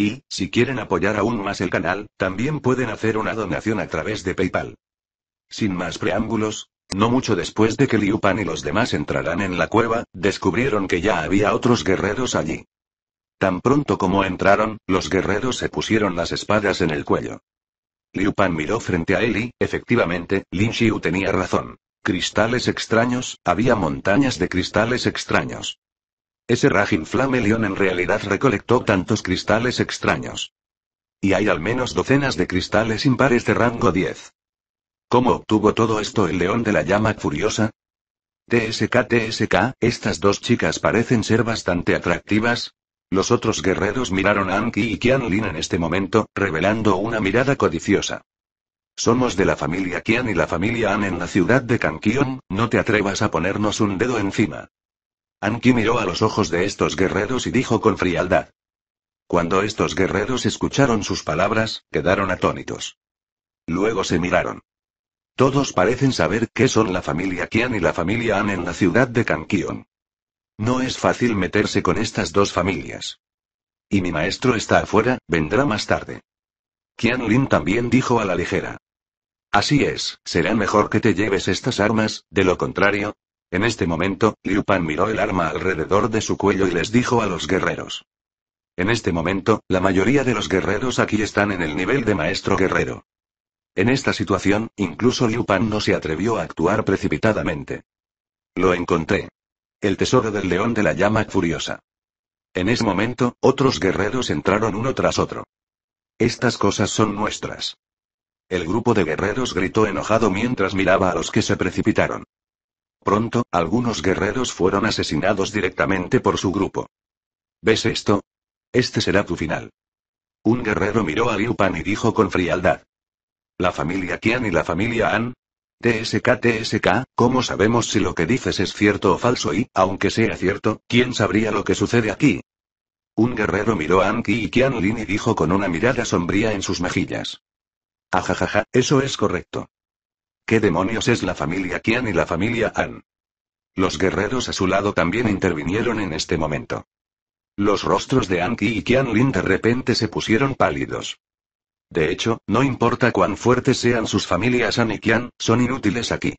Y, si quieren apoyar aún más el canal, también pueden hacer una donación a través de PayPal. Sin más preámbulos, no mucho después de que Liu Pan y los demás entrarán en la cueva, descubrieron que ya había otros guerreros allí. Tan pronto como entraron, los guerreros se pusieron las espadas en el cuello. Liu Pan miró frente a él y, efectivamente, Lin Xiu tenía razón. Cristales extraños, había montañas de cristales extraños. Ese flame león en realidad recolectó tantos cristales extraños. Y hay al menos docenas de cristales impares de rango 10. ¿Cómo obtuvo todo esto el león de la llama furiosa? TSK TSK, estas dos chicas parecen ser bastante atractivas. Los otros guerreros miraron a Anki y Qianlin en este momento, revelando una mirada codiciosa. Somos de la familia Qian y la familia An en la ciudad de Kankion, no te atrevas a ponernos un dedo encima. Anki miró a los ojos de estos guerreros y dijo con frialdad. Cuando estos guerreros escucharon sus palabras, quedaron atónitos. Luego se miraron. Todos parecen saber qué son la familia Kian y la familia An en la ciudad de Kankion. No es fácil meterse con estas dos familias. Y mi maestro está afuera, vendrá más tarde. Qian Lin también dijo a la ligera. Así es, será mejor que te lleves estas armas, de lo contrario, en este momento, Liu Pan miró el arma alrededor de su cuello y les dijo a los guerreros. En este momento, la mayoría de los guerreros aquí están en el nivel de maestro guerrero. En esta situación, incluso Liu Pan no se atrevió a actuar precipitadamente. Lo encontré. El tesoro del león de la llama furiosa. En ese momento, otros guerreros entraron uno tras otro. Estas cosas son nuestras. El grupo de guerreros gritó enojado mientras miraba a los que se precipitaron. Pronto, algunos guerreros fueron asesinados directamente por su grupo. ¿Ves esto? Este será tu final. Un guerrero miró a Liu Pan y dijo con frialdad. La familia Qian y la familia An, TSK TSK, ¿cómo sabemos si lo que dices es cierto o falso? Y, aunque sea cierto, ¿quién sabría lo que sucede aquí? Un guerrero miró a Anki y Qian Lin y dijo con una mirada sombría en sus mejillas. Ajajaja, eso es correcto. ¿Qué demonios es la familia Qian y la familia An? Los guerreros a su lado también intervinieron en este momento. Los rostros de Anki y Qian Lin de repente se pusieron pálidos. De hecho, no importa cuán fuertes sean sus familias An y Qian, son inútiles aquí.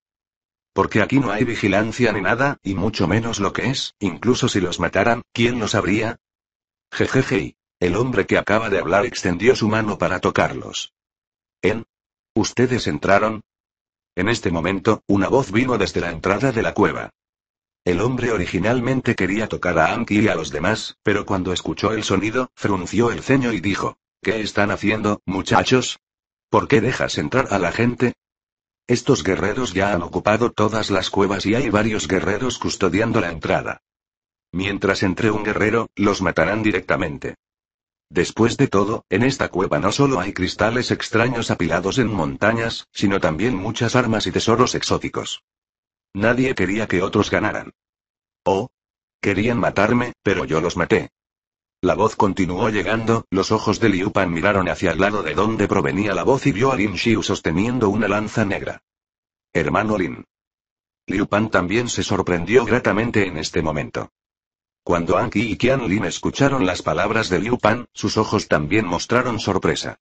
Porque aquí no hay vigilancia ni nada, y mucho menos lo que es, incluso si los mataran, ¿quién lo sabría? Jejeje. El hombre que acaba de hablar extendió su mano para tocarlos. ¿En? ¿Ustedes entraron? En este momento, una voz vino desde la entrada de la cueva. El hombre originalmente quería tocar a Anki y a los demás, pero cuando escuchó el sonido, frunció el ceño y dijo, ¿Qué están haciendo, muchachos? ¿Por qué dejas entrar a la gente? Estos guerreros ya han ocupado todas las cuevas y hay varios guerreros custodiando la entrada. Mientras entre un guerrero, los matarán directamente. Después de todo, en esta cueva no solo hay cristales extraños apilados en montañas, sino también muchas armas y tesoros exóticos. Nadie quería que otros ganaran. O Querían matarme, pero yo los maté. La voz continuó llegando, los ojos de Liu Pan miraron hacia el lado de donde provenía la voz y vio a Lin Xiu sosteniendo una lanza negra. Hermano Lin. Liu Pan también se sorprendió gratamente en este momento. Cuando Anki y Qianlin escucharon las palabras de Liu Pan, sus ojos también mostraron sorpresa.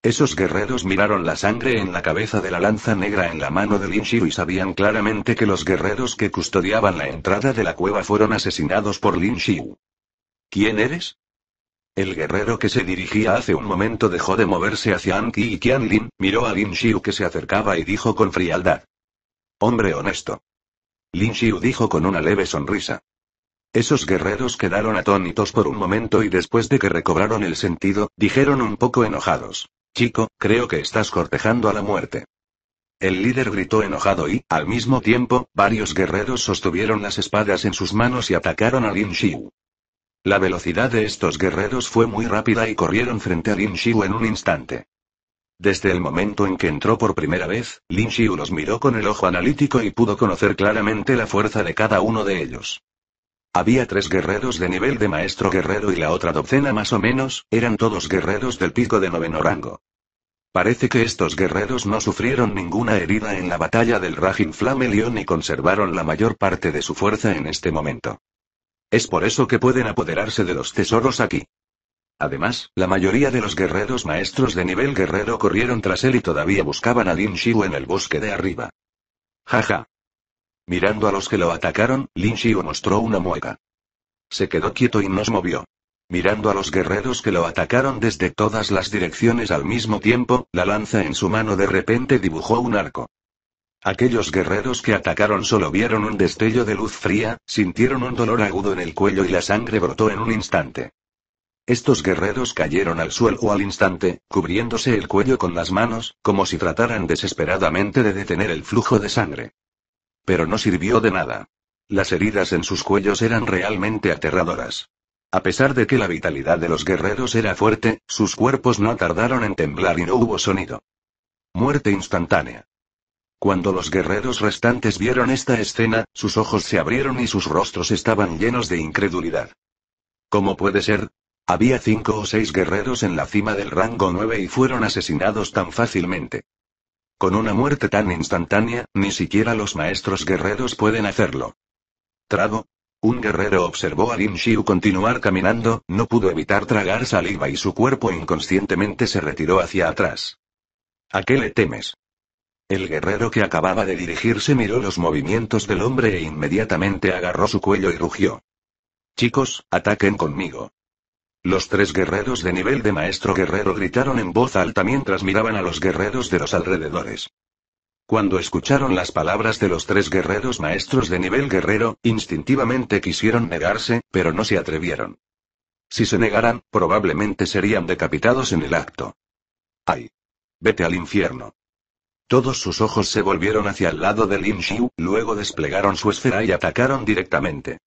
Esos guerreros miraron la sangre en la cabeza de la lanza negra en la mano de Lin Xiu y sabían claramente que los guerreros que custodiaban la entrada de la cueva fueron asesinados por Lin Xiu. ¿Quién eres? El guerrero que se dirigía hace un momento dejó de moverse hacia Anki y Qianlin, miró a Lin Xiu que se acercaba y dijo con frialdad. Hombre honesto. Lin Xiu dijo con una leve sonrisa. Esos guerreros quedaron atónitos por un momento y después de que recobraron el sentido, dijeron un poco enojados. Chico, creo que estás cortejando a la muerte. El líder gritó enojado y, al mismo tiempo, varios guerreros sostuvieron las espadas en sus manos y atacaron a Lin Xiu. La velocidad de estos guerreros fue muy rápida y corrieron frente a Lin Xiu en un instante. Desde el momento en que entró por primera vez, Lin Xiu los miró con el ojo analítico y pudo conocer claramente la fuerza de cada uno de ellos. Había tres guerreros de nivel de maestro guerrero y la otra docena más o menos, eran todos guerreros del pico de noveno rango. Parece que estos guerreros no sufrieron ninguna herida en la batalla del Rajin Flamelion y conservaron la mayor parte de su fuerza en este momento. Es por eso que pueden apoderarse de los tesoros aquí. Además, la mayoría de los guerreros maestros de nivel guerrero corrieron tras él y todavía buscaban a Lin Shiu en el bosque de arriba. Jaja. Mirando a los que lo atacaron, Lin Xiu mostró una mueca. Se quedó quieto y nos movió. Mirando a los guerreros que lo atacaron desde todas las direcciones al mismo tiempo, la lanza en su mano de repente dibujó un arco. Aquellos guerreros que atacaron solo vieron un destello de luz fría, sintieron un dolor agudo en el cuello y la sangre brotó en un instante. Estos guerreros cayeron al suelo al instante, cubriéndose el cuello con las manos, como si trataran desesperadamente de detener el flujo de sangre. Pero no sirvió de nada. Las heridas en sus cuellos eran realmente aterradoras. A pesar de que la vitalidad de los guerreros era fuerte, sus cuerpos no tardaron en temblar y no hubo sonido. Muerte instantánea. Cuando los guerreros restantes vieron esta escena, sus ojos se abrieron y sus rostros estaban llenos de incredulidad. ¿Cómo puede ser? Había cinco o seis guerreros en la cima del rango 9 y fueron asesinados tan fácilmente. Con una muerte tan instantánea, ni siquiera los maestros guerreros pueden hacerlo. Trago. Un guerrero observó a Lin Xiu continuar caminando, no pudo evitar tragar saliva y su cuerpo inconscientemente se retiró hacia atrás. ¿A qué le temes? El guerrero que acababa de dirigirse miró los movimientos del hombre e inmediatamente agarró su cuello y rugió. Chicos, ataquen conmigo. Los tres guerreros de nivel de maestro guerrero gritaron en voz alta mientras miraban a los guerreros de los alrededores. Cuando escucharon las palabras de los tres guerreros maestros de nivel guerrero, instintivamente quisieron negarse, pero no se atrevieron. Si se negaran, probablemente serían decapitados en el acto. ¡Ay! Vete al infierno. Todos sus ojos se volvieron hacia el lado de Lin Xiu, luego desplegaron su esfera y atacaron directamente.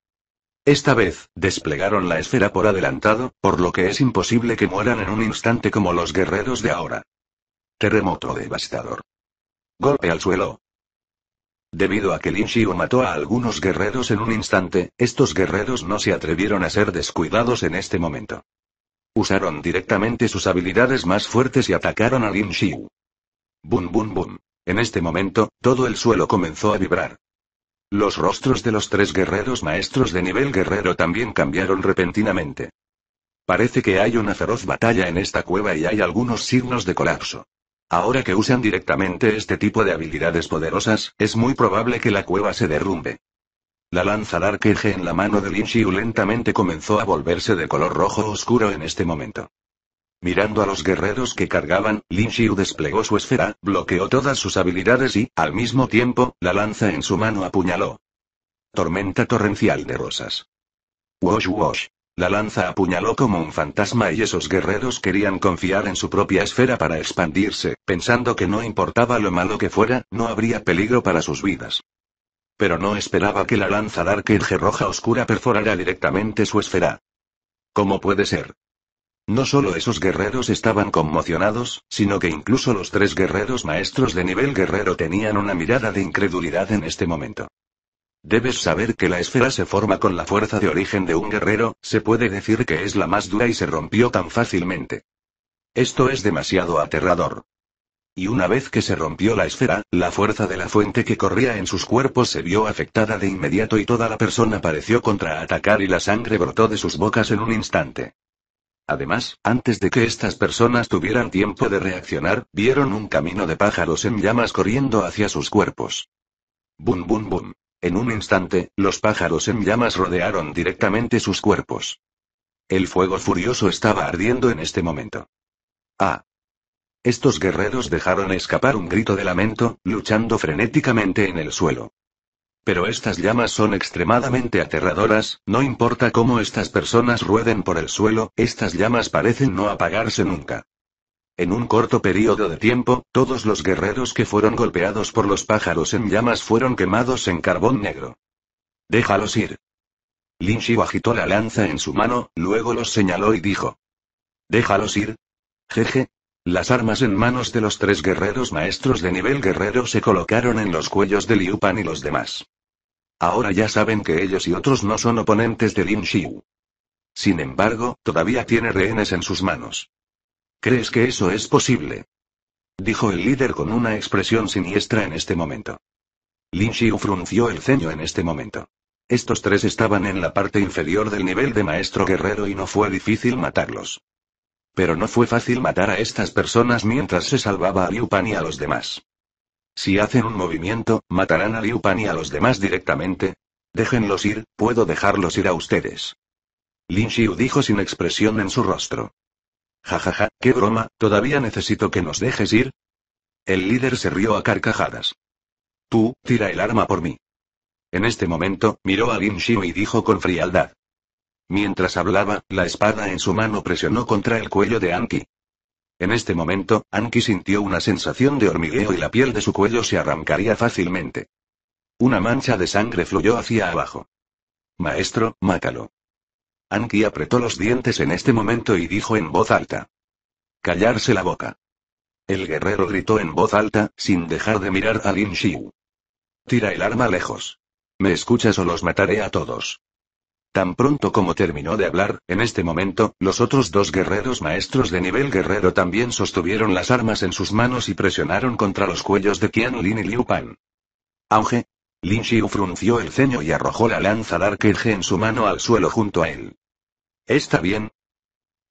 Esta vez, desplegaron la esfera por adelantado, por lo que es imposible que mueran en un instante como los guerreros de ahora. Terremoto devastador. Golpe al suelo. Debido a que Lin Xiu mató a algunos guerreros en un instante, estos guerreros no se atrevieron a ser descuidados en este momento. Usaron directamente sus habilidades más fuertes y atacaron a Lin Xiu. Boom boom boom. En este momento, todo el suelo comenzó a vibrar. Los rostros de los tres guerreros maestros de nivel guerrero también cambiaron repentinamente. Parece que hay una feroz batalla en esta cueva y hay algunos signos de colapso. Ahora que usan directamente este tipo de habilidades poderosas, es muy probable que la cueva se derrumbe. La lanza Eje en la mano de Lin Xiu lentamente comenzó a volverse de color rojo oscuro en este momento. Mirando a los guerreros que cargaban, Lin Xiu desplegó su esfera, bloqueó todas sus habilidades y, al mismo tiempo, la lanza en su mano apuñaló. Tormenta torrencial de rosas. Wosh wosh. La lanza apuñaló como un fantasma y esos guerreros querían confiar en su propia esfera para expandirse, pensando que no importaba lo malo que fuera, no habría peligro para sus vidas. Pero no esperaba que la lanza Dark Edge roja oscura perforara directamente su esfera. ¿Cómo puede ser? No solo esos guerreros estaban conmocionados, sino que incluso los tres guerreros maestros de nivel guerrero tenían una mirada de incredulidad en este momento. Debes saber que la esfera se forma con la fuerza de origen de un guerrero, se puede decir que es la más dura y se rompió tan fácilmente. Esto es demasiado aterrador. Y una vez que se rompió la esfera, la fuerza de la fuente que corría en sus cuerpos se vio afectada de inmediato y toda la persona pareció contraatacar y la sangre brotó de sus bocas en un instante. Además, antes de que estas personas tuvieran tiempo de reaccionar, vieron un camino de pájaros en llamas corriendo hacia sus cuerpos. Bum, bum, bum. En un instante, los pájaros en llamas rodearon directamente sus cuerpos. El fuego furioso estaba ardiendo en este momento. ¡Ah! Estos guerreros dejaron escapar un grito de lamento, luchando frenéticamente en el suelo. Pero estas llamas son extremadamente aterradoras, no importa cómo estas personas rueden por el suelo, estas llamas parecen no apagarse nunca. En un corto periodo de tiempo, todos los guerreros que fueron golpeados por los pájaros en llamas fueron quemados en carbón negro. Déjalos ir. Lin Xiu agitó la lanza en su mano, luego los señaló y dijo. Déjalos ir. Jeje. Las armas en manos de los tres guerreros maestros de nivel guerrero se colocaron en los cuellos de Liu Pan y los demás. Ahora ya saben que ellos y otros no son oponentes de Lin Xiu. Sin embargo, todavía tiene rehenes en sus manos. ¿Crees que eso es posible? Dijo el líder con una expresión siniestra en este momento. Lin Xiu frunció el ceño en este momento. Estos tres estaban en la parte inferior del nivel de maestro guerrero y no fue difícil matarlos. Pero no fue fácil matar a estas personas mientras se salvaba a Liu Pan y a los demás. Si hacen un movimiento, matarán a Liu Pan y a los demás directamente. Déjenlos ir, puedo dejarlos ir a ustedes. Lin Xiu dijo sin expresión en su rostro. Jajaja, ja, ja, qué broma, todavía necesito que nos dejes ir. El líder se rió a carcajadas. Tú, tira el arma por mí. En este momento, miró a Lin Xiu y dijo con frialdad. Mientras hablaba, la espada en su mano presionó contra el cuello de Anki. En este momento, Anki sintió una sensación de hormigueo y la piel de su cuello se arrancaría fácilmente. Una mancha de sangre fluyó hacia abajo. Maestro, mátalo. Anki apretó los dientes en este momento y dijo en voz alta. Callarse la boca. El guerrero gritó en voz alta, sin dejar de mirar a Lin Xiu. Tira el arma lejos. ¿Me escuchas o los mataré a todos? Tan pronto como terminó de hablar, en este momento, los otros dos guerreros maestros de nivel guerrero también sostuvieron las armas en sus manos y presionaron contra los cuellos de Qian Lin y Liu Pan. Auge. Lin Xiu frunció el ceño y arrojó la lanza Dark Edge en su mano al suelo junto a él. ¿Está bien?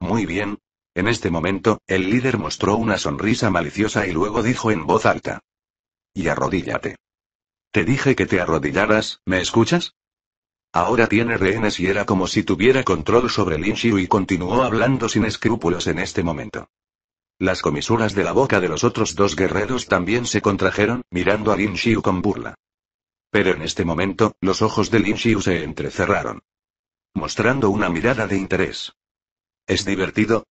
Muy bien. En este momento, el líder mostró una sonrisa maliciosa y luego dijo en voz alta. Y arrodíllate. Te dije que te arrodillaras, ¿me escuchas? Ahora tiene rehenes y era como si tuviera control sobre Lin Xiu y continuó hablando sin escrúpulos en este momento. Las comisuras de la boca de los otros dos guerreros también se contrajeron, mirando a Lin Xiu con burla. Pero en este momento, los ojos de Lin Xiu se entrecerraron. Mostrando una mirada de interés. ¿Es divertido?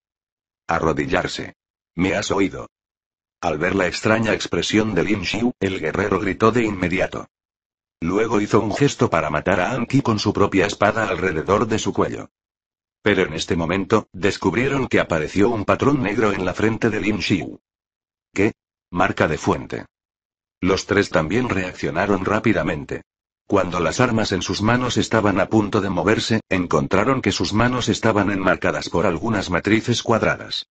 Arrodillarse. Me has oído. Al ver la extraña expresión de Lin Xiu, el guerrero gritó de inmediato. Luego hizo un gesto para matar a Anki con su propia espada alrededor de su cuello. Pero en este momento, descubrieron que apareció un patrón negro en la frente de Lin Xiu. ¿Qué? Marca de fuente. Los tres también reaccionaron rápidamente. Cuando las armas en sus manos estaban a punto de moverse, encontraron que sus manos estaban enmarcadas por algunas matrices cuadradas.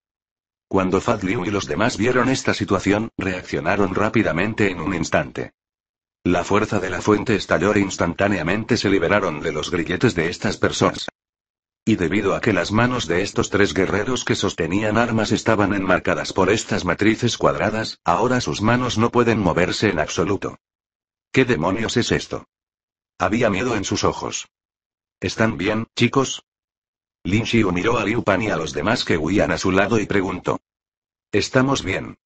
Cuando Fat Liu y los demás vieron esta situación, reaccionaron rápidamente en un instante. La fuerza de la fuente estalló e instantáneamente se liberaron de los grilletes de estas personas. Y debido a que las manos de estos tres guerreros que sostenían armas estaban enmarcadas por estas matrices cuadradas, ahora sus manos no pueden moverse en absoluto. ¿Qué demonios es esto? Había miedo en sus ojos. ¿Están bien, chicos? Lin Xiu miró a Liu Pan y a los demás que huían a su lado y preguntó. Estamos bien.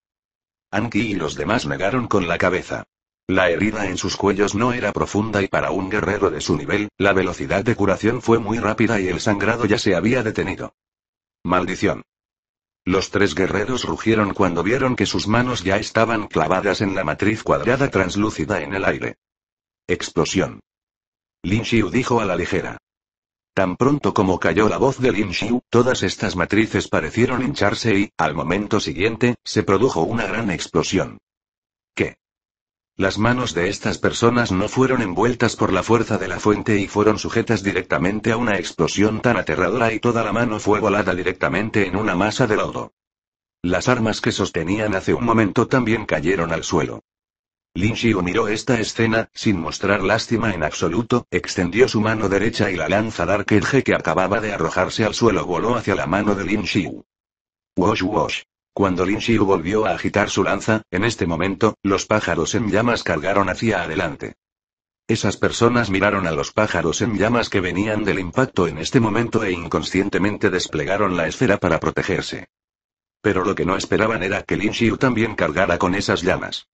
Anki y los demás negaron con la cabeza. La herida en sus cuellos no era profunda y para un guerrero de su nivel, la velocidad de curación fue muy rápida y el sangrado ya se había detenido. Maldición. Los tres guerreros rugieron cuando vieron que sus manos ya estaban clavadas en la matriz cuadrada translúcida en el aire. Explosión. Lin Xiu dijo a la ligera. Tan pronto como cayó la voz de Lin Xiu, todas estas matrices parecieron hincharse y, al momento siguiente, se produjo una gran explosión. ¿Qué? Las manos de estas personas no fueron envueltas por la fuerza de la fuente y fueron sujetas directamente a una explosión tan aterradora y toda la mano fue volada directamente en una masa de lodo. Las armas que sostenían hace un momento también cayeron al suelo. Lin Xiu miró esta escena, sin mostrar lástima en absoluto, extendió su mano derecha y la lanza Dark Edge que acababa de arrojarse al suelo voló hacia la mano de Lin Xiu. Wash wash. Cuando Lin Xiu volvió a agitar su lanza, en este momento, los pájaros en llamas cargaron hacia adelante. Esas personas miraron a los pájaros en llamas que venían del impacto en este momento e inconscientemente desplegaron la esfera para protegerse. Pero lo que no esperaban era que Lin Xiu también cargara con esas llamas.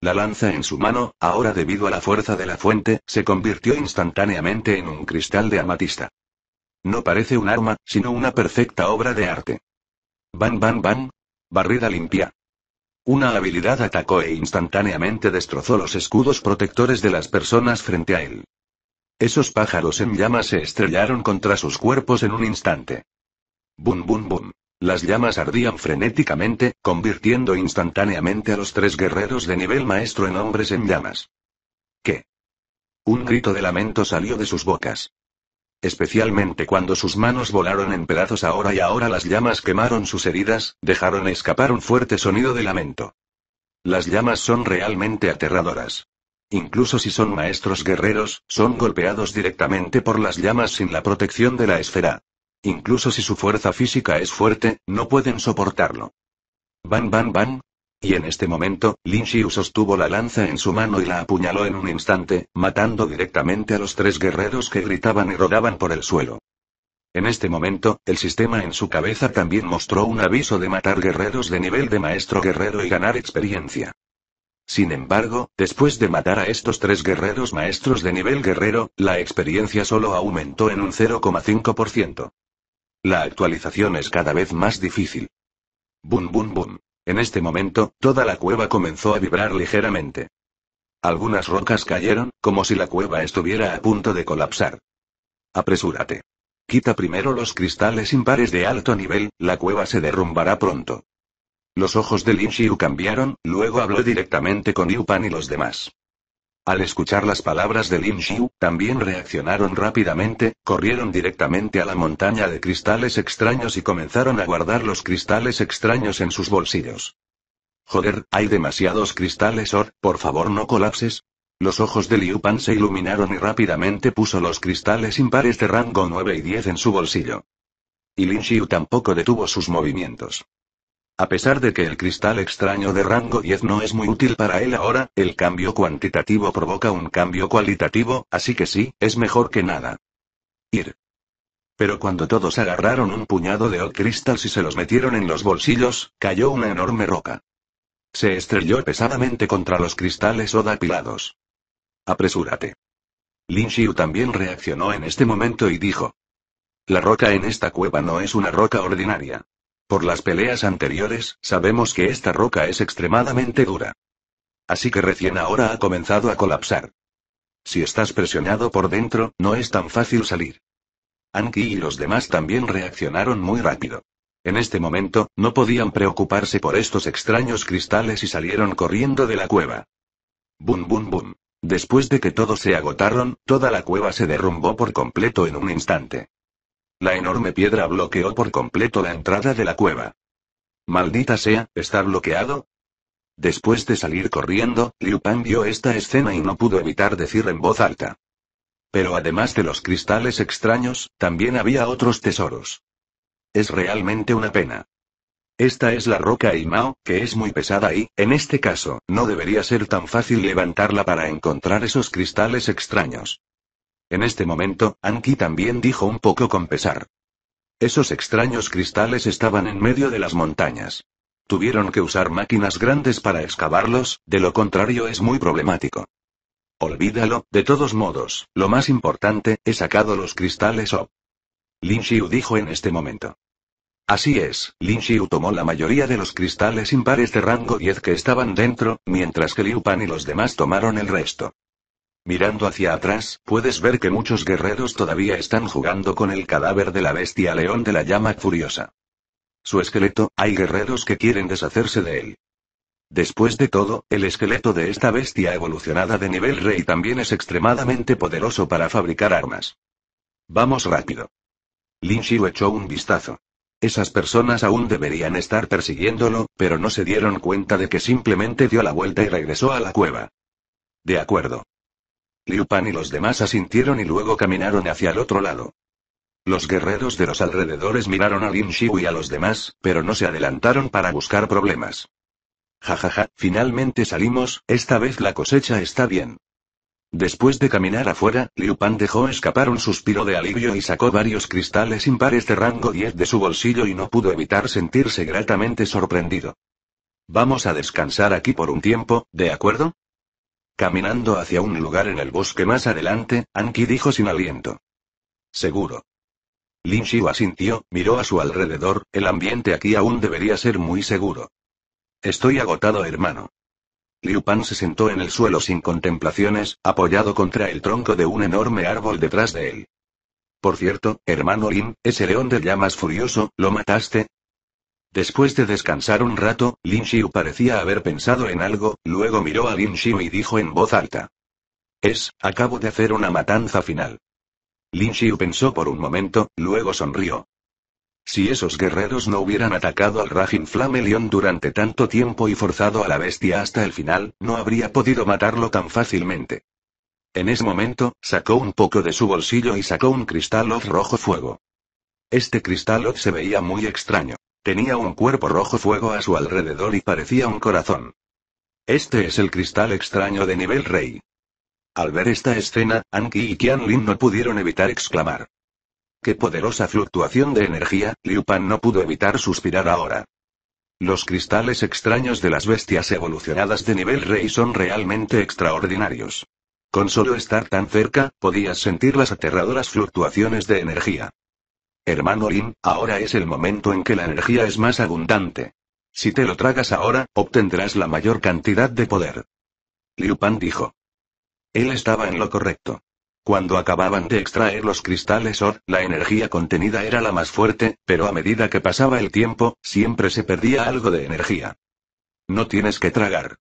La lanza en su mano, ahora debido a la fuerza de la fuente, se convirtió instantáneamente en un cristal de amatista. No parece un arma, sino una perfecta obra de arte. Van, van, van, Barrida limpia. Una habilidad atacó e instantáneamente destrozó los escudos protectores de las personas frente a él. Esos pájaros en llamas se estrellaron contra sus cuerpos en un instante. Bum, bum, bum. Las llamas ardían frenéticamente, convirtiendo instantáneamente a los tres guerreros de nivel maestro en hombres en llamas. ¿Qué? Un grito de lamento salió de sus bocas. Especialmente cuando sus manos volaron en pedazos ahora y ahora las llamas quemaron sus heridas, dejaron escapar un fuerte sonido de lamento. Las llamas son realmente aterradoras. Incluso si son maestros guerreros, son golpeados directamente por las llamas sin la protección de la esfera. Incluso si su fuerza física es fuerte, no pueden soportarlo. Van, van, van, y en este momento, Lin Xiu sostuvo la lanza en su mano y la apuñaló en un instante, matando directamente a los tres guerreros que gritaban y rodaban por el suelo. En este momento, el sistema en su cabeza también mostró un aviso de matar guerreros de nivel de maestro guerrero y ganar experiencia. Sin embargo, después de matar a estos tres guerreros maestros de nivel guerrero, la experiencia solo aumentó en un 0,5%. La actualización es cada vez más difícil. Boom, boom, boom. En este momento, toda la cueva comenzó a vibrar ligeramente. Algunas rocas cayeron, como si la cueva estuviera a punto de colapsar. Apresúrate. Quita primero los cristales impares de alto nivel, la cueva se derrumbará pronto. Los ojos de Lin Xiu cambiaron, luego habló directamente con Yupan y los demás. Al escuchar las palabras de Lin Xiu, también reaccionaron rápidamente, corrieron directamente a la montaña de cristales extraños y comenzaron a guardar los cristales extraños en sus bolsillos. Joder, hay demasiados cristales, Or, por favor no colapses. Los ojos de Liu Pan se iluminaron y rápidamente puso los cristales impares de rango 9 y 10 en su bolsillo. Y Lin Xiu tampoco detuvo sus movimientos. A pesar de que el cristal extraño de rango 10 no es muy útil para él ahora, el cambio cuantitativo provoca un cambio cualitativo, así que sí, es mejor que nada. Ir. Pero cuando todos agarraron un puñado de old crystals y se los metieron en los bolsillos, cayó una enorme roca. Se estrelló pesadamente contra los cristales Oda pilados. Apresúrate. Lin Xiu también reaccionó en este momento y dijo. La roca en esta cueva no es una roca ordinaria. Por las peleas anteriores, sabemos que esta roca es extremadamente dura. Así que recién ahora ha comenzado a colapsar. Si estás presionado por dentro, no es tan fácil salir. Anki y los demás también reaccionaron muy rápido. En este momento, no podían preocuparse por estos extraños cristales y salieron corriendo de la cueva. Bum bum bum. Después de que todos se agotaron, toda la cueva se derrumbó por completo en un instante. La enorme piedra bloqueó por completo la entrada de la cueva. Maldita sea, está bloqueado. Después de salir corriendo, Liu Pan vio esta escena y no pudo evitar decir en voz alta. Pero además de los cristales extraños, también había otros tesoros. Es realmente una pena. Esta es la roca Imao, que es muy pesada y, en este caso, no debería ser tan fácil levantarla para encontrar esos cristales extraños. En este momento, Anki también dijo un poco con pesar. Esos extraños cristales estaban en medio de las montañas. Tuvieron que usar máquinas grandes para excavarlos, de lo contrario es muy problemático. Olvídalo, de todos modos, lo más importante, he sacado los cristales o... Lin Xiu dijo en este momento. Así es, Lin Xiu tomó la mayoría de los cristales impares de rango 10 que estaban dentro, mientras que Liu Pan y los demás tomaron el resto. Mirando hacia atrás, puedes ver que muchos guerreros todavía están jugando con el cadáver de la bestia león de la llama furiosa. Su esqueleto, hay guerreros que quieren deshacerse de él. Después de todo, el esqueleto de esta bestia evolucionada de nivel rey también es extremadamente poderoso para fabricar armas. Vamos rápido. Lin lo echó un vistazo. Esas personas aún deberían estar persiguiéndolo, pero no se dieron cuenta de que simplemente dio la vuelta y regresó a la cueva. De acuerdo. Liu Pan y los demás asintieron y luego caminaron hacia el otro lado. Los guerreros de los alrededores miraron a Lin y a los demás, pero no se adelantaron para buscar problemas. Jajaja, ja, ja, finalmente salimos, esta vez la cosecha está bien. Después de caminar afuera, Liu Pan dejó escapar un suspiro de alivio y sacó varios cristales impares de rango 10 de su bolsillo y no pudo evitar sentirse gratamente sorprendido. Vamos a descansar aquí por un tiempo, ¿de acuerdo? Caminando hacia un lugar en el bosque más adelante, Anki dijo sin aliento. Seguro. Lin Xiu asintió, miró a su alrededor, el ambiente aquí aún debería ser muy seguro. Estoy agotado, hermano. Liu Pan se sentó en el suelo sin contemplaciones, apoyado contra el tronco de un enorme árbol detrás de él. Por cierto, hermano Lin, ese león de llamas furioso, ¿lo mataste? Después de descansar un rato, Lin Xiu parecía haber pensado en algo, luego miró a Lin Xiu y dijo en voz alta. Es, acabo de hacer una matanza final. Lin Xiu pensó por un momento, luego sonrió. Si esos guerreros no hubieran atacado al Rajin Flamelion durante tanto tiempo y forzado a la bestia hasta el final, no habría podido matarlo tan fácilmente. En ese momento, sacó un poco de su bolsillo y sacó un cristal rojo fuego. Este cristal se veía muy extraño. Tenía un cuerpo rojo fuego a su alrededor y parecía un corazón. Este es el cristal extraño de nivel rey. Al ver esta escena, Anki y Qianlin no pudieron evitar exclamar. ¡Qué poderosa fluctuación de energía! Liu Pan no pudo evitar suspirar ahora. Los cristales extraños de las bestias evolucionadas de nivel rey son realmente extraordinarios. Con solo estar tan cerca, podías sentir las aterradoras fluctuaciones de energía hermano Lin, ahora es el momento en que la energía es más abundante. Si te lo tragas ahora, obtendrás la mayor cantidad de poder. Liu Pan dijo. Él estaba en lo correcto. Cuando acababan de extraer los cristales OR, la energía contenida era la más fuerte, pero a medida que pasaba el tiempo, siempre se perdía algo de energía. No tienes que tragar.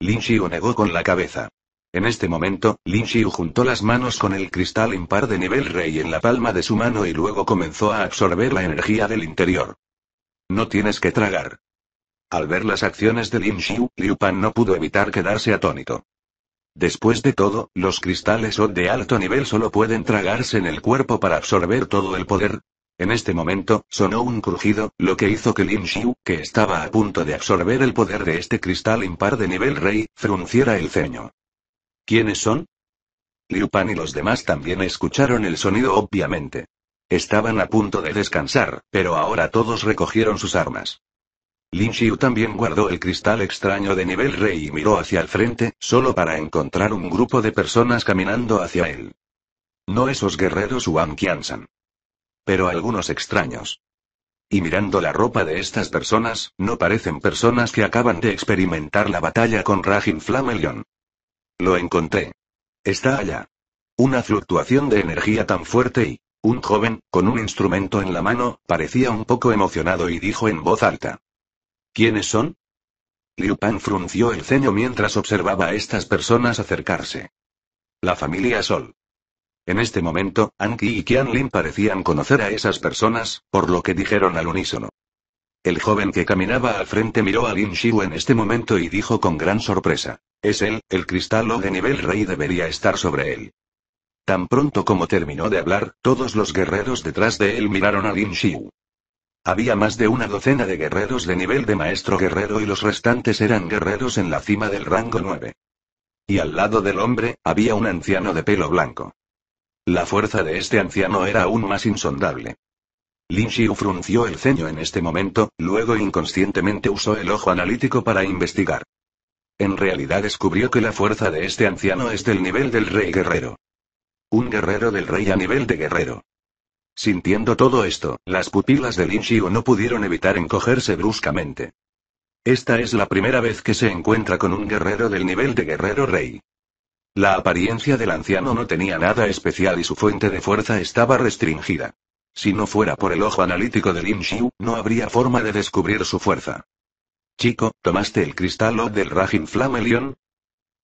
Lin Xiu negó con la cabeza. En este momento, Lin Xiu juntó las manos con el cristal impar de nivel rey en la palma de su mano y luego comenzó a absorber la energía del interior. No tienes que tragar. Al ver las acciones de Lin Xiu, Liu Pan no pudo evitar quedarse atónito. Después de todo, los cristales de alto nivel solo pueden tragarse en el cuerpo para absorber todo el poder. En este momento, sonó un crujido, lo que hizo que Lin Xiu, que estaba a punto de absorber el poder de este cristal impar de nivel rey, frunciera el ceño. ¿Quiénes son? Liu Pan y los demás también escucharon el sonido obviamente. Estaban a punto de descansar, pero ahora todos recogieron sus armas. Lin Xiu también guardó el cristal extraño de nivel rey y miró hacia el frente, solo para encontrar un grupo de personas caminando hacia él. No esos guerreros Wang Qiansan. Pero algunos extraños. Y mirando la ropa de estas personas, no parecen personas que acaban de experimentar la batalla con Rajin Flamelion. Lo encontré. Está allá. Una fluctuación de energía tan fuerte y... Un joven, con un instrumento en la mano, parecía un poco emocionado y dijo en voz alta. ¿Quiénes son? Liu Pan frunció el ceño mientras observaba a estas personas acercarse. La familia Sol. En este momento, Anki y Lin parecían conocer a esas personas, por lo que dijeron al unísono. El joven que caminaba al frente miró a Lin Shiu en este momento y dijo con gran sorpresa. Es él, el cristal O de nivel rey debería estar sobre él. Tan pronto como terminó de hablar, todos los guerreros detrás de él miraron a Lin Shiu. Había más de una docena de guerreros de nivel de maestro guerrero y los restantes eran guerreros en la cima del rango 9. Y al lado del hombre, había un anciano de pelo blanco. La fuerza de este anciano era aún más insondable. Lin Xiu frunció el ceño en este momento, luego inconscientemente usó el ojo analítico para investigar. En realidad descubrió que la fuerza de este anciano es del nivel del rey guerrero. Un guerrero del rey a nivel de guerrero. Sintiendo todo esto, las pupilas de Lin Xiu no pudieron evitar encogerse bruscamente. Esta es la primera vez que se encuentra con un guerrero del nivel de guerrero rey. La apariencia del anciano no tenía nada especial y su fuente de fuerza estaba restringida. Si no fuera por el ojo analítico de Lin Xiu, no habría forma de descubrir su fuerza. Chico, ¿tomaste el cristal O del Rajin Flamelion?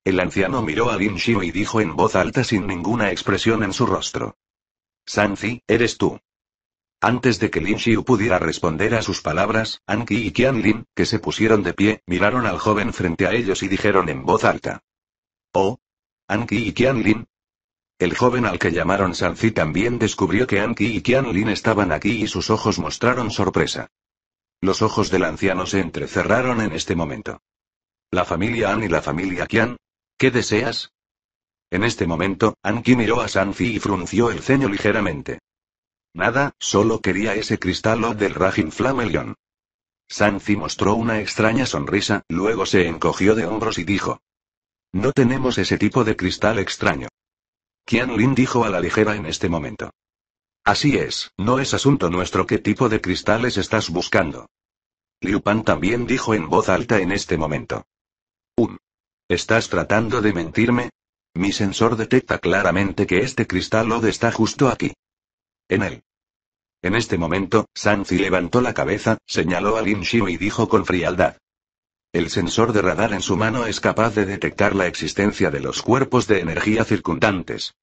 El anciano miró a Lin Xiu y dijo en voz alta sin ninguna expresión en su rostro. Sanzi, eres tú. Antes de que Lin Xiu pudiera responder a sus palabras, Anki y Qian Lin, que se pusieron de pie, miraron al joven frente a ellos y dijeron en voz alta. Oh. Anki y Qian Lin, el joven al que llamaron Sanzi también descubrió que Anki y Lin estaban aquí y sus ojos mostraron sorpresa. Los ojos del anciano se entrecerraron en este momento. La familia An y la familia Kian? ¿Qué deseas? En este momento, Anki miró a Sanfi y frunció el ceño ligeramente. Nada, solo quería ese cristal o del Rajin Flamelion. Sanfi mostró una extraña sonrisa, luego se encogió de hombros y dijo. No tenemos ese tipo de cristal extraño. Qian Lin dijo a la ligera en este momento. Así es, no es asunto nuestro qué tipo de cristales estás buscando. Liu Pan también dijo en voz alta en este momento. Un. ¿Estás tratando de mentirme? Mi sensor detecta claramente que este cristal OD está justo aquí. En él. En este momento, Sanzi levantó la cabeza, señaló a Lin Xiu y dijo con frialdad. El sensor de radar en su mano es capaz de detectar la existencia de los cuerpos de energía circundantes.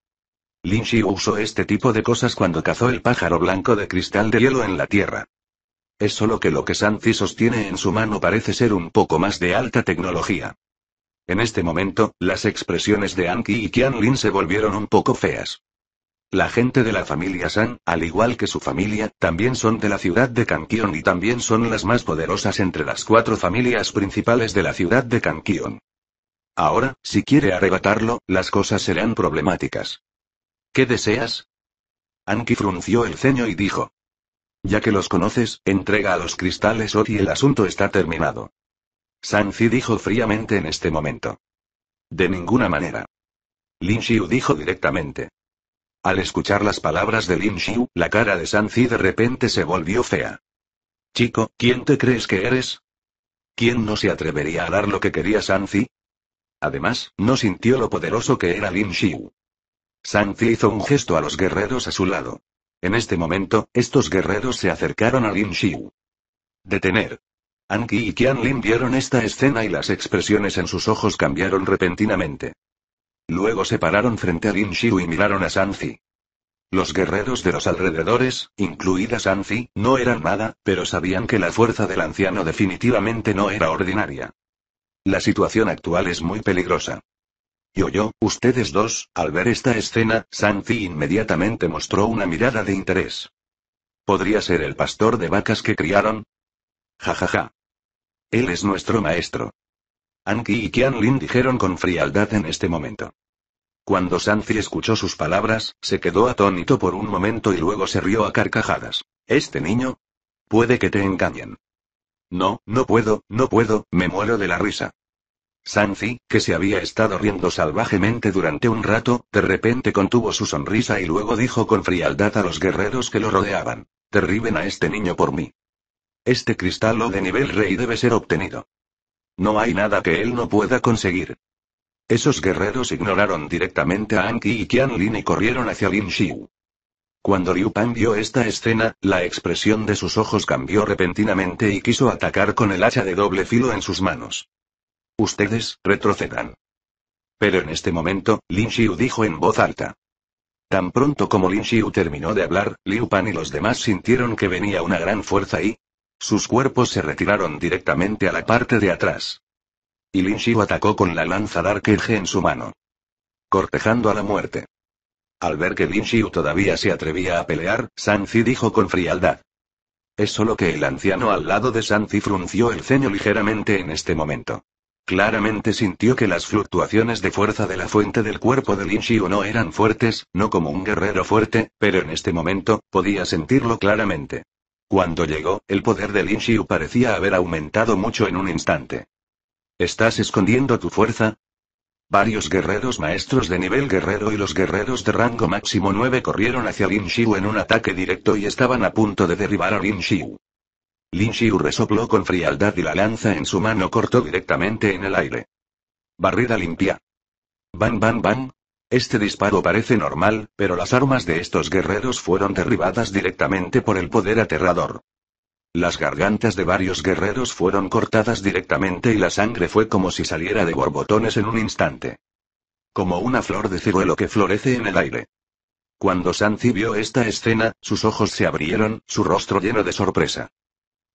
Lin Shi usó este tipo de cosas cuando cazó el pájaro blanco de cristal de hielo en la Tierra. Es solo que lo que Sanzi sostiene en su mano parece ser un poco más de alta tecnología. En este momento, las expresiones de Anki y Qian Lin se volvieron un poco feas. La gente de la familia San, al igual que su familia, también son de la ciudad de Canquión y también son las más poderosas entre las cuatro familias principales de la ciudad de Canquión. Ahora, si quiere arrebatarlo, las cosas serán problemáticas. ¿Qué deseas? Anki frunció el ceño y dijo. Ya que los conoces, entrega a los cristales hoy y el asunto está terminado. Sanzi dijo fríamente en este momento. De ninguna manera. Lin Xiu dijo directamente. Al escuchar las palabras de Lin Xiu, la cara de Sanzi de repente se volvió fea. Chico, ¿quién te crees que eres? ¿Quién no se atrevería a dar lo que quería Sanzi? Además, no sintió lo poderoso que era Lin Xiu. Sanzi hizo un gesto a los guerreros a su lado. En este momento, estos guerreros se acercaron a Lin Xiu. Detener. Anki y Qian Lin vieron esta escena y las expresiones en sus ojos cambiaron repentinamente. Luego se pararon frente a Lin Xiu y miraron a Sanzi. Los guerreros de los alrededores, incluida Sanzi, no eran nada, pero sabían que la fuerza del anciano definitivamente no era ordinaria. La situación actual es muy peligrosa. Y yo ustedes dos, al ver esta escena, Sanzi inmediatamente mostró una mirada de interés. ¿Podría ser el pastor de vacas que criaron? Ja ja ja. Él es nuestro maestro. Anki y Qianlin dijeron con frialdad en este momento. Cuando Sanzi escuchó sus palabras, se quedó atónito por un momento y luego se rió a carcajadas. ¿Este niño? Puede que te engañen. No, no puedo, no puedo, me muero de la risa. Sanzi, que se había estado riendo salvajemente durante un rato, de repente contuvo su sonrisa y luego dijo con frialdad a los guerreros que lo rodeaban. Derriben a este niño por mí. Este cristal o de nivel rey debe ser obtenido. No hay nada que él no pueda conseguir. Esos guerreros ignoraron directamente a Anki y Qianlin y corrieron hacia Lin Xiu. Cuando Liu Pan vio esta escena, la expresión de sus ojos cambió repentinamente y quiso atacar con el hacha de doble filo en sus manos. Ustedes, retrocedan. Pero en este momento, Lin Xiu dijo en voz alta. Tan pronto como Lin Xiu terminó de hablar, Liu Pan y los demás sintieron que venía una gran fuerza y... Sus cuerpos se retiraron directamente a la parte de atrás. Y Lin Xiu atacó con la lanza Dark Edge en su mano. Cortejando a la muerte. Al ver que Lin Xiu todavía se atrevía a pelear, San Zi dijo con frialdad. Es solo que el anciano al lado de San Zi frunció el ceño ligeramente en este momento. Claramente sintió que las fluctuaciones de fuerza de la fuente del cuerpo de Lin Xiu no eran fuertes, no como un guerrero fuerte, pero en este momento, podía sentirlo claramente. Cuando llegó, el poder de Lin Xiu parecía haber aumentado mucho en un instante. ¿Estás escondiendo tu fuerza? Varios guerreros maestros de nivel guerrero y los guerreros de rango máximo 9 corrieron hacia Lin Xiu en un ataque directo y estaban a punto de derribar a Lin Xiu. Lin Xiu resopló con frialdad y la lanza en su mano cortó directamente en el aire. Barrida limpia. Bam, bam, bam. Este disparo parece normal, pero las armas de estos guerreros fueron derribadas directamente por el poder aterrador. Las gargantas de varios guerreros fueron cortadas directamente y la sangre fue como si saliera de borbotones en un instante. Como una flor de ciruelo que florece en el aire. Cuando Sanzi vio esta escena, sus ojos se abrieron, su rostro lleno de sorpresa.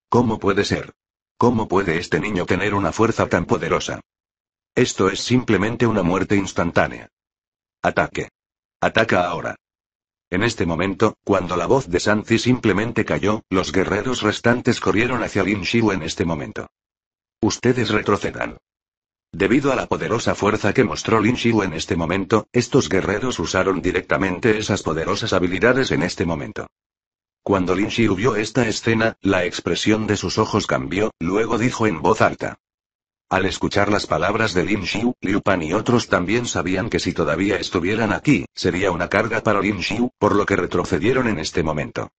¿Cómo puede ser? ¿Cómo puede este niño tener una fuerza tan poderosa? Esto es simplemente una muerte instantánea. Ataque. Ataca ahora. En este momento, cuando la voz de Sanzi simplemente cayó, los guerreros restantes corrieron hacia Lin en este momento. Ustedes retrocedan. Debido a la poderosa fuerza que mostró Lin en este momento, estos guerreros usaron directamente esas poderosas habilidades en este momento. Cuando Lin Xiu vio esta escena, la expresión de sus ojos cambió, luego dijo en voz alta. Al escuchar las palabras de Lin Xiu, Liu Pan y otros también sabían que si todavía estuvieran aquí, sería una carga para Lin Xiu, por lo que retrocedieron en este momento.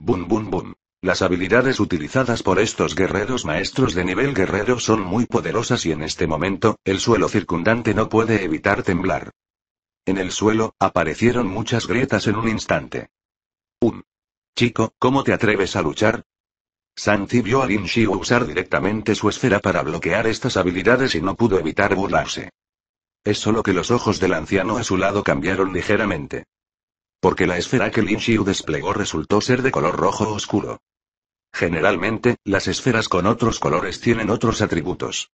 Bum bum bum. Las habilidades utilizadas por estos guerreros maestros de nivel guerrero son muy poderosas y en este momento, el suelo circundante no puede evitar temblar. En el suelo, aparecieron muchas grietas en un instante. Un. Chico, ¿cómo te atreves a luchar? Santi vio a Lin usar directamente su esfera para bloquear estas habilidades y no pudo evitar burlarse. Es solo que los ojos del anciano a su lado cambiaron ligeramente. Porque la esfera que Lin desplegó resultó ser de color rojo oscuro. Generalmente, las esferas con otros colores tienen otros atributos.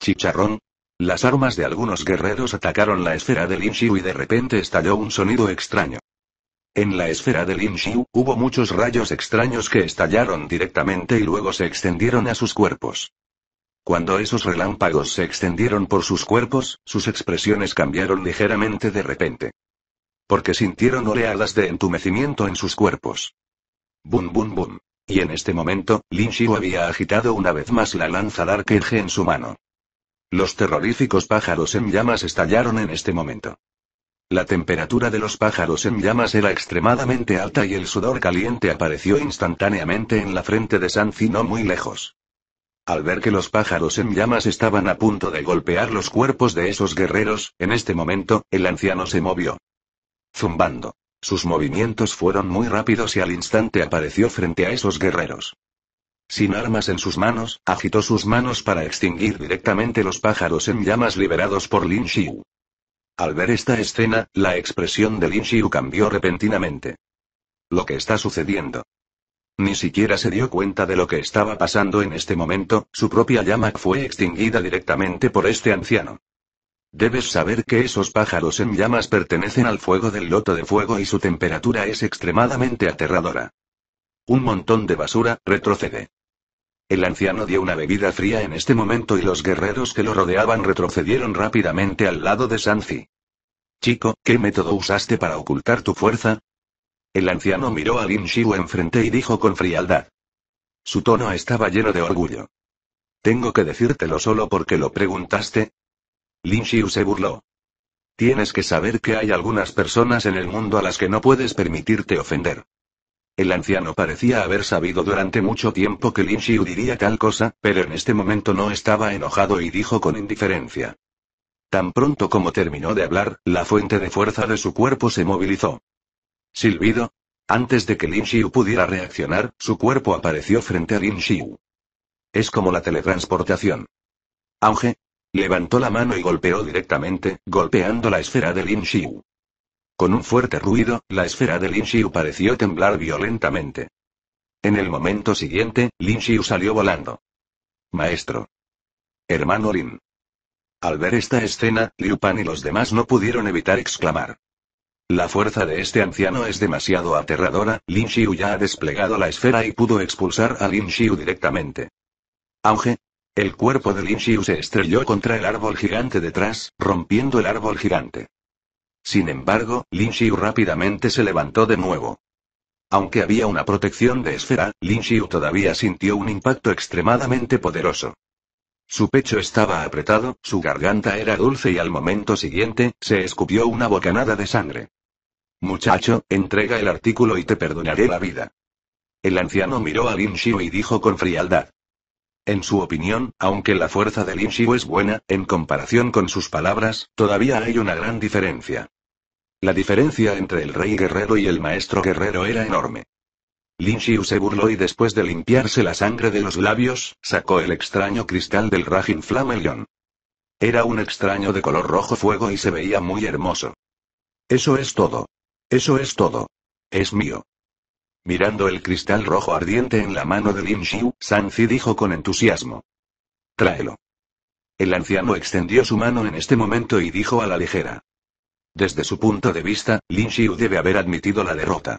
Chicharrón. Las armas de algunos guerreros atacaron la esfera de Lin y de repente estalló un sonido extraño. En la esfera de Lin Xiu, hubo muchos rayos extraños que estallaron directamente y luego se extendieron a sus cuerpos. Cuando esos relámpagos se extendieron por sus cuerpos, sus expresiones cambiaron ligeramente de repente. Porque sintieron oleadas de entumecimiento en sus cuerpos. Bum bum bum. Y en este momento, Lin Xiu había agitado una vez más la lanza Dark Edge en su mano. Los terroríficos pájaros en llamas estallaron en este momento. La temperatura de los pájaros en llamas era extremadamente alta y el sudor caliente apareció instantáneamente en la frente de Sanzi no muy lejos. Al ver que los pájaros en llamas estaban a punto de golpear los cuerpos de esos guerreros, en este momento, el anciano se movió. Zumbando. Sus movimientos fueron muy rápidos y al instante apareció frente a esos guerreros. Sin armas en sus manos, agitó sus manos para extinguir directamente los pájaros en llamas liberados por Lin Xiu. Al ver esta escena, la expresión de Lin Xiu cambió repentinamente. Lo que está sucediendo. Ni siquiera se dio cuenta de lo que estaba pasando en este momento, su propia llama fue extinguida directamente por este anciano. Debes saber que esos pájaros en llamas pertenecen al fuego del loto de fuego y su temperatura es extremadamente aterradora. Un montón de basura, retrocede. El anciano dio una bebida fría en este momento y los guerreros que lo rodeaban retrocedieron rápidamente al lado de Sanzi. Chico, ¿qué método usaste para ocultar tu fuerza? El anciano miró a Lin Xiu enfrente y dijo con frialdad. Su tono estaba lleno de orgullo. ¿Tengo que decírtelo solo porque lo preguntaste? Lin Shiu se burló. Tienes que saber que hay algunas personas en el mundo a las que no puedes permitirte ofender. El anciano parecía haber sabido durante mucho tiempo que Lin Xiu diría tal cosa, pero en este momento no estaba enojado y dijo con indiferencia. Tan pronto como terminó de hablar, la fuente de fuerza de su cuerpo se movilizó. Silbido. Antes de que Lin Xiu pudiera reaccionar, su cuerpo apareció frente a Lin Xiu. Es como la teletransportación. Auge. Levantó la mano y golpeó directamente, golpeando la esfera de Lin Xiu. Con un fuerte ruido, la esfera de Lin Xiu pareció temblar violentamente. En el momento siguiente, Lin Xiu salió volando. Maestro. Hermano Lin. Al ver esta escena, Liu Pan y los demás no pudieron evitar exclamar. La fuerza de este anciano es demasiado aterradora, Lin Xiu ya ha desplegado la esfera y pudo expulsar a Lin Xiu directamente. Auge. El cuerpo de Lin Xiu se estrelló contra el árbol gigante detrás, rompiendo el árbol gigante. Sin embargo, Lin Xiu rápidamente se levantó de nuevo. Aunque había una protección de esfera, Lin Xiu todavía sintió un impacto extremadamente poderoso. Su pecho estaba apretado, su garganta era dulce y al momento siguiente, se escupió una bocanada de sangre. Muchacho, entrega el artículo y te perdonaré la vida. El anciano miró a Lin Xiu y dijo con frialdad. En su opinión, aunque la fuerza de Lin Xiu es buena, en comparación con sus palabras, todavía hay una gran diferencia. La diferencia entre el rey guerrero y el maestro guerrero era enorme. Lin Xiu se burló y después de limpiarse la sangre de los labios, sacó el extraño cristal del Rajin Flamelion. Era un extraño de color rojo fuego y se veía muy hermoso. Eso es todo. Eso es todo. Es mío. Mirando el cristal rojo ardiente en la mano de Lin Xiu, Zi dijo con entusiasmo. Tráelo. El anciano extendió su mano en este momento y dijo a la ligera. Desde su punto de vista, Lin Xiu debe haber admitido la derrota.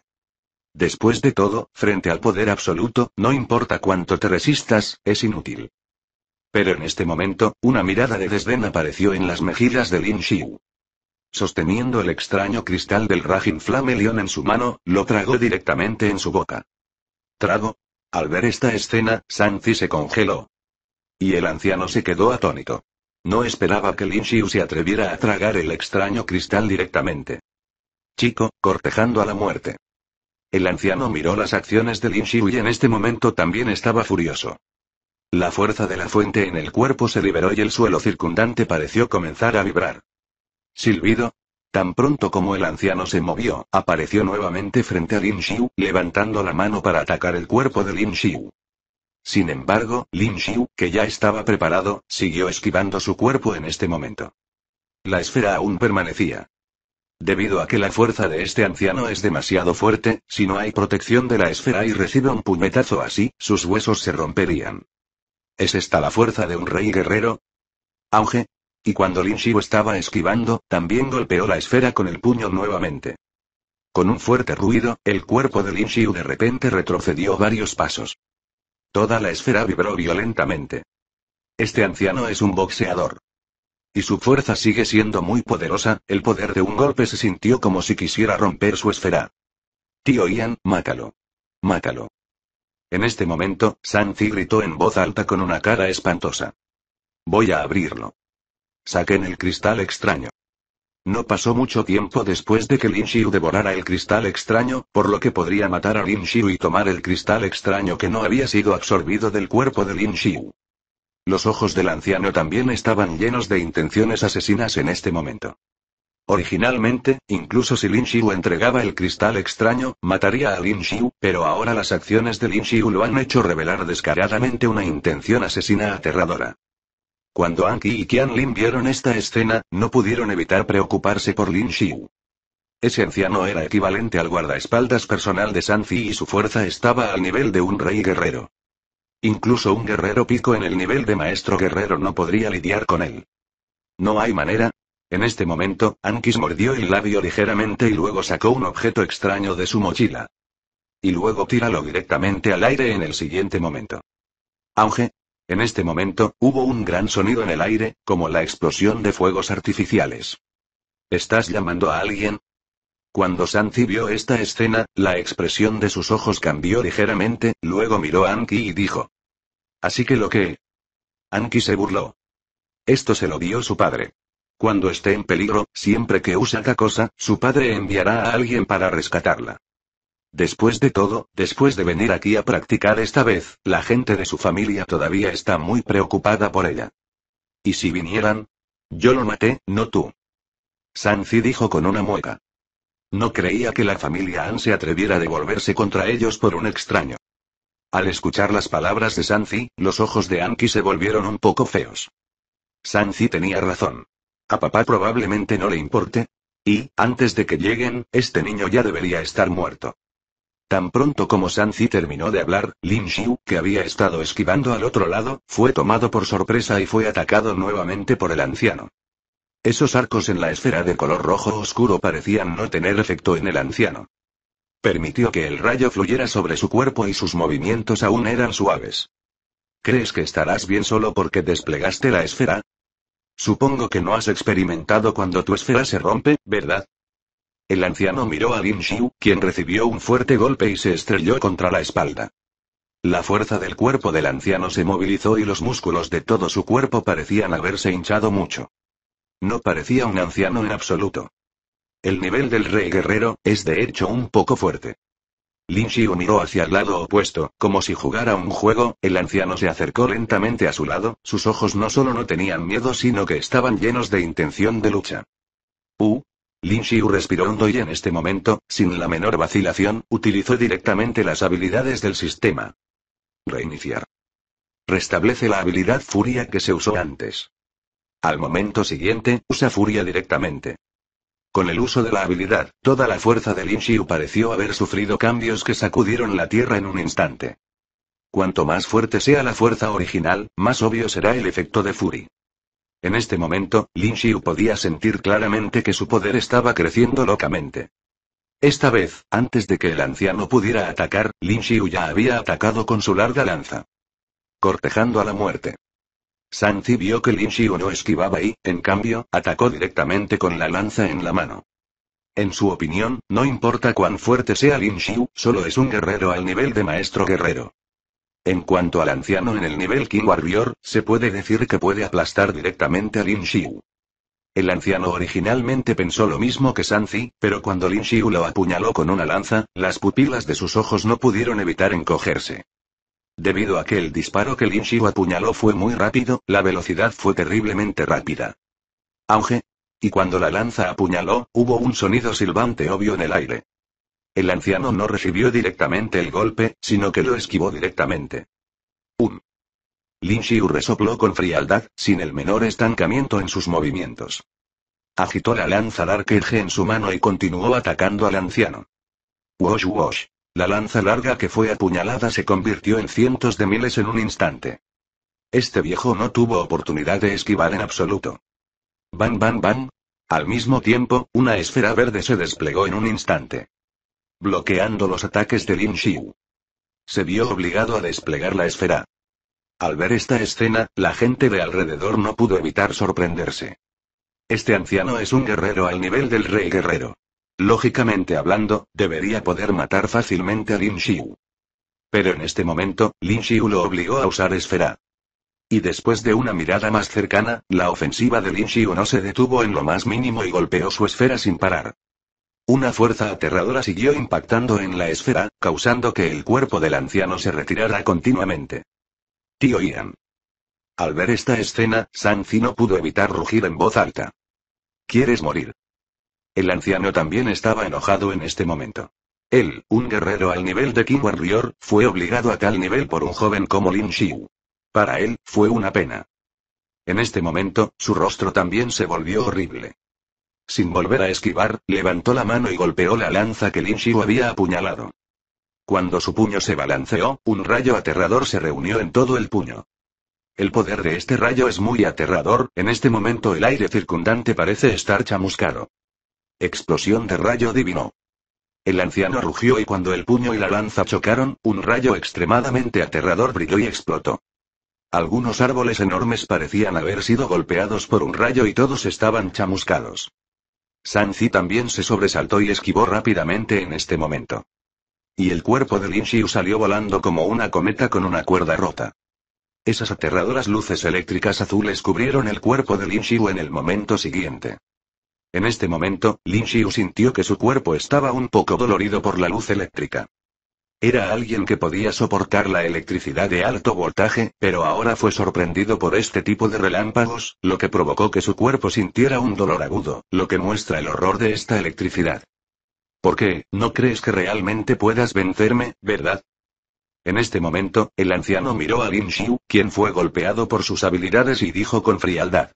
Después de todo, frente al poder absoluto, no importa cuánto te resistas, es inútil. Pero en este momento, una mirada de desdén apareció en las mejillas de Lin Xiu. Sosteniendo el extraño cristal del Rajin Flamelion en su mano, lo tragó directamente en su boca. ¿Trago? Al ver esta escena, sanxi se congeló. Y el anciano se quedó atónito. No esperaba que Lin Xiu se atreviera a tragar el extraño cristal directamente. Chico, cortejando a la muerte. El anciano miró las acciones de Lin Xiu y en este momento también estaba furioso. La fuerza de la fuente en el cuerpo se liberó y el suelo circundante pareció comenzar a vibrar. Silbido. Tan pronto como el anciano se movió, apareció nuevamente frente a Lin Xiu, levantando la mano para atacar el cuerpo de Lin Xiu. Sin embargo, Lin Xiu, que ya estaba preparado, siguió esquivando su cuerpo en este momento. La esfera aún permanecía. Debido a que la fuerza de este anciano es demasiado fuerte, si no hay protección de la esfera y recibe un puñetazo así, sus huesos se romperían. ¿Es esta la fuerza de un rey guerrero? Auge. Y cuando Lin Xiu estaba esquivando, también golpeó la esfera con el puño nuevamente. Con un fuerte ruido, el cuerpo de Lin Xiu de repente retrocedió varios pasos. Toda la esfera vibró violentamente. Este anciano es un boxeador. Y su fuerza sigue siendo muy poderosa, el poder de un golpe se sintió como si quisiera romper su esfera. Tío Ian, mátalo. Mátalo. En este momento, Sanzi gritó en voz alta con una cara espantosa. Voy a abrirlo. Saquen el cristal extraño. No pasó mucho tiempo después de que Lin Xiu devorara el cristal extraño, por lo que podría matar a Lin Xiu y tomar el cristal extraño que no había sido absorbido del cuerpo de Lin Xiu. Los ojos del anciano también estaban llenos de intenciones asesinas en este momento. Originalmente, incluso si Lin Xiu entregaba el cristal extraño, mataría a Lin Xiu, pero ahora las acciones de Lin Xiu lo han hecho revelar descaradamente una intención asesina aterradora. Cuando Anki y Qian Lin vieron esta escena, no pudieron evitar preocuparse por Lin Xiu. Ese anciano era equivalente al guardaespaldas personal de Sanfi y su fuerza estaba al nivel de un rey guerrero. Incluso un guerrero pico en el nivel de maestro guerrero no podría lidiar con él. No hay manera. En este momento, Anki mordió el labio ligeramente y luego sacó un objeto extraño de su mochila. Y luego tíralo directamente al aire en el siguiente momento. Auge, en este momento, hubo un gran sonido en el aire, como la explosión de fuegos artificiales. ¿Estás llamando a alguien? Cuando Santi vio esta escena, la expresión de sus ojos cambió ligeramente, luego miró a Anki y dijo. Así que lo que... Anki se burló. Esto se lo dio su padre. Cuando esté en peligro, siempre que usa cosa, su padre enviará a alguien para rescatarla. Después de todo, después de venir aquí a practicar esta vez, la gente de su familia todavía está muy preocupada por ella. ¿Y si vinieran? Yo lo maté, no tú. Sanzi dijo con una mueca. No creía que la familia An se atreviera a devolverse contra ellos por un extraño. Al escuchar las palabras de Sanzi, los ojos de Anki se volvieron un poco feos. Sanzi tenía razón. A papá probablemente no le importe. Y, antes de que lleguen, este niño ya debería estar muerto. Tan pronto como Sanzi terminó de hablar, Lin Xiu, que había estado esquivando al otro lado, fue tomado por sorpresa y fue atacado nuevamente por el anciano. Esos arcos en la esfera de color rojo oscuro parecían no tener efecto en el anciano. Permitió que el rayo fluyera sobre su cuerpo y sus movimientos aún eran suaves. ¿Crees que estarás bien solo porque desplegaste la esfera? Supongo que no has experimentado cuando tu esfera se rompe, ¿verdad? El anciano miró a Lin Xiu, quien recibió un fuerte golpe y se estrelló contra la espalda. La fuerza del cuerpo del anciano se movilizó y los músculos de todo su cuerpo parecían haberse hinchado mucho. No parecía un anciano en absoluto. El nivel del rey guerrero, es de hecho un poco fuerte. Lin Xiu miró hacia el lado opuesto, como si jugara un juego, el anciano se acercó lentamente a su lado, sus ojos no solo no tenían miedo sino que estaban llenos de intención de lucha. Uh, Lin Xiu respiró hondo y en este momento, sin la menor vacilación, utilizó directamente las habilidades del sistema. Reiniciar. Restablece la habilidad furia que se usó antes. Al momento siguiente, usa furia directamente. Con el uso de la habilidad, toda la fuerza de Lin Xiu pareció haber sufrido cambios que sacudieron la tierra en un instante. Cuanto más fuerte sea la fuerza original, más obvio será el efecto de furia. En este momento, Lin Xiu podía sentir claramente que su poder estaba creciendo locamente. Esta vez, antes de que el anciano pudiera atacar, Lin Xiu ya había atacado con su larga lanza. Cortejando a la muerte. Sanzi vio que Lin Xiu no esquivaba y, en cambio, atacó directamente con la lanza en la mano. En su opinión, no importa cuán fuerte sea Lin Xiu, solo es un guerrero al nivel de maestro guerrero. En cuanto al anciano en el nivel King Warrior, se puede decir que puede aplastar directamente a Lin Xiu. El anciano originalmente pensó lo mismo que Sanzi, pero cuando Lin Xiu lo apuñaló con una lanza, las pupilas de sus ojos no pudieron evitar encogerse. Debido a que el disparo que Lin Xiu apuñaló fue muy rápido, la velocidad fue terriblemente rápida. Auge. Y cuando la lanza apuñaló, hubo un sonido silbante obvio en el aire. El anciano no recibió directamente el golpe, sino que lo esquivó directamente. Un. Lin Xiu resopló con frialdad, sin el menor estancamiento en sus movimientos. Agitó la lanza Dark en su mano y continuó atacando al anciano. Wosh wosh. La lanza larga que fue apuñalada se convirtió en cientos de miles en un instante. Este viejo no tuvo oportunidad de esquivar en absoluto. ¡Bang! ¡Bang! ¡Bang! Al mismo tiempo, una esfera verde se desplegó en un instante bloqueando los ataques de Lin Xiu. Se vio obligado a desplegar la esfera. Al ver esta escena, la gente de alrededor no pudo evitar sorprenderse. Este anciano es un guerrero al nivel del rey guerrero. Lógicamente hablando, debería poder matar fácilmente a Lin Xiu. Pero en este momento, Lin Xiu lo obligó a usar esfera. Y después de una mirada más cercana, la ofensiva de Lin Xiu no se detuvo en lo más mínimo y golpeó su esfera sin parar. Una fuerza aterradora siguió impactando en la esfera, causando que el cuerpo del anciano se retirara continuamente. Tío Ian. Al ver esta escena, Sanzi no pudo evitar rugir en voz alta. ¿Quieres morir? El anciano también estaba enojado en este momento. Él, un guerrero al nivel de King Warrior, fue obligado a tal nivel por un joven como Lin Xiu. Para él, fue una pena. En este momento, su rostro también se volvió horrible. Sin volver a esquivar, levantó la mano y golpeó la lanza que Lin había apuñalado. Cuando su puño se balanceó, un rayo aterrador se reunió en todo el puño. El poder de este rayo es muy aterrador, en este momento el aire circundante parece estar chamuscado. Explosión de rayo divino. El anciano rugió y cuando el puño y la lanza chocaron, un rayo extremadamente aterrador brilló y explotó. Algunos árboles enormes parecían haber sido golpeados por un rayo y todos estaban chamuscados. Sanzi también se sobresaltó y esquivó rápidamente en este momento. Y el cuerpo de Lin Xiu salió volando como una cometa con una cuerda rota. Esas aterradoras luces eléctricas azules cubrieron el cuerpo de Lin Xiu en el momento siguiente. En este momento, Lin Xiu sintió que su cuerpo estaba un poco dolorido por la luz eléctrica. Era alguien que podía soportar la electricidad de alto voltaje, pero ahora fue sorprendido por este tipo de relámpagos, lo que provocó que su cuerpo sintiera un dolor agudo, lo que muestra el horror de esta electricidad. ¿Por qué? ¿No crees que realmente puedas vencerme, verdad? En este momento, el anciano miró a Lin Xiu, quien fue golpeado por sus habilidades y dijo con frialdad.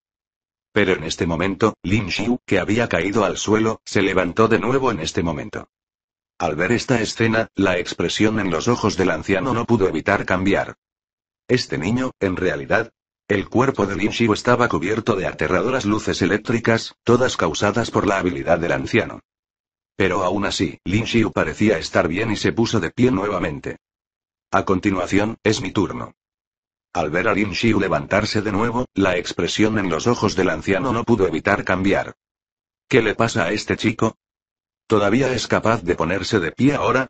Pero en este momento, Lin Xiu, que había caído al suelo, se levantó de nuevo en este momento. Al ver esta escena, la expresión en los ojos del anciano no pudo evitar cambiar. Este niño, en realidad, el cuerpo de Lin Xiu estaba cubierto de aterradoras luces eléctricas, todas causadas por la habilidad del anciano. Pero aún así, Lin Xiu parecía estar bien y se puso de pie nuevamente. A continuación, es mi turno. Al ver a Lin Xiu levantarse de nuevo, la expresión en los ojos del anciano no pudo evitar cambiar. ¿Qué le pasa a este chico? ¿Todavía es capaz de ponerse de pie ahora?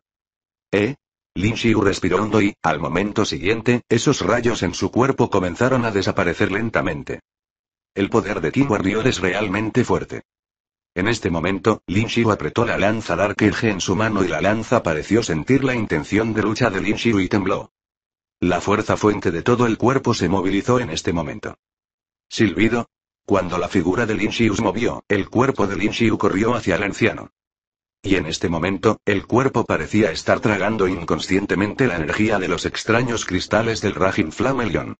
¿Eh? Lin Xiu respiró hondo y, al momento siguiente, esos rayos en su cuerpo comenzaron a desaparecer lentamente. El poder de Kim Warrior es realmente fuerte. En este momento, Lin Xiu apretó la lanza Dark Edge en su mano y la lanza pareció sentir la intención de lucha de Lin Xiu y tembló. La fuerza fuente de todo el cuerpo se movilizó en este momento. Silbido. Cuando la figura de Lin Xiu se movió, el cuerpo de Lin Xiu corrió hacia el anciano. Y en este momento, el cuerpo parecía estar tragando inconscientemente la energía de los extraños cristales del Rajin Flamelion.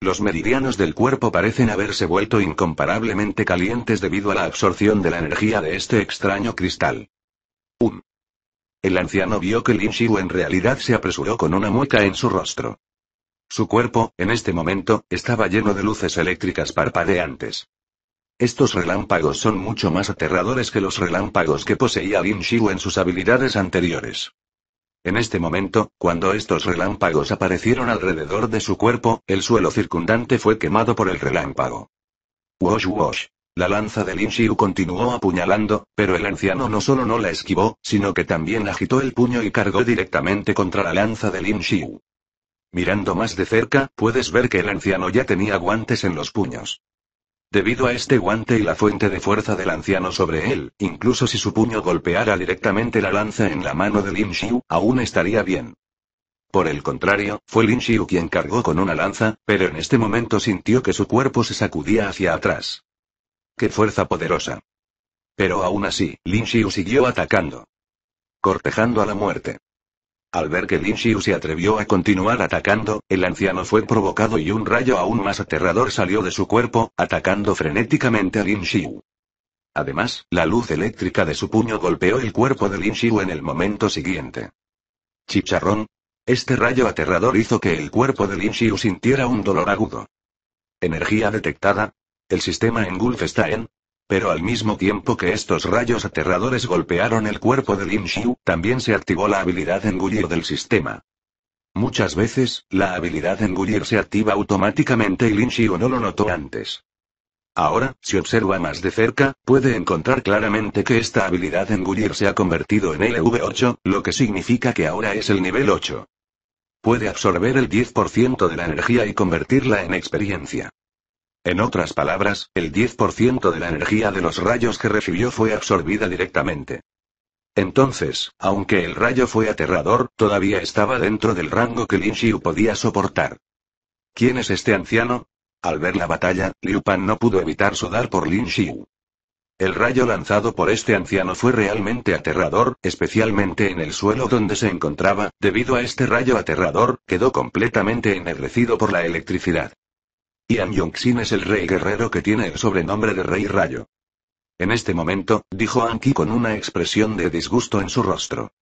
Los meridianos del cuerpo parecen haberse vuelto incomparablemente calientes debido a la absorción de la energía de este extraño cristal. 1 um. El anciano vio que Lin Shiu en realidad se apresuró con una mueca en su rostro. Su cuerpo, en este momento, estaba lleno de luces eléctricas parpadeantes. Estos relámpagos son mucho más aterradores que los relámpagos que poseía Lin Xiu en sus habilidades anteriores. En este momento, cuando estos relámpagos aparecieron alrededor de su cuerpo, el suelo circundante fue quemado por el relámpago. Wash wash. La lanza de Lin Xiu continuó apuñalando, pero el anciano no solo no la esquivó, sino que también agitó el puño y cargó directamente contra la lanza de Lin Xiu. Mirando más de cerca, puedes ver que el anciano ya tenía guantes en los puños. Debido a este guante y la fuente de fuerza del anciano sobre él, incluso si su puño golpeara directamente la lanza en la mano de Lin Xiu, aún estaría bien. Por el contrario, fue Lin Xiu quien cargó con una lanza, pero en este momento sintió que su cuerpo se sacudía hacia atrás. ¡Qué fuerza poderosa! Pero aún así, Lin Xiu siguió atacando. Cortejando a la muerte. Al ver que Lin Xiu se atrevió a continuar atacando, el anciano fue provocado y un rayo aún más aterrador salió de su cuerpo, atacando frenéticamente a Lin Xiu. Además, la luz eléctrica de su puño golpeó el cuerpo de Lin Xiu en el momento siguiente. Chicharrón. Este rayo aterrador hizo que el cuerpo de Lin Xiu sintiera un dolor agudo. Energía detectada. El sistema Engulf está en pero al mismo tiempo que estos rayos aterradores golpearon el cuerpo de Lin Xiu, también se activó la habilidad engullir del sistema. Muchas veces, la habilidad engullir se activa automáticamente y Lin Xiu no lo notó antes. Ahora, si observa más de cerca, puede encontrar claramente que esta habilidad engullir se ha convertido en LV8, lo que significa que ahora es el nivel 8. Puede absorber el 10% de la energía y convertirla en experiencia. En otras palabras, el 10% de la energía de los rayos que recibió fue absorbida directamente. Entonces, aunque el rayo fue aterrador, todavía estaba dentro del rango que Lin Xiu podía soportar. ¿Quién es este anciano? Al ver la batalla, Liu Pan no pudo evitar sudar por Lin Xiu. El rayo lanzado por este anciano fue realmente aterrador, especialmente en el suelo donde se encontraba, debido a este rayo aterrador, quedó completamente ennegrecido por la electricidad. Yan Yongxin es el rey guerrero que tiene el sobrenombre de Rey Rayo. En este momento, dijo Anki con una expresión de disgusto en su rostro.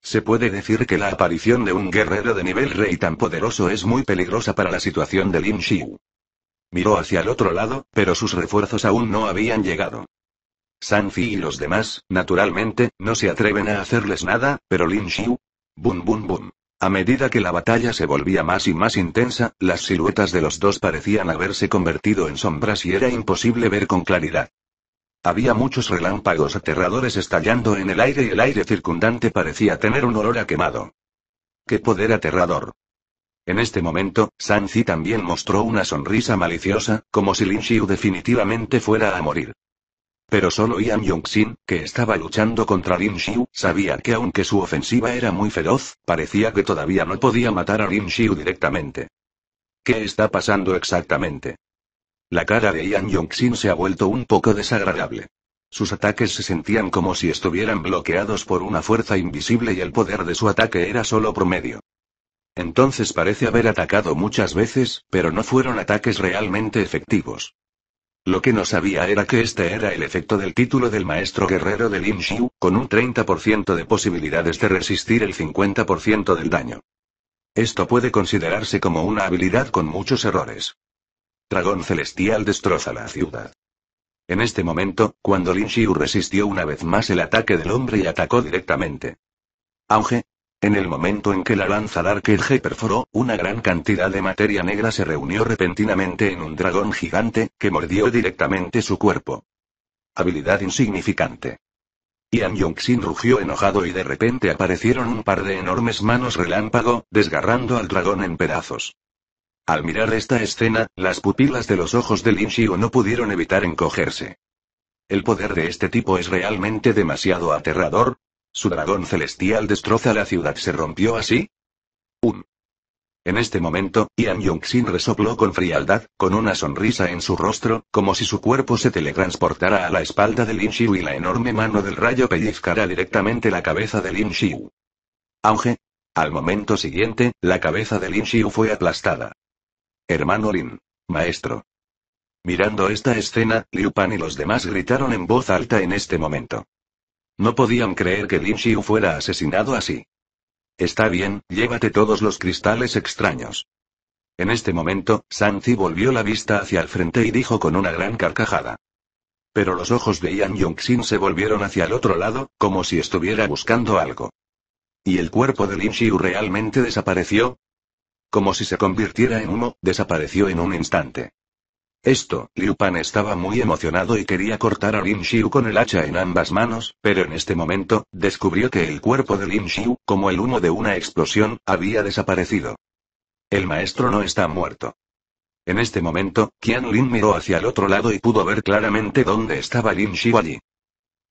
Se puede decir que la aparición de un guerrero de nivel rey tan poderoso es muy peligrosa para la situación de Lin Xiu. Miró hacia el otro lado, pero sus refuerzos aún no habían llegado. Sanfi y los demás, naturalmente, no se atreven a hacerles nada, pero Lin Xiu. Bum bum bum. A medida que la batalla se volvía más y más intensa, las siluetas de los dos parecían haberse convertido en sombras y era imposible ver con claridad. Había muchos relámpagos aterradores estallando en el aire y el aire circundante parecía tener un olor a quemado. ¡Qué poder aterrador! En este momento, Sanzi también mostró una sonrisa maliciosa, como si Lin Xiu definitivamente fuera a morir. Pero solo Ian Yongxin, que estaba luchando contra Lin Xiu, sabía que aunque su ofensiva era muy feroz, parecía que todavía no podía matar a Lin Xiu directamente. ¿Qué está pasando exactamente? La cara de Ian Yongxin se ha vuelto un poco desagradable. Sus ataques se sentían como si estuvieran bloqueados por una fuerza invisible y el poder de su ataque era solo promedio. Entonces parece haber atacado muchas veces, pero no fueron ataques realmente efectivos. Lo que no sabía era que este era el efecto del título del maestro guerrero de Lin Xiu, con un 30% de posibilidades de resistir el 50% del daño. Esto puede considerarse como una habilidad con muchos errores. Dragón celestial destroza la ciudad. En este momento, cuando Lin Xiu resistió una vez más el ataque del hombre y atacó directamente. Auge, en el momento en que la lanza G perforó, una gran cantidad de materia negra se reunió repentinamente en un dragón gigante, que mordió directamente su cuerpo. Habilidad insignificante. Ian Yongxin rugió enojado y de repente aparecieron un par de enormes manos relámpago, desgarrando al dragón en pedazos. Al mirar esta escena, las pupilas de los ojos de Lin Xiu no pudieron evitar encogerse. El poder de este tipo es realmente demasiado aterrador, su dragón celestial destroza la ciudad. ¿Se rompió así? Un. En este momento, Ian Yongxin resopló con frialdad, con una sonrisa en su rostro, como si su cuerpo se teletransportara a la espalda de Lin Xiu y la enorme mano del rayo pellizcara directamente la cabeza de Lin Xiu. Auge. Al momento siguiente, la cabeza de Lin Xiu fue aplastada. Hermano Lin. Maestro. Mirando esta escena, Liu Pan y los demás gritaron en voz alta en este momento. No podían creer que Lin Xiu fuera asesinado así. Está bien, llévate todos los cristales extraños. En este momento, Sanzi volvió la vista hacia el frente y dijo con una gran carcajada. Pero los ojos de Yan Yongxin se volvieron hacia el otro lado, como si estuviera buscando algo. ¿Y el cuerpo de Lin Xiu realmente desapareció? Como si se convirtiera en humo, desapareció en un instante. Esto, Liu Pan estaba muy emocionado y quería cortar a Lin Xiu con el hacha en ambas manos, pero en este momento, descubrió que el cuerpo de Lin Xiu, como el humo de una explosión, había desaparecido. El maestro no está muerto. En este momento, Qian Lin miró hacia el otro lado y pudo ver claramente dónde estaba Lin Xiu allí.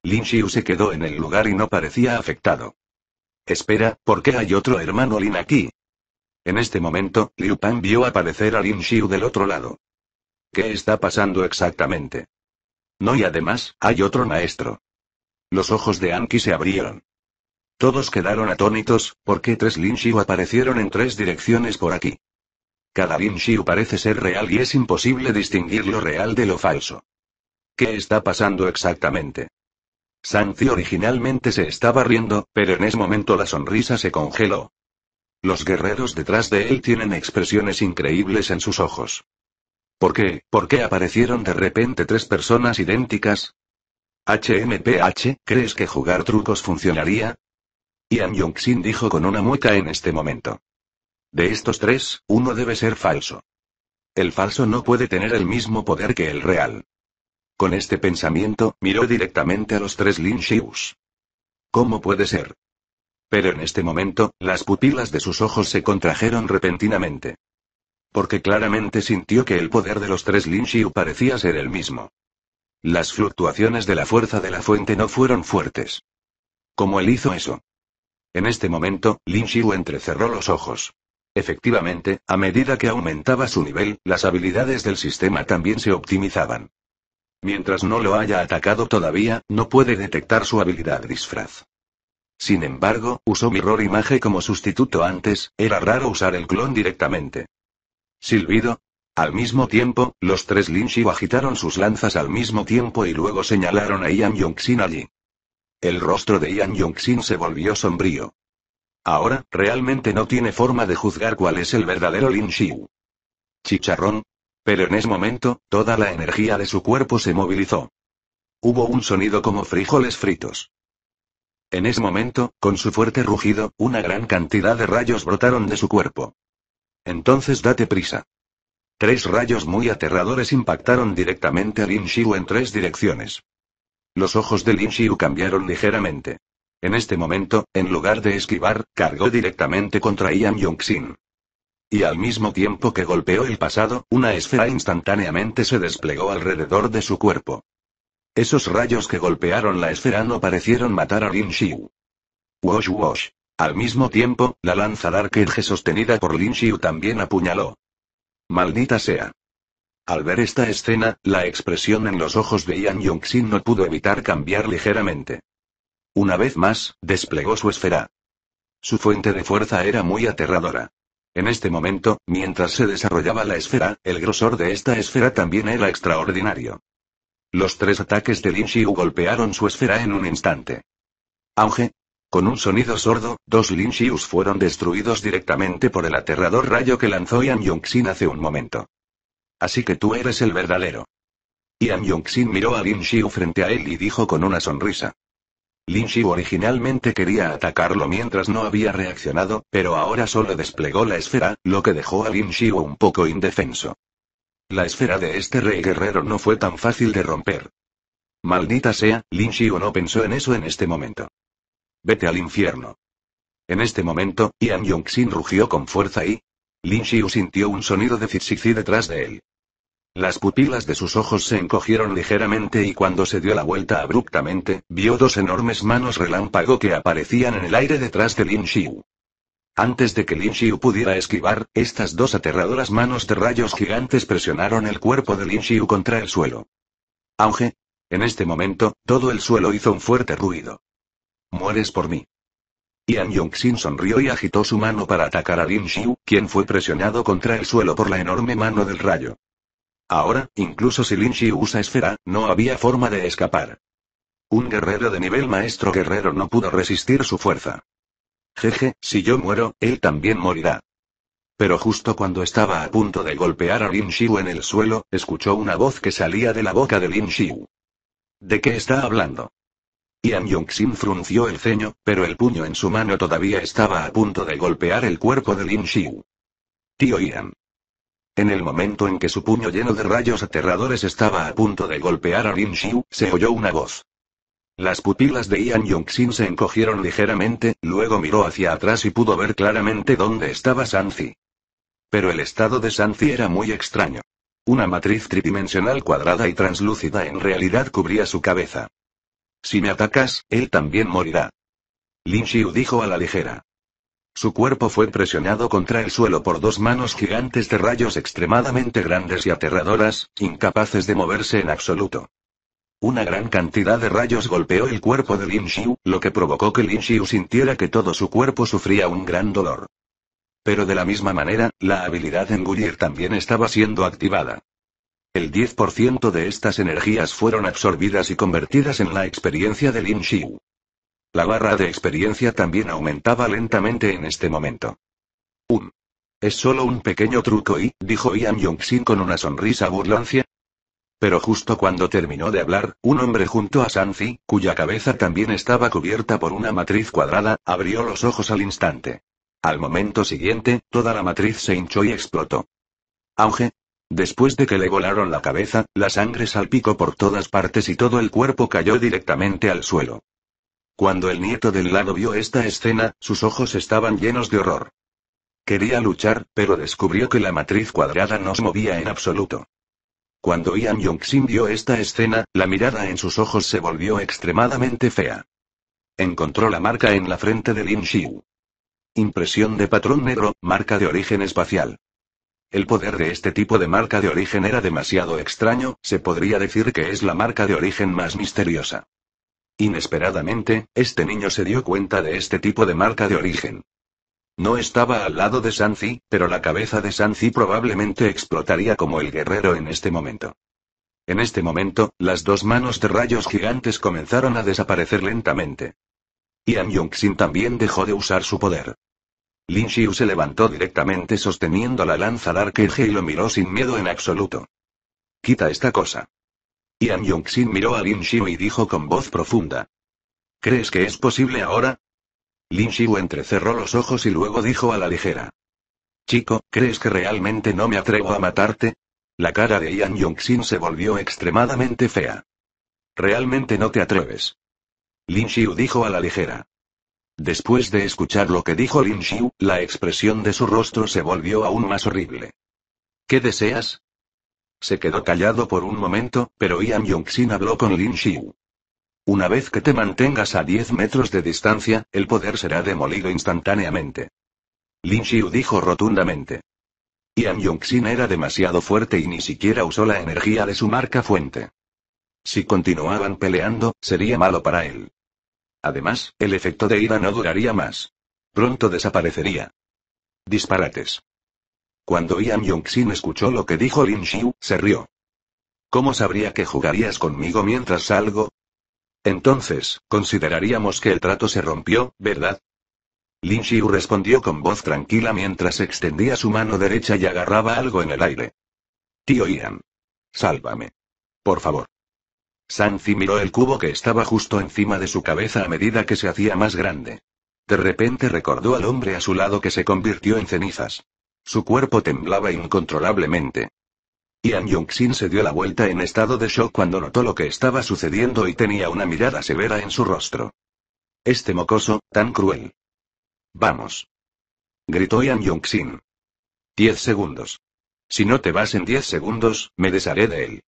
Lin Xiu se quedó en el lugar y no parecía afectado. Espera, ¿por qué hay otro hermano Lin aquí? En este momento, Liu Pan vio aparecer a Lin Xiu del otro lado. ¿Qué está pasando exactamente? No y además, hay otro maestro. Los ojos de Anki se abrieron. Todos quedaron atónitos, porque tres Lin-Shiu aparecieron en tres direcciones por aquí. Cada Lin-Shiu parece ser real y es imposible distinguir lo real de lo falso. ¿Qué está pasando exactamente? Sanzi originalmente se estaba riendo, pero en ese momento la sonrisa se congeló. Los guerreros detrás de él tienen expresiones increíbles en sus ojos. ¿Por qué? ¿Por qué aparecieron de repente tres personas idénticas? HMPH, ¿crees que jugar trucos funcionaría? Ian Yongxin sin dijo con una mueca en este momento. De estos tres, uno debe ser falso. El falso no puede tener el mismo poder que el real. Con este pensamiento, miró directamente a los tres Lin Shius. ¿Cómo puede ser? Pero en este momento, las pupilas de sus ojos se contrajeron repentinamente porque claramente sintió que el poder de los tres Lin Xiu parecía ser el mismo. Las fluctuaciones de la fuerza de la fuente no fueron fuertes. ¿Cómo él hizo eso? En este momento, Lin Xiu entrecerró los ojos. Efectivamente, a medida que aumentaba su nivel, las habilidades del sistema también se optimizaban. Mientras no lo haya atacado todavía, no puede detectar su habilidad disfraz. Sin embargo, usó Mirror Image como sustituto antes, era raro usar el clon directamente. Silbido. Al mismo tiempo, los tres Lin Xiu agitaron sus lanzas al mismo tiempo y luego señalaron a Ian Yongxin allí. El rostro de Ian Yongxin se volvió sombrío. Ahora, realmente no tiene forma de juzgar cuál es el verdadero Lin Xiu. Chicharrón. Pero en ese momento, toda la energía de su cuerpo se movilizó. Hubo un sonido como frijoles fritos. En ese momento, con su fuerte rugido, una gran cantidad de rayos brotaron de su cuerpo. Entonces date prisa. Tres rayos muy aterradores impactaron directamente a Lin Xiu en tres direcciones. Los ojos de Lin Xiu cambiaron ligeramente. En este momento, en lugar de esquivar, cargó directamente contra Ian Yongxin. Y al mismo tiempo que golpeó el pasado, una esfera instantáneamente se desplegó alrededor de su cuerpo. Esos rayos que golpearon la esfera no parecieron matar a Lin Xiu. Wash wash. Al mismo tiempo, la lanza Dark Edge sostenida por Lin Xiu también apuñaló. Maldita sea. Al ver esta escena, la expresión en los ojos de Yan Yongxin no pudo evitar cambiar ligeramente. Una vez más, desplegó su esfera. Su fuente de fuerza era muy aterradora. En este momento, mientras se desarrollaba la esfera, el grosor de esta esfera también era extraordinario. Los tres ataques de Lin Xiu golpearon su esfera en un instante. Auge, con un sonido sordo, dos Linxius fueron destruidos directamente por el aterrador rayo que lanzó Ian Yongxin hace un momento. Así que tú eres el verdadero. Ian Yongxin miró a Lin Xiu frente a él y dijo con una sonrisa. Lin Xiu originalmente quería atacarlo mientras no había reaccionado, pero ahora solo desplegó la esfera, lo que dejó a Lin Xiu un poco indefenso. La esfera de este rey guerrero no fue tan fácil de romper. Maldita sea, Lin Xiu no pensó en eso en este momento. Vete al infierno. En este momento, Ian Yongxin rugió con fuerza y. Lin Xiu sintió un sonido de zizzizi detrás de él. Las pupilas de sus ojos se encogieron ligeramente y cuando se dio la vuelta abruptamente, vio dos enormes manos relámpago que aparecían en el aire detrás de Lin Xiu. Antes de que Lin Xiu pudiera esquivar, estas dos aterradoras manos de rayos gigantes presionaron el cuerpo de Lin Xiu contra el suelo. Auge. En este momento, todo el suelo hizo un fuerte ruido. Mueres por mí. Yan Yongxin sonrió y agitó su mano para atacar a Lin Xiu, quien fue presionado contra el suelo por la enorme mano del rayo. Ahora, incluso si Lin Xiu usa esfera, no había forma de escapar. Un guerrero de nivel maestro guerrero no pudo resistir su fuerza. Jeje, si yo muero, él también morirá. Pero justo cuando estaba a punto de golpear a Lin Xiu en el suelo, escuchó una voz que salía de la boca de Lin Xiu. ¿De qué está hablando? Ian Yongxin frunció el ceño, pero el puño en su mano todavía estaba a punto de golpear el cuerpo de Lin Xiu. Tío Ian. En el momento en que su puño lleno de rayos aterradores estaba a punto de golpear a Lin Xiu, se oyó una voz. Las pupilas de Ian Yongxin se encogieron ligeramente, luego miró hacia atrás y pudo ver claramente dónde estaba Sanzi. Pero el estado de Sanzi era muy extraño. Una matriz tridimensional cuadrada y translúcida en realidad cubría su cabeza. Si me atacas, él también morirá. Lin Xiu dijo a la ligera. Su cuerpo fue presionado contra el suelo por dos manos gigantes de rayos extremadamente grandes y aterradoras, incapaces de moverse en absoluto. Una gran cantidad de rayos golpeó el cuerpo de Lin Xiu, lo que provocó que Lin Xiu sintiera que todo su cuerpo sufría un gran dolor. Pero de la misma manera, la habilidad de Engullir también estaba siendo activada. El 10% de estas energías fueron absorbidas y convertidas en la experiencia de Lin Xiu. La barra de experiencia también aumentaba lentamente en este momento. Un. Es solo un pequeño truco y, dijo Ian Yongxin con una sonrisa burlancia. Pero justo cuando terminó de hablar, un hombre junto a Sanzi, cuya cabeza también estaba cubierta por una matriz cuadrada, abrió los ojos al instante. Al momento siguiente, toda la matriz se hinchó y explotó. Auge, Después de que le volaron la cabeza, la sangre salpicó por todas partes y todo el cuerpo cayó directamente al suelo. Cuando el nieto del lado vio esta escena, sus ojos estaban llenos de horror. Quería luchar, pero descubrió que la matriz cuadrada no se movía en absoluto. Cuando Ian Yongxin vio esta escena, la mirada en sus ojos se volvió extremadamente fea. Encontró la marca en la frente de Lin Xiu. Impresión de patrón negro, marca de origen espacial. El poder de este tipo de marca de origen era demasiado extraño, se podría decir que es la marca de origen más misteriosa. Inesperadamente, este niño se dio cuenta de este tipo de marca de origen. No estaba al lado de Sanzi, pero la cabeza de Sanzi probablemente explotaría como el guerrero en este momento. En este momento, las dos manos de rayos gigantes comenzaron a desaparecer lentamente. Y Ian Yongxin también dejó de usar su poder. Lin Xiu se levantó directamente sosteniendo la lanza Dark Edge y lo miró sin miedo en absoluto. Quita esta cosa. Ian Yongxin miró a Lin Xiu y dijo con voz profunda. ¿Crees que es posible ahora? Lin Xiu entrecerró los ojos y luego dijo a la ligera. Chico, ¿crees que realmente no me atrevo a matarte? La cara de Ian Yongxin se volvió extremadamente fea. Realmente no te atreves. Lin Xiu dijo a la ligera. Después de escuchar lo que dijo Lin Xiu, la expresión de su rostro se volvió aún más horrible. ¿Qué deseas? Se quedó callado por un momento, pero Ian Yongxin habló con Lin Xiu. Una vez que te mantengas a 10 metros de distancia, el poder será demolido instantáneamente. Lin Xiu dijo rotundamente. Ian Yongxin era demasiado fuerte y ni siquiera usó la energía de su marca fuente. Si continuaban peleando, sería malo para él. Además, el efecto de ira no duraría más. Pronto desaparecería. Disparates. Cuando Ian Yongxin escuchó lo que dijo Lin Xiu, se rió. ¿Cómo sabría que jugarías conmigo mientras salgo? Entonces, consideraríamos que el trato se rompió, ¿verdad? Lin Xiu respondió con voz tranquila mientras extendía su mano derecha y agarraba algo en el aire. Tío Ian. Sálvame. Por favor. Sanzi miró el cubo que estaba justo encima de su cabeza a medida que se hacía más grande. De repente recordó al hombre a su lado que se convirtió en cenizas. Su cuerpo temblaba incontrolablemente. Ian Yongxin se dio la vuelta en estado de shock cuando notó lo que estaba sucediendo y tenía una mirada severa en su rostro. Este mocoso, tan cruel. Vamos. Gritó Ian Yongxin. Diez segundos. Si no te vas en diez segundos, me desharé de él.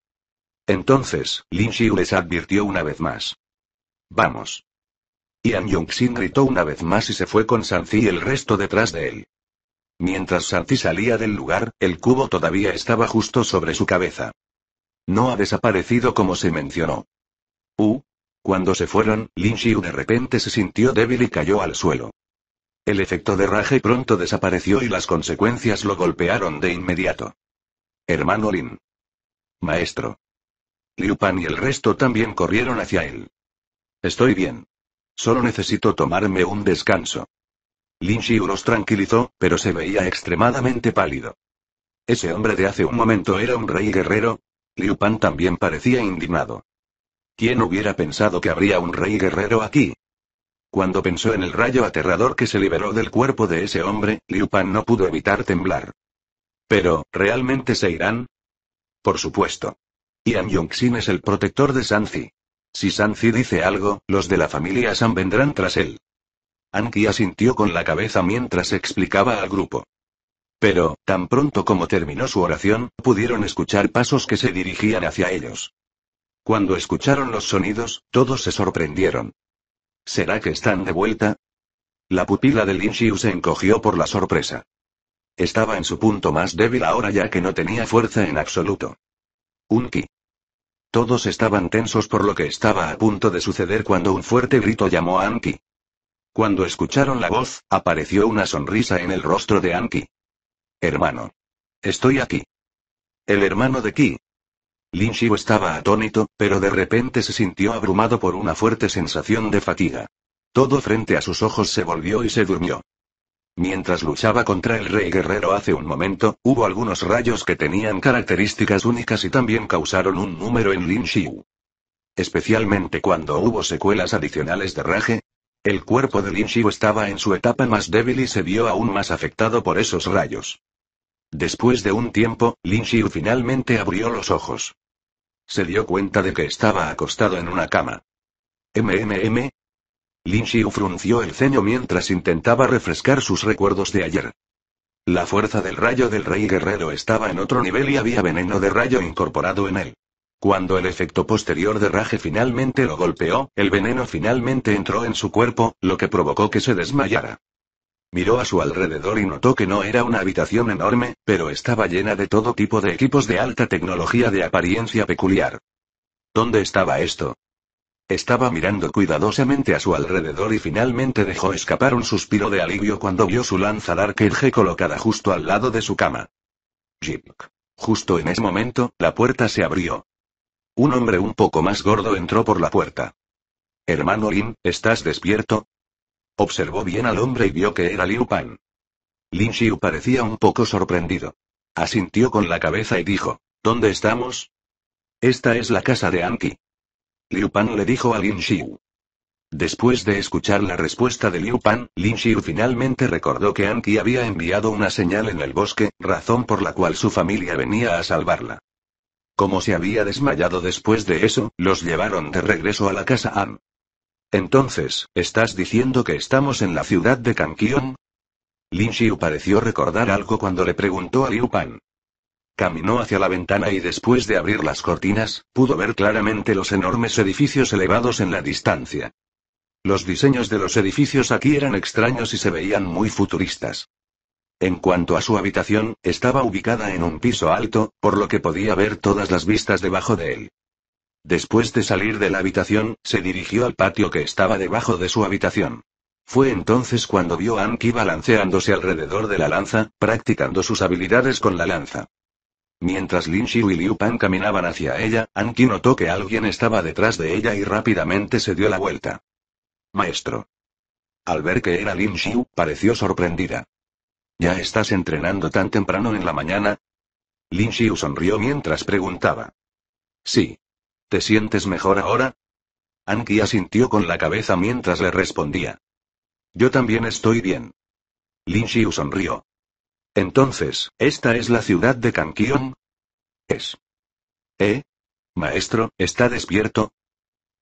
Entonces, Lin Xiu les advirtió una vez más. Vamos. Ian Yongxin gritó una vez más y se fue con Sanzi y el resto detrás de él. Mientras Sanzi salía del lugar, el cubo todavía estaba justo sobre su cabeza. No ha desaparecido como se mencionó. Uh. Cuando se fueron, Lin Xiu de repente se sintió débil y cayó al suelo. El efecto de raje pronto desapareció y las consecuencias lo golpearon de inmediato. Hermano Lin. Maestro. Liu Pan y el resto también corrieron hacia él. Estoy bien. Solo necesito tomarme un descanso. Lin Xiu los tranquilizó, pero se veía extremadamente pálido. ¿Ese hombre de hace un momento era un rey guerrero? Liu Pan también parecía indignado. ¿Quién hubiera pensado que habría un rey guerrero aquí? Cuando pensó en el rayo aterrador que se liberó del cuerpo de ese hombre, Liu Pan no pudo evitar temblar. Pero, ¿realmente se irán? Por supuesto. Y Yongxin es el protector de Sanzi. Si Sanzi dice algo, los de la familia San vendrán tras él. Anki asintió con la cabeza mientras explicaba al grupo. Pero, tan pronto como terminó su oración, pudieron escuchar pasos que se dirigían hacia ellos. Cuando escucharon los sonidos, todos se sorprendieron. ¿Será que están de vuelta? La pupila de Lin Xiu se encogió por la sorpresa. Estaba en su punto más débil ahora ya que no tenía fuerza en absoluto. Unki. Todos estaban tensos por lo que estaba a punto de suceder cuando un fuerte grito llamó a Anki. Cuando escucharon la voz, apareció una sonrisa en el rostro de Anki. Hermano. Estoy aquí. El hermano de Ki. Lin estaba atónito, pero de repente se sintió abrumado por una fuerte sensación de fatiga. Todo frente a sus ojos se volvió y se durmió. Mientras luchaba contra el rey guerrero hace un momento, hubo algunos rayos que tenían características únicas y también causaron un número en Lin Xiu. Especialmente cuando hubo secuelas adicionales de raje, El cuerpo de Lin Xiu estaba en su etapa más débil y se vio aún más afectado por esos rayos. Después de un tiempo, Lin Xiu finalmente abrió los ojos. Se dio cuenta de que estaba acostado en una cama. MMM, Lin Xiu frunció el ceño mientras intentaba refrescar sus recuerdos de ayer. La fuerza del rayo del rey guerrero estaba en otro nivel y había veneno de rayo incorporado en él. Cuando el efecto posterior de Raje finalmente lo golpeó, el veneno finalmente entró en su cuerpo, lo que provocó que se desmayara. Miró a su alrededor y notó que no era una habitación enorme, pero estaba llena de todo tipo de equipos de alta tecnología de apariencia peculiar. ¿Dónde estaba esto? Estaba mirando cuidadosamente a su alrededor y finalmente dejó escapar un suspiro de alivio cuando vio su lanza Dark Edge colocada justo al lado de su cama. Jip. Justo en ese momento, la puerta se abrió. Un hombre un poco más gordo entró por la puerta. Hermano Lin, ¿estás despierto? Observó bien al hombre y vio que era Liu Pan. Lin Xiu parecía un poco sorprendido. Asintió con la cabeza y dijo, ¿Dónde estamos? Esta es la casa de Anki. Liu Pan le dijo a Lin Xiu. Después de escuchar la respuesta de Liu Pan, Lin Xiu finalmente recordó que Anki había enviado una señal en el bosque, razón por la cual su familia venía a salvarla. Como se había desmayado después de eso, los llevaron de regreso a la casa An. Entonces, ¿estás diciendo que estamos en la ciudad de Kankion? Lin Xiu pareció recordar algo cuando le preguntó a Liu Pan. Caminó hacia la ventana y después de abrir las cortinas, pudo ver claramente los enormes edificios elevados en la distancia. Los diseños de los edificios aquí eran extraños y se veían muy futuristas. En cuanto a su habitación, estaba ubicada en un piso alto, por lo que podía ver todas las vistas debajo de él. Después de salir de la habitación, se dirigió al patio que estaba debajo de su habitación. Fue entonces cuando vio a Anki balanceándose alrededor de la lanza, practicando sus habilidades con la lanza. Mientras Lin Xiu y Liu Pan caminaban hacia ella, Anki notó que alguien estaba detrás de ella y rápidamente se dio la vuelta. Maestro. Al ver que era Lin Xiu, pareció sorprendida. ¿Ya estás entrenando tan temprano en la mañana? Lin Xiu sonrió mientras preguntaba. Sí. ¿Te sientes mejor ahora? Anki asintió con la cabeza mientras le respondía. Yo también estoy bien. Lin Xiu sonrió. Entonces, ¿esta es la ciudad de Canquión? Es. ¿Eh? Maestro, ¿está despierto?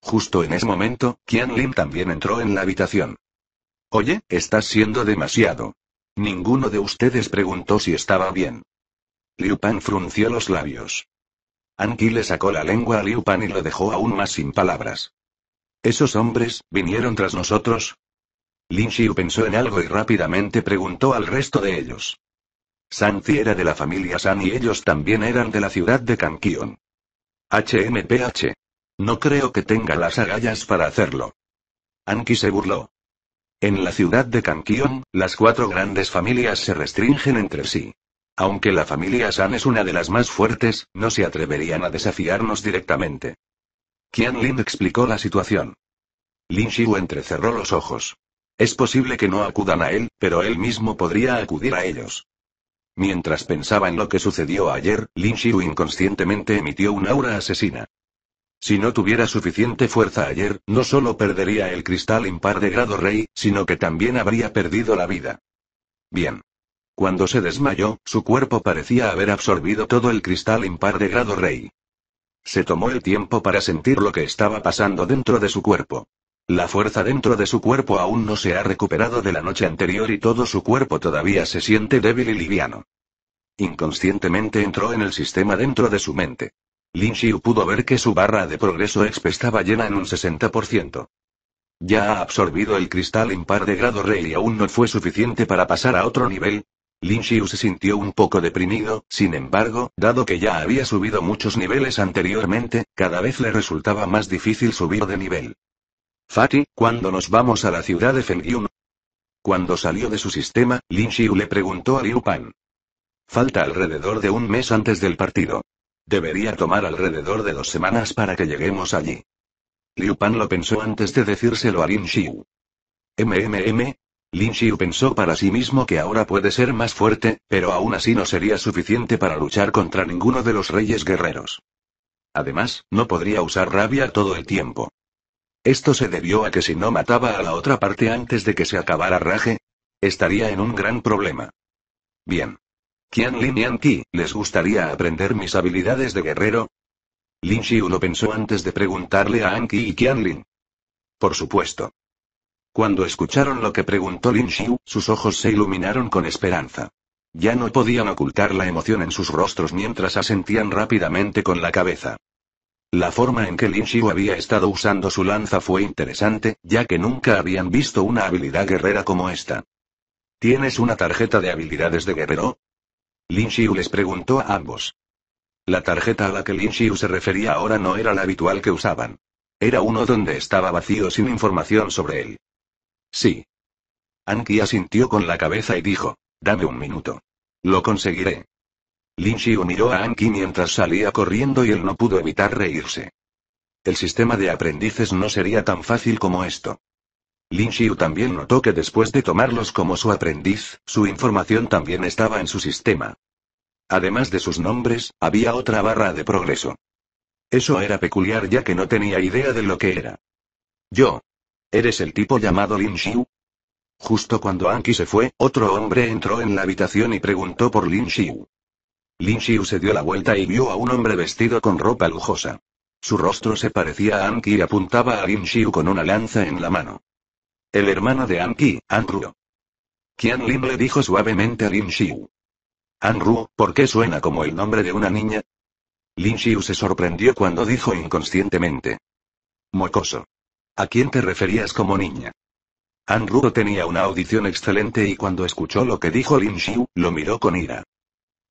Justo en ese momento, Qian Lin también entró en la habitación. Oye, estás siendo demasiado. Ninguno de ustedes preguntó si estaba bien. Liu Pan frunció los labios. Anki le sacó la lengua a Liu Pan y lo dejó aún más sin palabras. ¿Esos hombres vinieron tras nosotros? Lin Xiu pensó en algo y rápidamente preguntó al resto de ellos. Santi era de la familia San y ellos también eran de la ciudad de Canquion. HMPH. No creo que tenga las agallas para hacerlo. Anki se burló. En la ciudad de Canquion, las cuatro grandes familias se restringen entre sí. Aunque la familia San es una de las más fuertes, no se atreverían a desafiarnos directamente. Qian Lin explicó la situación. Lin Xiu entrecerró los ojos. Es posible que no acudan a él, pero él mismo podría acudir a ellos. Mientras pensaba en lo que sucedió ayer, Lin Xiu inconscientemente emitió un aura asesina. Si no tuviera suficiente fuerza ayer, no solo perdería el cristal impar de grado rey, sino que también habría perdido la vida. Bien. Cuando se desmayó, su cuerpo parecía haber absorbido todo el cristal impar de grado rey. Se tomó el tiempo para sentir lo que estaba pasando dentro de su cuerpo. La fuerza dentro de su cuerpo aún no se ha recuperado de la noche anterior y todo su cuerpo todavía se siente débil y liviano. Inconscientemente entró en el sistema dentro de su mente. Lin Xiu pudo ver que su barra de progreso exp estaba llena en un 60%. Ya ha absorbido el cristal impar de grado rey y aún no fue suficiente para pasar a otro nivel. Lin Xiu se sintió un poco deprimido, sin embargo, dado que ya había subido muchos niveles anteriormente, cada vez le resultaba más difícil subir de nivel. Fati, ¿cuándo nos vamos a la ciudad de Fengyun? Cuando salió de su sistema, Lin Xiu le preguntó a Liu Pan. Falta alrededor de un mes antes del partido. Debería tomar alrededor de dos semanas para que lleguemos allí. Liu Pan lo pensó antes de decírselo a Lin Xiu. MMM. Lin Xiu pensó para sí mismo que ahora puede ser más fuerte, pero aún así no sería suficiente para luchar contra ninguno de los reyes guerreros. Además, no podría usar rabia todo el tiempo. Esto se debió a que si no mataba a la otra parte antes de que se acabara Rage, estaría en un gran problema. Bien. Qian y Anki ¿les gustaría aprender mis habilidades de guerrero? Lin Xiu lo pensó antes de preguntarle a Anki y Qian Por supuesto. Cuando escucharon lo que preguntó Lin Xiu, sus ojos se iluminaron con esperanza. Ya no podían ocultar la emoción en sus rostros mientras asentían rápidamente con la cabeza. La forma en que Lin Xiu había estado usando su lanza fue interesante, ya que nunca habían visto una habilidad guerrera como esta. ¿Tienes una tarjeta de habilidades de guerrero? Lin Xiu les preguntó a ambos. La tarjeta a la que Lin Xiu se refería ahora no era la habitual que usaban. Era uno donde estaba vacío sin información sobre él. Sí. Anki asintió con la cabeza y dijo, dame un minuto. Lo conseguiré. Lin Xiu miró a Anki mientras salía corriendo y él no pudo evitar reírse. El sistema de aprendices no sería tan fácil como esto. Lin Xiu también notó que después de tomarlos como su aprendiz, su información también estaba en su sistema. Además de sus nombres, había otra barra de progreso. Eso era peculiar ya que no tenía idea de lo que era. Yo. ¿Eres el tipo llamado Lin Xiu? Justo cuando Anki se fue, otro hombre entró en la habitación y preguntó por Lin Xiu. Lin Xiu se dio la vuelta y vio a un hombre vestido con ropa lujosa. Su rostro se parecía a Anki y apuntaba a Lin Xiu con una lanza en la mano. El hermano de Anki, Anru. Qian Lin le dijo suavemente a Lin Xiu. Ruo, ¿por qué suena como el nombre de una niña? Lin Xiu se sorprendió cuando dijo inconscientemente. Mocoso. ¿A quién te referías como niña? Ruo tenía una audición excelente y cuando escuchó lo que dijo Lin Xiu, lo miró con ira.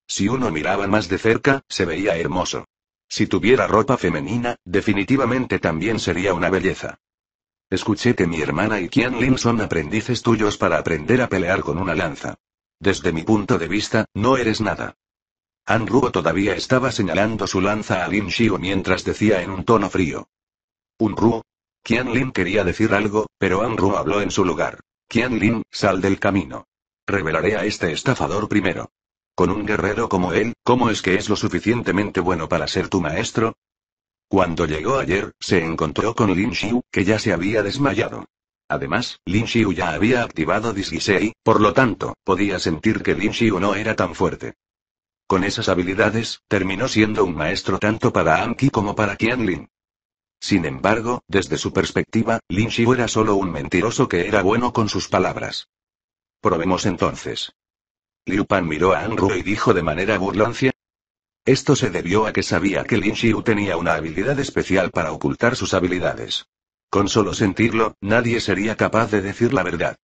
Si uno miraba más de cerca, se veía hermoso. Si tuviera ropa femenina, definitivamente también sería una belleza. Escuché que mi hermana y Qian Lin son aprendices tuyos para aprender a pelear con una lanza. Desde mi punto de vista, no eres nada. An Ruo todavía estaba señalando su lanza a Lin Xiu mientras decía en un tono frío. Un Ruo. Qian Lin quería decir algo, pero An Ruo habló en su lugar. Qian Lin, sal del camino. Revelaré a este estafador primero con un guerrero como él, ¿cómo es que es lo suficientemente bueno para ser tu maestro? Cuando llegó ayer, se encontró con Lin Xiu, que ya se había desmayado. Además, Lin Xiu ya había activado Disguisei, por lo tanto, podía sentir que Lin Xiu no era tan fuerte. Con esas habilidades, terminó siendo un maestro tanto para Anki como para Lin. Sin embargo, desde su perspectiva, Lin Xiu era solo un mentiroso que era bueno con sus palabras. Probemos entonces. Liu Pan miró a Anru y dijo de manera burlancia. Esto se debió a que sabía que Lin Xiu tenía una habilidad especial para ocultar sus habilidades. Con solo sentirlo, nadie sería capaz de decir la verdad.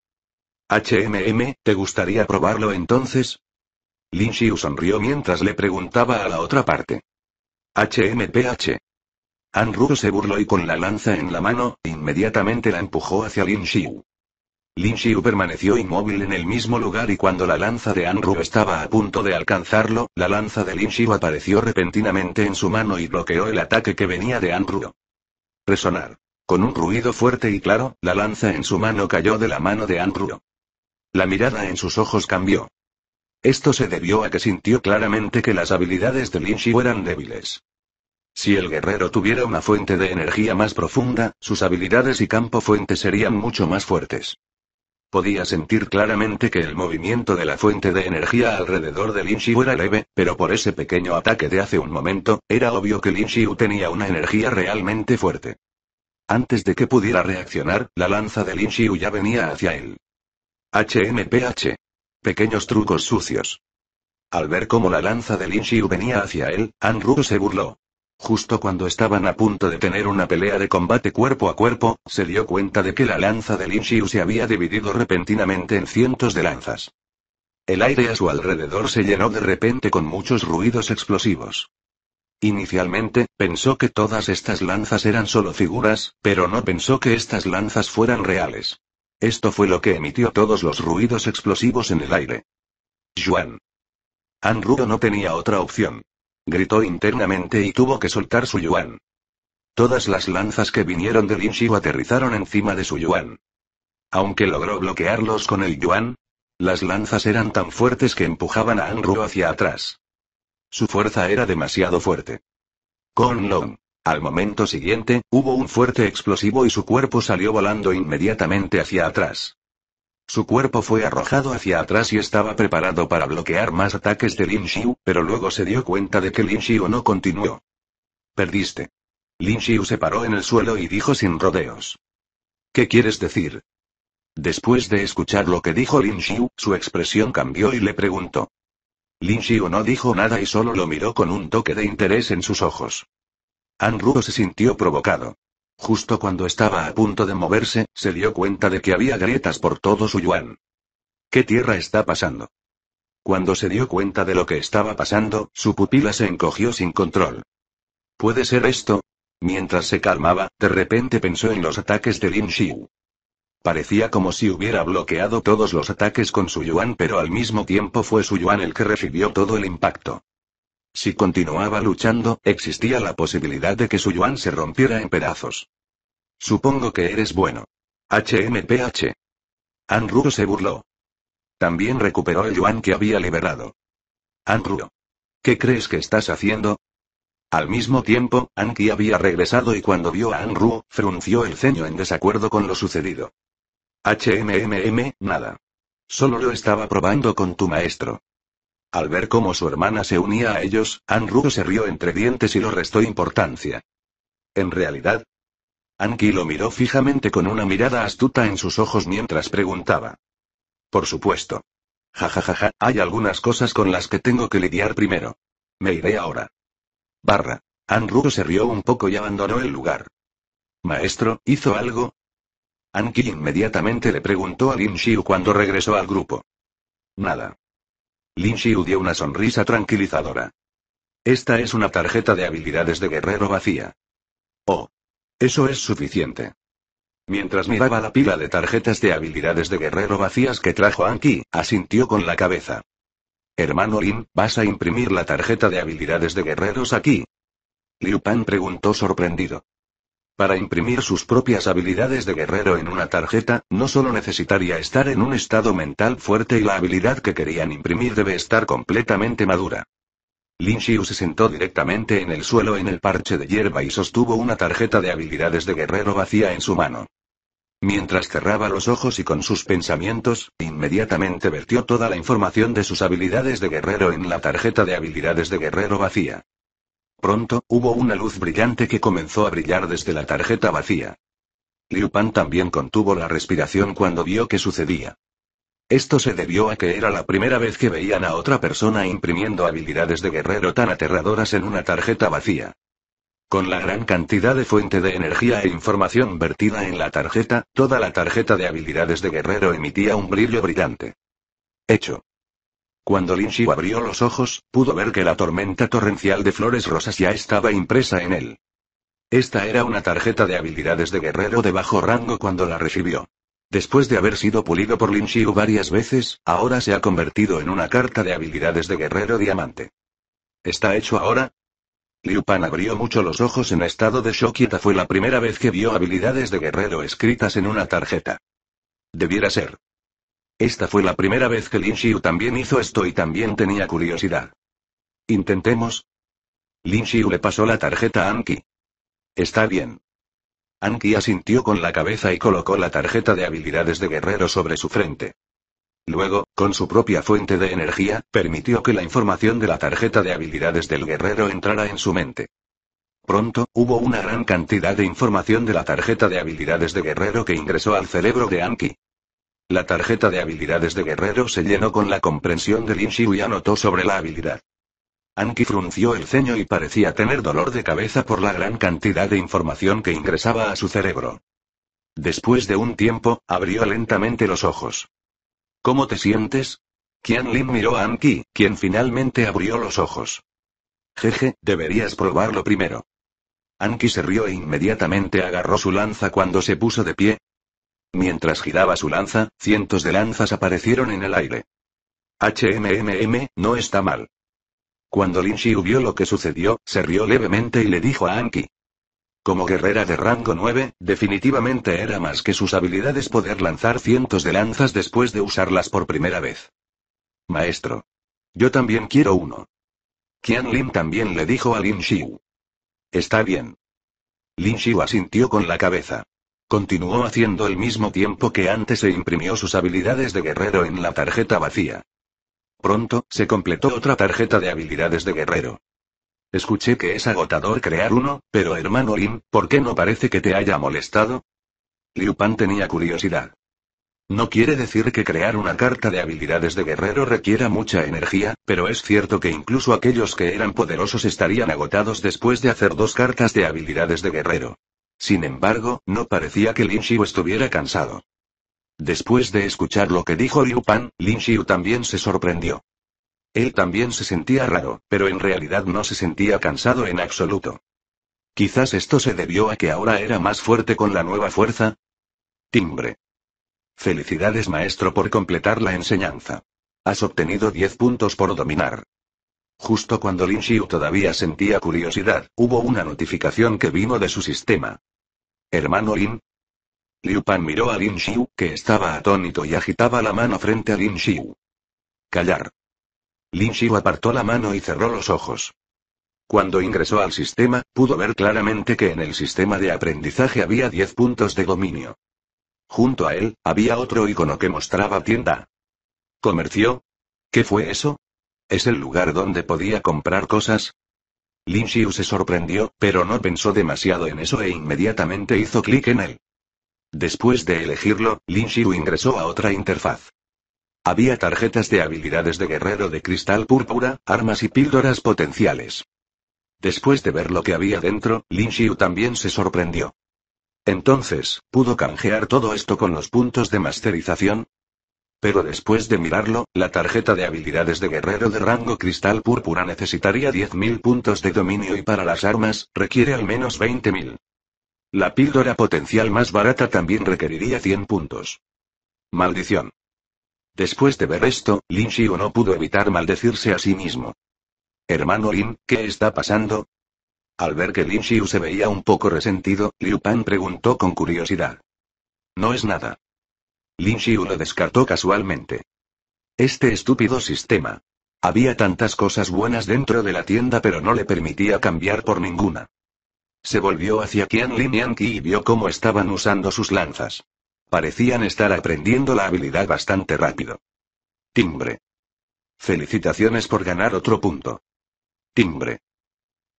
HMM, ¿te gustaría probarlo entonces? Lin Xiu sonrió mientras le preguntaba a la otra parte. HMPH. Anru se burló y con la lanza en la mano, inmediatamente la empujó hacia Lin Xiu. Lin Xiu permaneció inmóvil en el mismo lugar y cuando la lanza de Anru estaba a punto de alcanzarlo, la lanza de Lin apareció repentinamente en su mano y bloqueó el ataque que venía de Anru. Resonar. Con un ruido fuerte y claro, la lanza en su mano cayó de la mano de Anru. La mirada en sus ojos cambió. Esto se debió a que sintió claramente que las habilidades de Lin eran débiles. Si el guerrero tuviera una fuente de energía más profunda, sus habilidades y campo fuente serían mucho más fuertes. Podía sentir claramente que el movimiento de la fuente de energía alrededor de Lin Xiu era leve, pero por ese pequeño ataque de hace un momento, era obvio que Lin Xiu tenía una energía realmente fuerte. Antes de que pudiera reaccionar, la lanza de Lin Xiu ya venía hacia él. HMPH. Pequeños trucos sucios. Al ver cómo la lanza de Lin Xiu venía hacia él, Ru se burló. Justo cuando estaban a punto de tener una pelea de combate cuerpo a cuerpo, se dio cuenta de que la lanza de Lin Xiu se había dividido repentinamente en cientos de lanzas. El aire a su alrededor se llenó de repente con muchos ruidos explosivos. Inicialmente, pensó que todas estas lanzas eran solo figuras, pero no pensó que estas lanzas fueran reales. Esto fue lo que emitió todos los ruidos explosivos en el aire. Juan. Rudo no tenía otra opción gritó internamente y tuvo que soltar su yuan. Todas las lanzas que vinieron de Lin aterrizaron encima de su yuan. Aunque logró bloquearlos con el yuan, las lanzas eran tan fuertes que empujaban a Anru hacia atrás. Su fuerza era demasiado fuerte. Con Long. Al momento siguiente, hubo un fuerte explosivo y su cuerpo salió volando inmediatamente hacia atrás. Su cuerpo fue arrojado hacia atrás y estaba preparado para bloquear más ataques de Lin Xiu, pero luego se dio cuenta de que Lin Xiu no continuó. Perdiste. Lin Xiu se paró en el suelo y dijo sin rodeos. ¿Qué quieres decir? Después de escuchar lo que dijo Lin Xiu, su expresión cambió y le preguntó. Lin Xiu no dijo nada y solo lo miró con un toque de interés en sus ojos. Ruo se sintió provocado. Justo cuando estaba a punto de moverse, se dio cuenta de que había grietas por todo su yuan. ¿Qué tierra está pasando? Cuando se dio cuenta de lo que estaba pasando, su pupila se encogió sin control. ¿Puede ser esto? Mientras se calmaba, de repente pensó en los ataques de Lin Xiu. Parecía como si hubiera bloqueado todos los ataques con su yuan, pero al mismo tiempo fue su yuan el que recibió todo el impacto. Si continuaba luchando, existía la posibilidad de que su yuan se rompiera en pedazos. Supongo que eres bueno. HMPH. Anru se burló. También recuperó el yuan que había liberado. Anru. ¿Qué crees que estás haciendo? Al mismo tiempo, Anki había regresado y cuando vio a Anru, frunció el ceño en desacuerdo con lo sucedido. HMMM, nada. Solo lo estaba probando con tu maestro. Al ver cómo su hermana se unía a ellos, Anru se rió entre dientes y lo restó importancia. En realidad, Anki lo miró fijamente con una mirada astuta en sus ojos mientras preguntaba. Por supuesto. Ja ja ja ja, hay algunas cosas con las que tengo que lidiar primero. Me iré ahora. Barra. Anru se rió un poco y abandonó el lugar. Maestro, ¿hizo algo? Anki inmediatamente le preguntó a Lin Shiu cuando regresó al grupo. Nada. Lin Xiu dio una sonrisa tranquilizadora. Esta es una tarjeta de habilidades de guerrero vacía. Oh. Eso es suficiente. Mientras miraba la pila de tarjetas de habilidades de guerrero vacías que trajo Anki, asintió con la cabeza. Hermano Lin, ¿vas a imprimir la tarjeta de habilidades de guerreros aquí? Liu Pan preguntó sorprendido. Para imprimir sus propias habilidades de guerrero en una tarjeta, no solo necesitaría estar en un estado mental fuerte y la habilidad que querían imprimir debe estar completamente madura. Lin Xiu se sentó directamente en el suelo en el parche de hierba y sostuvo una tarjeta de habilidades de guerrero vacía en su mano. Mientras cerraba los ojos y con sus pensamientos, inmediatamente vertió toda la información de sus habilidades de guerrero en la tarjeta de habilidades de guerrero vacía. Pronto, hubo una luz brillante que comenzó a brillar desde la tarjeta vacía. Liu Pan también contuvo la respiración cuando vio que sucedía. Esto se debió a que era la primera vez que veían a otra persona imprimiendo habilidades de guerrero tan aterradoras en una tarjeta vacía. Con la gran cantidad de fuente de energía e información vertida en la tarjeta, toda la tarjeta de habilidades de guerrero emitía un brillo brillante. Hecho. Cuando Lin Xiu abrió los ojos, pudo ver que la tormenta torrencial de flores rosas ya estaba impresa en él. Esta era una tarjeta de habilidades de guerrero de bajo rango cuando la recibió. Después de haber sido pulido por Lin Xiu varias veces, ahora se ha convertido en una carta de habilidades de guerrero diamante. ¿Está hecho ahora? Liu Pan abrió mucho los ojos en estado de shock y esta fue la primera vez que vio habilidades de guerrero escritas en una tarjeta. Debiera ser. Esta fue la primera vez que Lin Xiu también hizo esto y también tenía curiosidad. Intentemos. Lin Xiu le pasó la tarjeta a Anki. Está bien. Anki asintió con la cabeza y colocó la tarjeta de habilidades de guerrero sobre su frente. Luego, con su propia fuente de energía, permitió que la información de la tarjeta de habilidades del guerrero entrara en su mente. Pronto, hubo una gran cantidad de información de la tarjeta de habilidades de guerrero que ingresó al cerebro de Anki. La tarjeta de habilidades de guerrero se llenó con la comprensión de Lin Xiu y anotó sobre la habilidad. Anki frunció el ceño y parecía tener dolor de cabeza por la gran cantidad de información que ingresaba a su cerebro. Después de un tiempo, abrió lentamente los ojos. ¿Cómo te sientes? Qian Lin miró a Anki, quien finalmente abrió los ojos. Jeje, deberías probarlo primero. Anki se rió e inmediatamente agarró su lanza cuando se puso de pie, Mientras giraba su lanza, cientos de lanzas aparecieron en el aire. HMMM, no está mal. Cuando Lin Xiu vio lo que sucedió, se rió levemente y le dijo a Anki. Como guerrera de rango 9, definitivamente era más que sus habilidades poder lanzar cientos de lanzas después de usarlas por primera vez. Maestro. Yo también quiero uno. Qian Lin también le dijo a Lin Xiu. Está bien. Lin Xiu asintió con la cabeza. Continuó haciendo el mismo tiempo que antes e imprimió sus habilidades de guerrero en la tarjeta vacía. Pronto, se completó otra tarjeta de habilidades de guerrero. Escuché que es agotador crear uno, pero hermano Lin, ¿por qué no parece que te haya molestado? Liu Pan tenía curiosidad. No quiere decir que crear una carta de habilidades de guerrero requiera mucha energía, pero es cierto que incluso aquellos que eran poderosos estarían agotados después de hacer dos cartas de habilidades de guerrero. Sin embargo, no parecía que Lin Xiu estuviera cansado. Después de escuchar lo que dijo Liu Pan, Lin Xiu también se sorprendió. Él también se sentía raro, pero en realidad no se sentía cansado en absoluto. Quizás esto se debió a que ahora era más fuerte con la nueva fuerza. Timbre. Felicidades maestro por completar la enseñanza. Has obtenido 10 puntos por dominar. Justo cuando Lin Xiu todavía sentía curiosidad, hubo una notificación que vino de su sistema. Hermano Lin. Liu Pan miró a Lin Xiu, que estaba atónito y agitaba la mano frente a Lin Xiu. Callar. Lin Xiu apartó la mano y cerró los ojos. Cuando ingresó al sistema, pudo ver claramente que en el sistema de aprendizaje había 10 puntos de dominio. Junto a él, había otro icono que mostraba tienda. ¿Comercio? ¿Qué fue eso? ¿Es el lugar donde podía comprar cosas? Lin Xiu se sorprendió, pero no pensó demasiado en eso e inmediatamente hizo clic en él. Después de elegirlo, Lin Xiu ingresó a otra interfaz. Había tarjetas de habilidades de guerrero de cristal púrpura, armas y píldoras potenciales. Después de ver lo que había dentro, Lin Xiu también se sorprendió. Entonces, ¿pudo canjear todo esto con los puntos de masterización? Pero después de mirarlo, la tarjeta de habilidades de guerrero de rango cristal púrpura necesitaría 10.000 puntos de dominio y para las armas, requiere al menos 20.000. La píldora potencial más barata también requeriría 100 puntos. Maldición. Después de ver esto, Lin Xiu no pudo evitar maldecirse a sí mismo. Hermano Lin, ¿qué está pasando? Al ver que Lin Xiu se veía un poco resentido, Liu Pan preguntó con curiosidad. No es nada. Lin Xiu lo descartó casualmente. Este estúpido sistema. Había tantas cosas buenas dentro de la tienda pero no le permitía cambiar por ninguna. Se volvió hacia Qian Lin y y vio cómo estaban usando sus lanzas. Parecían estar aprendiendo la habilidad bastante rápido. Timbre. Felicitaciones por ganar otro punto. Timbre.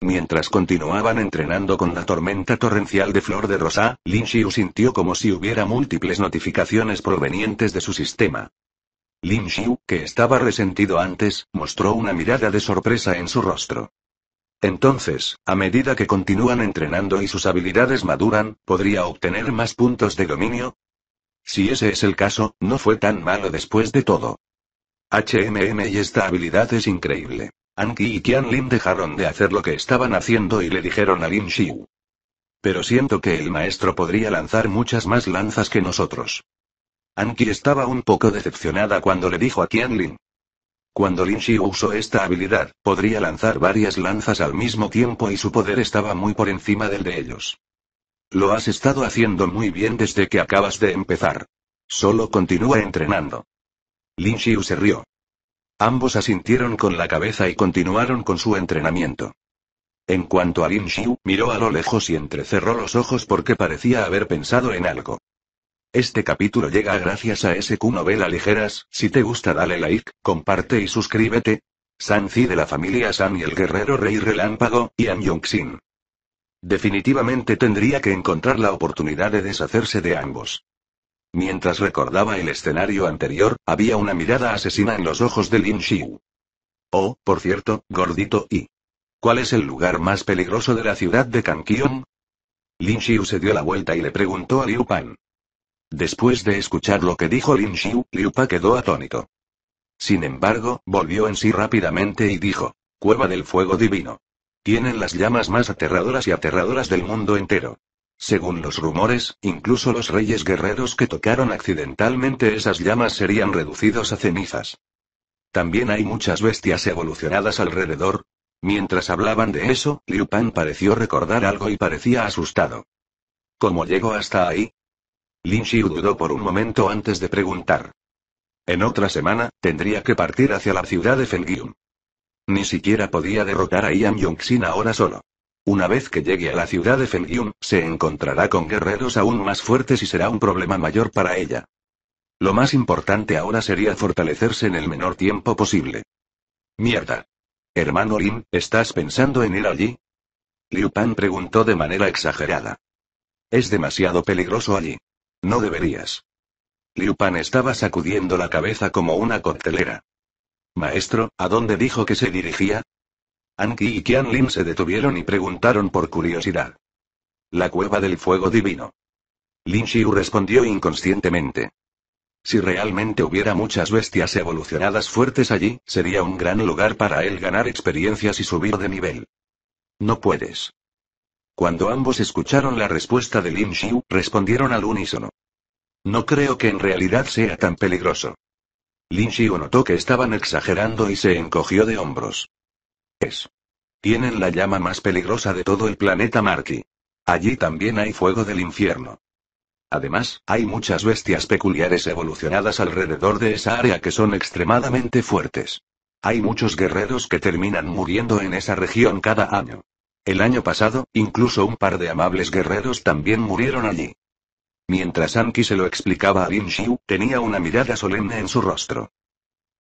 Mientras continuaban entrenando con la tormenta torrencial de Flor de Rosa, Lin Xiu sintió como si hubiera múltiples notificaciones provenientes de su sistema. Lin Xiu, que estaba resentido antes, mostró una mirada de sorpresa en su rostro. Entonces, a medida que continúan entrenando y sus habilidades maduran, ¿podría obtener más puntos de dominio? Si ese es el caso, no fue tan malo después de todo. HMM y esta habilidad es increíble. Anki y Qianlin dejaron de hacer lo que estaban haciendo y le dijeron a Lin Xiu. Pero siento que el maestro podría lanzar muchas más lanzas que nosotros. Anki estaba un poco decepcionada cuando le dijo a Qianlin. Cuando Lin Xiu usó esta habilidad, podría lanzar varias lanzas al mismo tiempo y su poder estaba muy por encima del de ellos. Lo has estado haciendo muy bien desde que acabas de empezar. Solo continúa entrenando. Lin Xiu se rió. Ambos asintieron con la cabeza y continuaron con su entrenamiento. En cuanto a Lin Xiu, miró a lo lejos y entrecerró los ojos porque parecía haber pensado en algo. Este capítulo llega gracias a SQ Novela Ligeras, si te gusta dale like, comparte y suscríbete. San Zi de la familia San y el guerrero rey relámpago, y An Yongxin. Definitivamente tendría que encontrar la oportunidad de deshacerse de ambos. Mientras recordaba el escenario anterior, había una mirada asesina en los ojos de Lin Xiu. Oh, por cierto, gordito y. ¿Cuál es el lugar más peligroso de la ciudad de Kankion? Lin Xiu se dio la vuelta y le preguntó a Liu Pan. Después de escuchar lo que dijo Lin Xiu, Liu Pan quedó atónito. Sin embargo, volvió en sí rápidamente y dijo: Cueva del fuego divino. Tienen las llamas más aterradoras y aterradoras del mundo entero. Según los rumores, incluso los reyes guerreros que tocaron accidentalmente esas llamas serían reducidos a cenizas. También hay muchas bestias evolucionadas alrededor. Mientras hablaban de eso, Liu Pan pareció recordar algo y parecía asustado. ¿Cómo llegó hasta ahí? Lin Xiu dudó por un momento antes de preguntar. En otra semana, tendría que partir hacia la ciudad de Fengyun. Ni siquiera podía derrotar a Ian Yongxin ahora solo. Una vez que llegue a la ciudad de Fengyun, se encontrará con guerreros aún más fuertes y será un problema mayor para ella. Lo más importante ahora sería fortalecerse en el menor tiempo posible. Mierda. Hermano Lin, ¿estás pensando en ir allí? Liu Pan preguntó de manera exagerada. Es demasiado peligroso allí. No deberías. Liu Pan estaba sacudiendo la cabeza como una coctelera. Maestro, ¿a dónde dijo que se dirigía? Anki y Qianlin se detuvieron y preguntaron por curiosidad. La cueva del fuego divino. Lin Xiu respondió inconscientemente. Si realmente hubiera muchas bestias evolucionadas fuertes allí, sería un gran lugar para él ganar experiencias y subir de nivel. No puedes. Cuando ambos escucharon la respuesta de Lin Xiu, respondieron al unísono. No creo que en realidad sea tan peligroso. Lin Xiu notó que estaban exagerando y se encogió de hombros. Tienen la llama más peligrosa de todo el planeta Marky. Allí también hay fuego del infierno. Además, hay muchas bestias peculiares evolucionadas alrededor de esa área que son extremadamente fuertes. Hay muchos guerreros que terminan muriendo en esa región cada año. El año pasado, incluso un par de amables guerreros también murieron allí. Mientras Anki se lo explicaba a Lin tenía una mirada solemne en su rostro.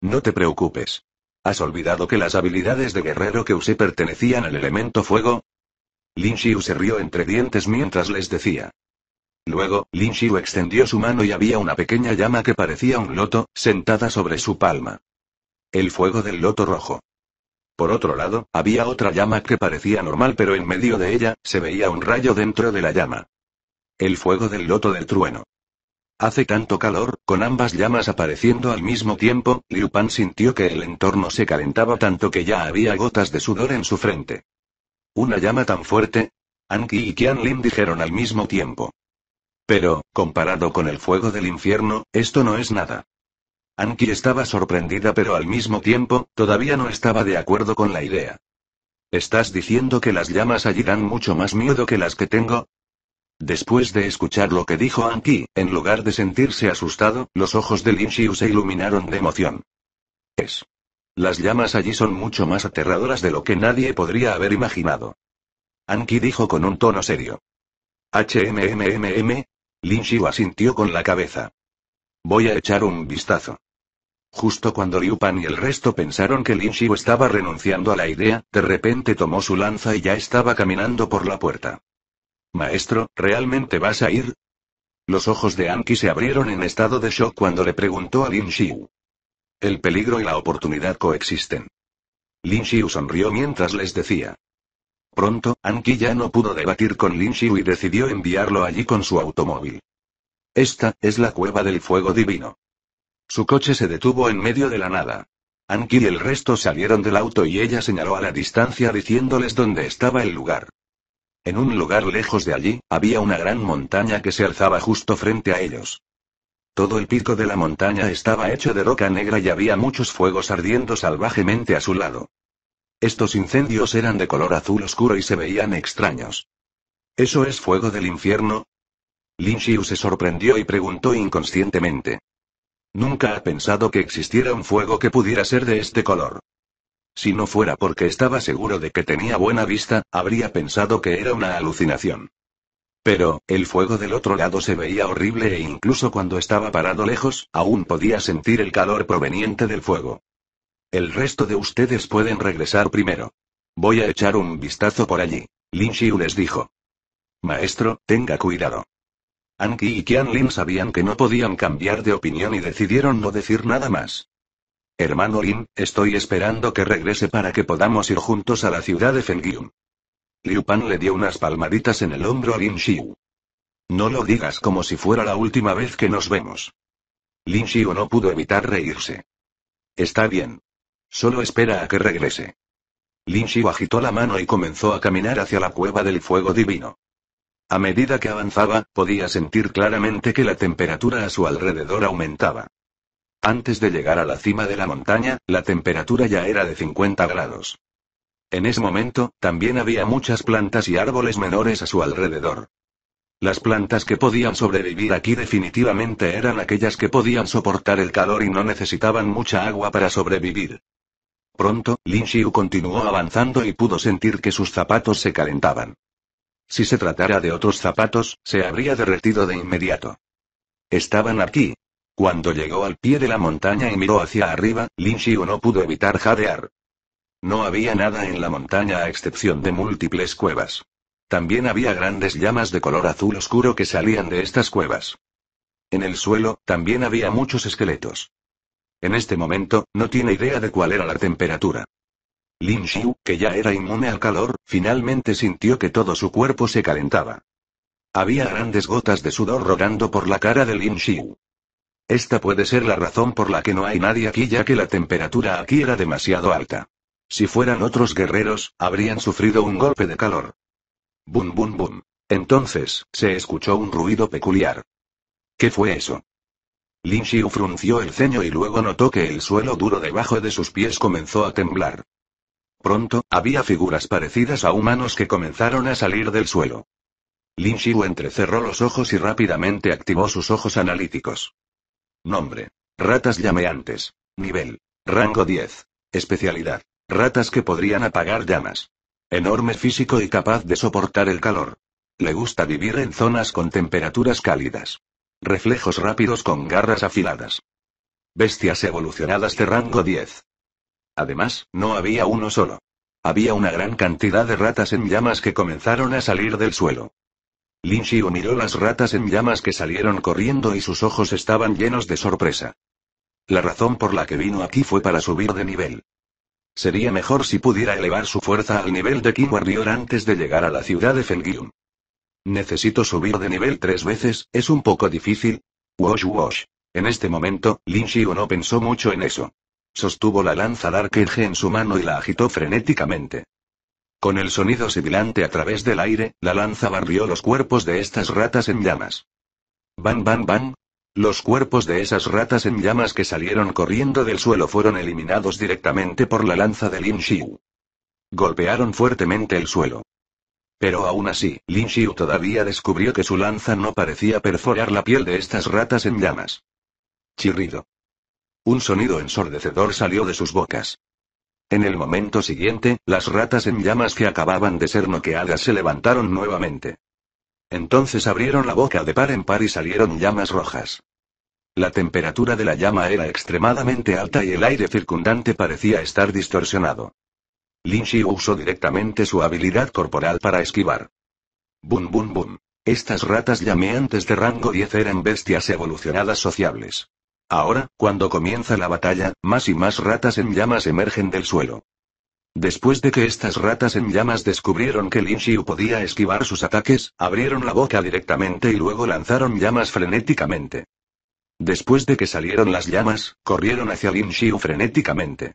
No te preocupes. ¿Has olvidado que las habilidades de guerrero que usé pertenecían al elemento fuego? Lin Xiu se rió entre dientes mientras les decía. Luego, Lin Xiu extendió su mano y había una pequeña llama que parecía un loto, sentada sobre su palma. El fuego del loto rojo. Por otro lado, había otra llama que parecía normal pero en medio de ella, se veía un rayo dentro de la llama. El fuego del loto del trueno. Hace tanto calor, con ambas llamas apareciendo al mismo tiempo, Liu Pan sintió que el entorno se calentaba tanto que ya había gotas de sudor en su frente. ¿Una llama tan fuerte? Anki y Lin dijeron al mismo tiempo. Pero, comparado con el fuego del infierno, esto no es nada. Anki estaba sorprendida pero al mismo tiempo, todavía no estaba de acuerdo con la idea. ¿Estás diciendo que las llamas allí dan mucho más miedo que las que tengo? Después de escuchar lo que dijo Anki, en lugar de sentirse asustado, los ojos de Lin se iluminaron de emoción. Es. Las llamas allí son mucho más aterradoras de lo que nadie podría haber imaginado. Anki dijo con un tono serio. HMMMM. Lin Xiu asintió con la cabeza. Voy a echar un vistazo. Justo cuando Liu Pan y el resto pensaron que Lin estaba renunciando a la idea, de repente tomó su lanza y ya estaba caminando por la puerta. Maestro, ¿realmente vas a ir? Los ojos de Anki se abrieron en estado de shock cuando le preguntó a Lin Xiu. El peligro y la oportunidad coexisten. Lin Xiu sonrió mientras les decía. Pronto, Anki ya no pudo debatir con Lin Xiu y decidió enviarlo allí con su automóvil. Esta es la cueva del fuego divino. Su coche se detuvo en medio de la nada. Anki y el resto salieron del auto y ella señaló a la distancia diciéndoles dónde estaba el lugar. En un lugar lejos de allí, había una gran montaña que se alzaba justo frente a ellos. Todo el pico de la montaña estaba hecho de roca negra y había muchos fuegos ardiendo salvajemente a su lado. Estos incendios eran de color azul oscuro y se veían extraños. ¿Eso es fuego del infierno? Lin Xiu se sorprendió y preguntó inconscientemente. Nunca ha pensado que existiera un fuego que pudiera ser de este color. Si no fuera porque estaba seguro de que tenía buena vista, habría pensado que era una alucinación. Pero, el fuego del otro lado se veía horrible e incluso cuando estaba parado lejos, aún podía sentir el calor proveniente del fuego. El resto de ustedes pueden regresar primero. Voy a echar un vistazo por allí. Lin Xiu les dijo. Maestro, tenga cuidado. Anki y Qian Lin sabían que no podían cambiar de opinión y decidieron no decir nada más. Hermano Lin, estoy esperando que regrese para que podamos ir juntos a la ciudad de Fengyun. Liu Pan le dio unas palmaditas en el hombro a Lin Xiu. No lo digas como si fuera la última vez que nos vemos. Lin Xiu no pudo evitar reírse. Está bien. Solo espera a que regrese. Lin Xiu agitó la mano y comenzó a caminar hacia la cueva del fuego divino. A medida que avanzaba, podía sentir claramente que la temperatura a su alrededor aumentaba. Antes de llegar a la cima de la montaña, la temperatura ya era de 50 grados. En ese momento, también había muchas plantas y árboles menores a su alrededor. Las plantas que podían sobrevivir aquí definitivamente eran aquellas que podían soportar el calor y no necesitaban mucha agua para sobrevivir. Pronto, Lin Xiu continuó avanzando y pudo sentir que sus zapatos se calentaban. Si se tratara de otros zapatos, se habría derretido de inmediato. Estaban aquí, cuando llegó al pie de la montaña y miró hacia arriba, Lin Xiu no pudo evitar jadear. No había nada en la montaña a excepción de múltiples cuevas. También había grandes llamas de color azul oscuro que salían de estas cuevas. En el suelo, también había muchos esqueletos. En este momento, no tiene idea de cuál era la temperatura. Lin Xiu, que ya era inmune al calor, finalmente sintió que todo su cuerpo se calentaba. Había grandes gotas de sudor rodando por la cara de Lin Xiu. Esta puede ser la razón por la que no hay nadie aquí ya que la temperatura aquí era demasiado alta. Si fueran otros guerreros, habrían sufrido un golpe de calor. Bum bum bum. Entonces, se escuchó un ruido peculiar. ¿Qué fue eso? Lin Xiu frunció el ceño y luego notó que el suelo duro debajo de sus pies comenzó a temblar. Pronto, había figuras parecidas a humanos que comenzaron a salir del suelo. Lin Xiu entrecerró los ojos y rápidamente activó sus ojos analíticos. Nombre. Ratas llameantes. Nivel. Rango 10. Especialidad. Ratas que podrían apagar llamas. Enorme físico y capaz de soportar el calor. Le gusta vivir en zonas con temperaturas cálidas. Reflejos rápidos con garras afiladas. Bestias evolucionadas de rango 10. Además, no había uno solo. Había una gran cantidad de ratas en llamas que comenzaron a salir del suelo. Lin Xiu miró las ratas en llamas que salieron corriendo y sus ojos estaban llenos de sorpresa. La razón por la que vino aquí fue para subir de nivel. Sería mejor si pudiera elevar su fuerza al nivel de King Warrior antes de llegar a la ciudad de Fengyun. Necesito subir de nivel tres veces, es un poco difícil. Wash wash. En este momento, Lin Xiu no pensó mucho en eso. Sostuvo la lanza Dark Edge en su mano y la agitó frenéticamente. Con el sonido sibilante a través del aire, la lanza barrió los cuerpos de estas ratas en llamas. Bam, bam, bam. Los cuerpos de esas ratas en llamas que salieron corriendo del suelo fueron eliminados directamente por la lanza de Lin Xiu. Golpearon fuertemente el suelo. Pero aún así, Lin Xiu todavía descubrió que su lanza no parecía perforar la piel de estas ratas en llamas. Chirrido. Un sonido ensordecedor salió de sus bocas. En el momento siguiente, las ratas en llamas que acababan de ser noqueadas se levantaron nuevamente. Entonces abrieron la boca de par en par y salieron llamas rojas. La temperatura de la llama era extremadamente alta y el aire circundante parecía estar distorsionado. Lin Shi usó directamente su habilidad corporal para esquivar. Bum bum bum. Estas ratas llameantes de rango 10 eran bestias evolucionadas sociables. Ahora, cuando comienza la batalla, más y más ratas en llamas emergen del suelo. Después de que estas ratas en llamas descubrieron que Lin Xiu podía esquivar sus ataques, abrieron la boca directamente y luego lanzaron llamas frenéticamente. Después de que salieron las llamas, corrieron hacia Lin Xiu frenéticamente.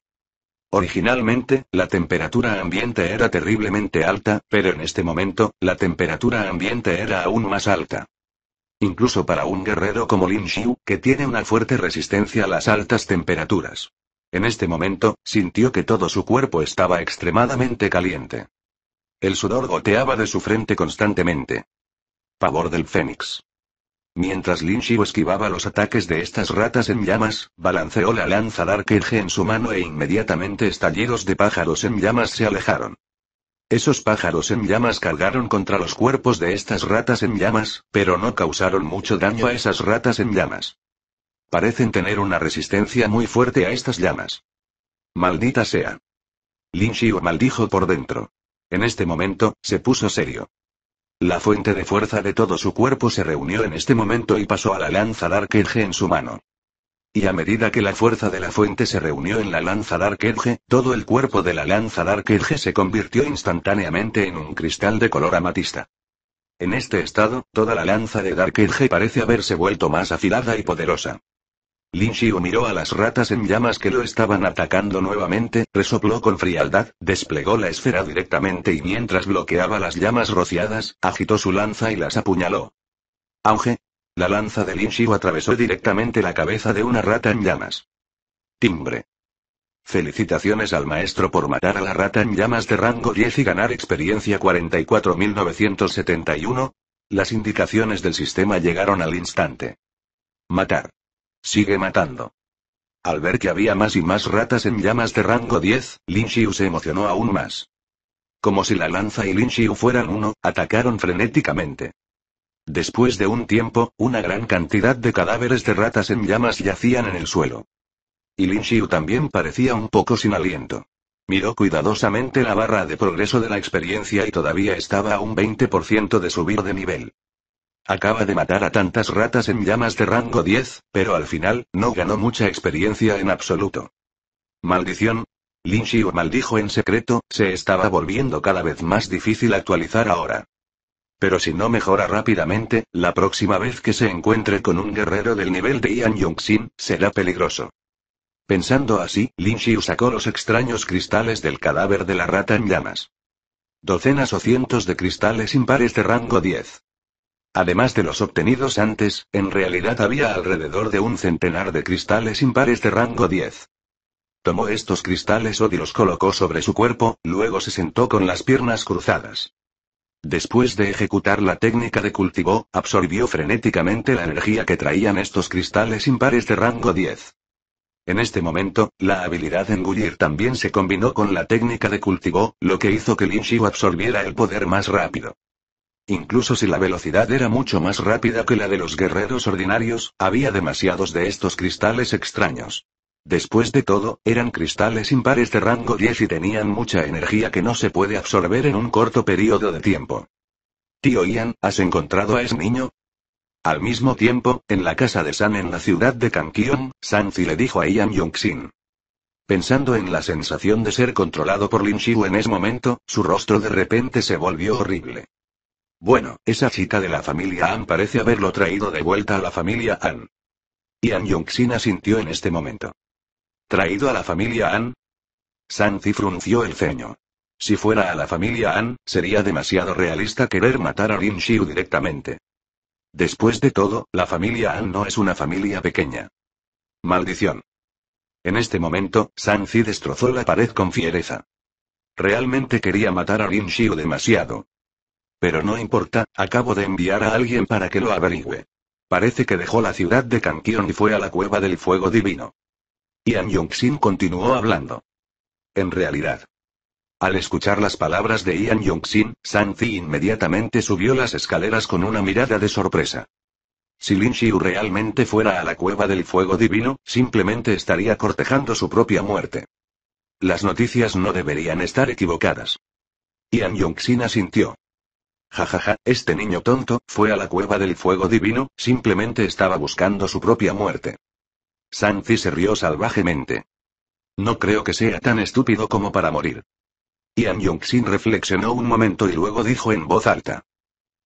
Originalmente, la temperatura ambiente era terriblemente alta, pero en este momento, la temperatura ambiente era aún más alta incluso para un guerrero como Lin Xiu, que tiene una fuerte resistencia a las altas temperaturas. En este momento, sintió que todo su cuerpo estaba extremadamente caliente. El sudor goteaba de su frente constantemente. Pavor del Fénix. Mientras Lin Xiu esquivaba los ataques de estas ratas en llamas, balanceó la lanza Dark Edge en su mano e inmediatamente estallidos de pájaros en llamas se alejaron. Esos pájaros en llamas cargaron contra los cuerpos de estas ratas en llamas, pero no causaron mucho daño a esas ratas en llamas. Parecen tener una resistencia muy fuerte a estas llamas. Maldita sea. Lin Xiu maldijo por dentro. En este momento, se puso serio. La fuente de fuerza de todo su cuerpo se reunió en este momento y pasó a la lanza Dark Edge en su mano. Y a medida que la fuerza de la fuente se reunió en la lanza Dark todo el cuerpo de la lanza Dark se convirtió instantáneamente en un cristal de color amatista. En este estado, toda la lanza de Dark parece haberse vuelto más afilada y poderosa. Lin miró a las ratas en llamas que lo estaban atacando nuevamente, resopló con frialdad, desplegó la esfera directamente y mientras bloqueaba las llamas rociadas, agitó su lanza y las apuñaló. Auge, la lanza de Lin Xiu atravesó directamente la cabeza de una rata en llamas. Timbre. Felicitaciones al maestro por matar a la rata en llamas de rango 10 y ganar experiencia 44971. Las indicaciones del sistema llegaron al instante. Matar. Sigue matando. Al ver que había más y más ratas en llamas de rango 10, Lin Xiu se emocionó aún más. Como si la lanza y Lin Xiu fueran uno, atacaron frenéticamente. Después de un tiempo, una gran cantidad de cadáveres de ratas en llamas yacían en el suelo. Y Lin Xiu también parecía un poco sin aliento. Miró cuidadosamente la barra de progreso de la experiencia y todavía estaba a un 20% de subir de nivel. Acaba de matar a tantas ratas en llamas de rango 10, pero al final, no ganó mucha experiencia en absoluto. Maldición. Lin Xiu maldijo en secreto, se estaba volviendo cada vez más difícil actualizar ahora. Pero si no mejora rápidamente, la próxima vez que se encuentre con un guerrero del nivel de Ian Yongxin, será peligroso. Pensando así, Lin Xiu sacó los extraños cristales del cadáver de la rata en llamas. Docenas o cientos de cristales impares de rango 10. Además de los obtenidos antes, en realidad había alrededor de un centenar de cristales impares de rango 10. Tomó estos cristales y los colocó sobre su cuerpo, luego se sentó con las piernas cruzadas. Después de ejecutar la técnica de cultivo, absorbió frenéticamente la energía que traían estos cristales impares de rango 10. En este momento, la habilidad de engullir también se combinó con la técnica de cultivo, lo que hizo que Lin Xiu absorbiera el poder más rápido. Incluso si la velocidad era mucho más rápida que la de los guerreros ordinarios, había demasiados de estos cristales extraños. Después de todo, eran cristales impares de rango 10 y tenían mucha energía que no se puede absorber en un corto periodo de tiempo. Tío Ian, ¿has encontrado a ese niño? Al mismo tiempo, en la casa de San en la ciudad de Kankion, Sanzi le dijo a Ian Yongxin. Pensando en la sensación de ser controlado por Lin Xiu en ese momento, su rostro de repente se volvió horrible. Bueno, esa chica de la familia An parece haberlo traído de vuelta a la familia An. Ian Yongxin asintió en este momento. ¿Traído a la familia Ann? Sanzi frunció el ceño. Si fuera a la familia An, sería demasiado realista querer matar a Lin Xiu directamente. Después de todo, la familia An no es una familia pequeña. Maldición. En este momento, Sanzi destrozó la pared con fiereza. Realmente quería matar a Lin Xiu demasiado. Pero no importa, acabo de enviar a alguien para que lo averigüe. Parece que dejó la ciudad de Kankion y fue a la cueva del fuego divino. Ian Yongxin continuó hablando. En realidad. Al escuchar las palabras de Ian Yongxin, San Zi inmediatamente subió las escaleras con una mirada de sorpresa. Si Lin Xiu realmente fuera a la cueva del fuego divino, simplemente estaría cortejando su propia muerte. Las noticias no deberían estar equivocadas. Ian Yongxin asintió. Jajaja, ja, ja, este niño tonto, fue a la cueva del fuego divino, simplemente estaba buscando su propia muerte. Sanzi se rió salvajemente. No creo que sea tan estúpido como para morir. Ian Yongxin reflexionó un momento y luego dijo en voz alta.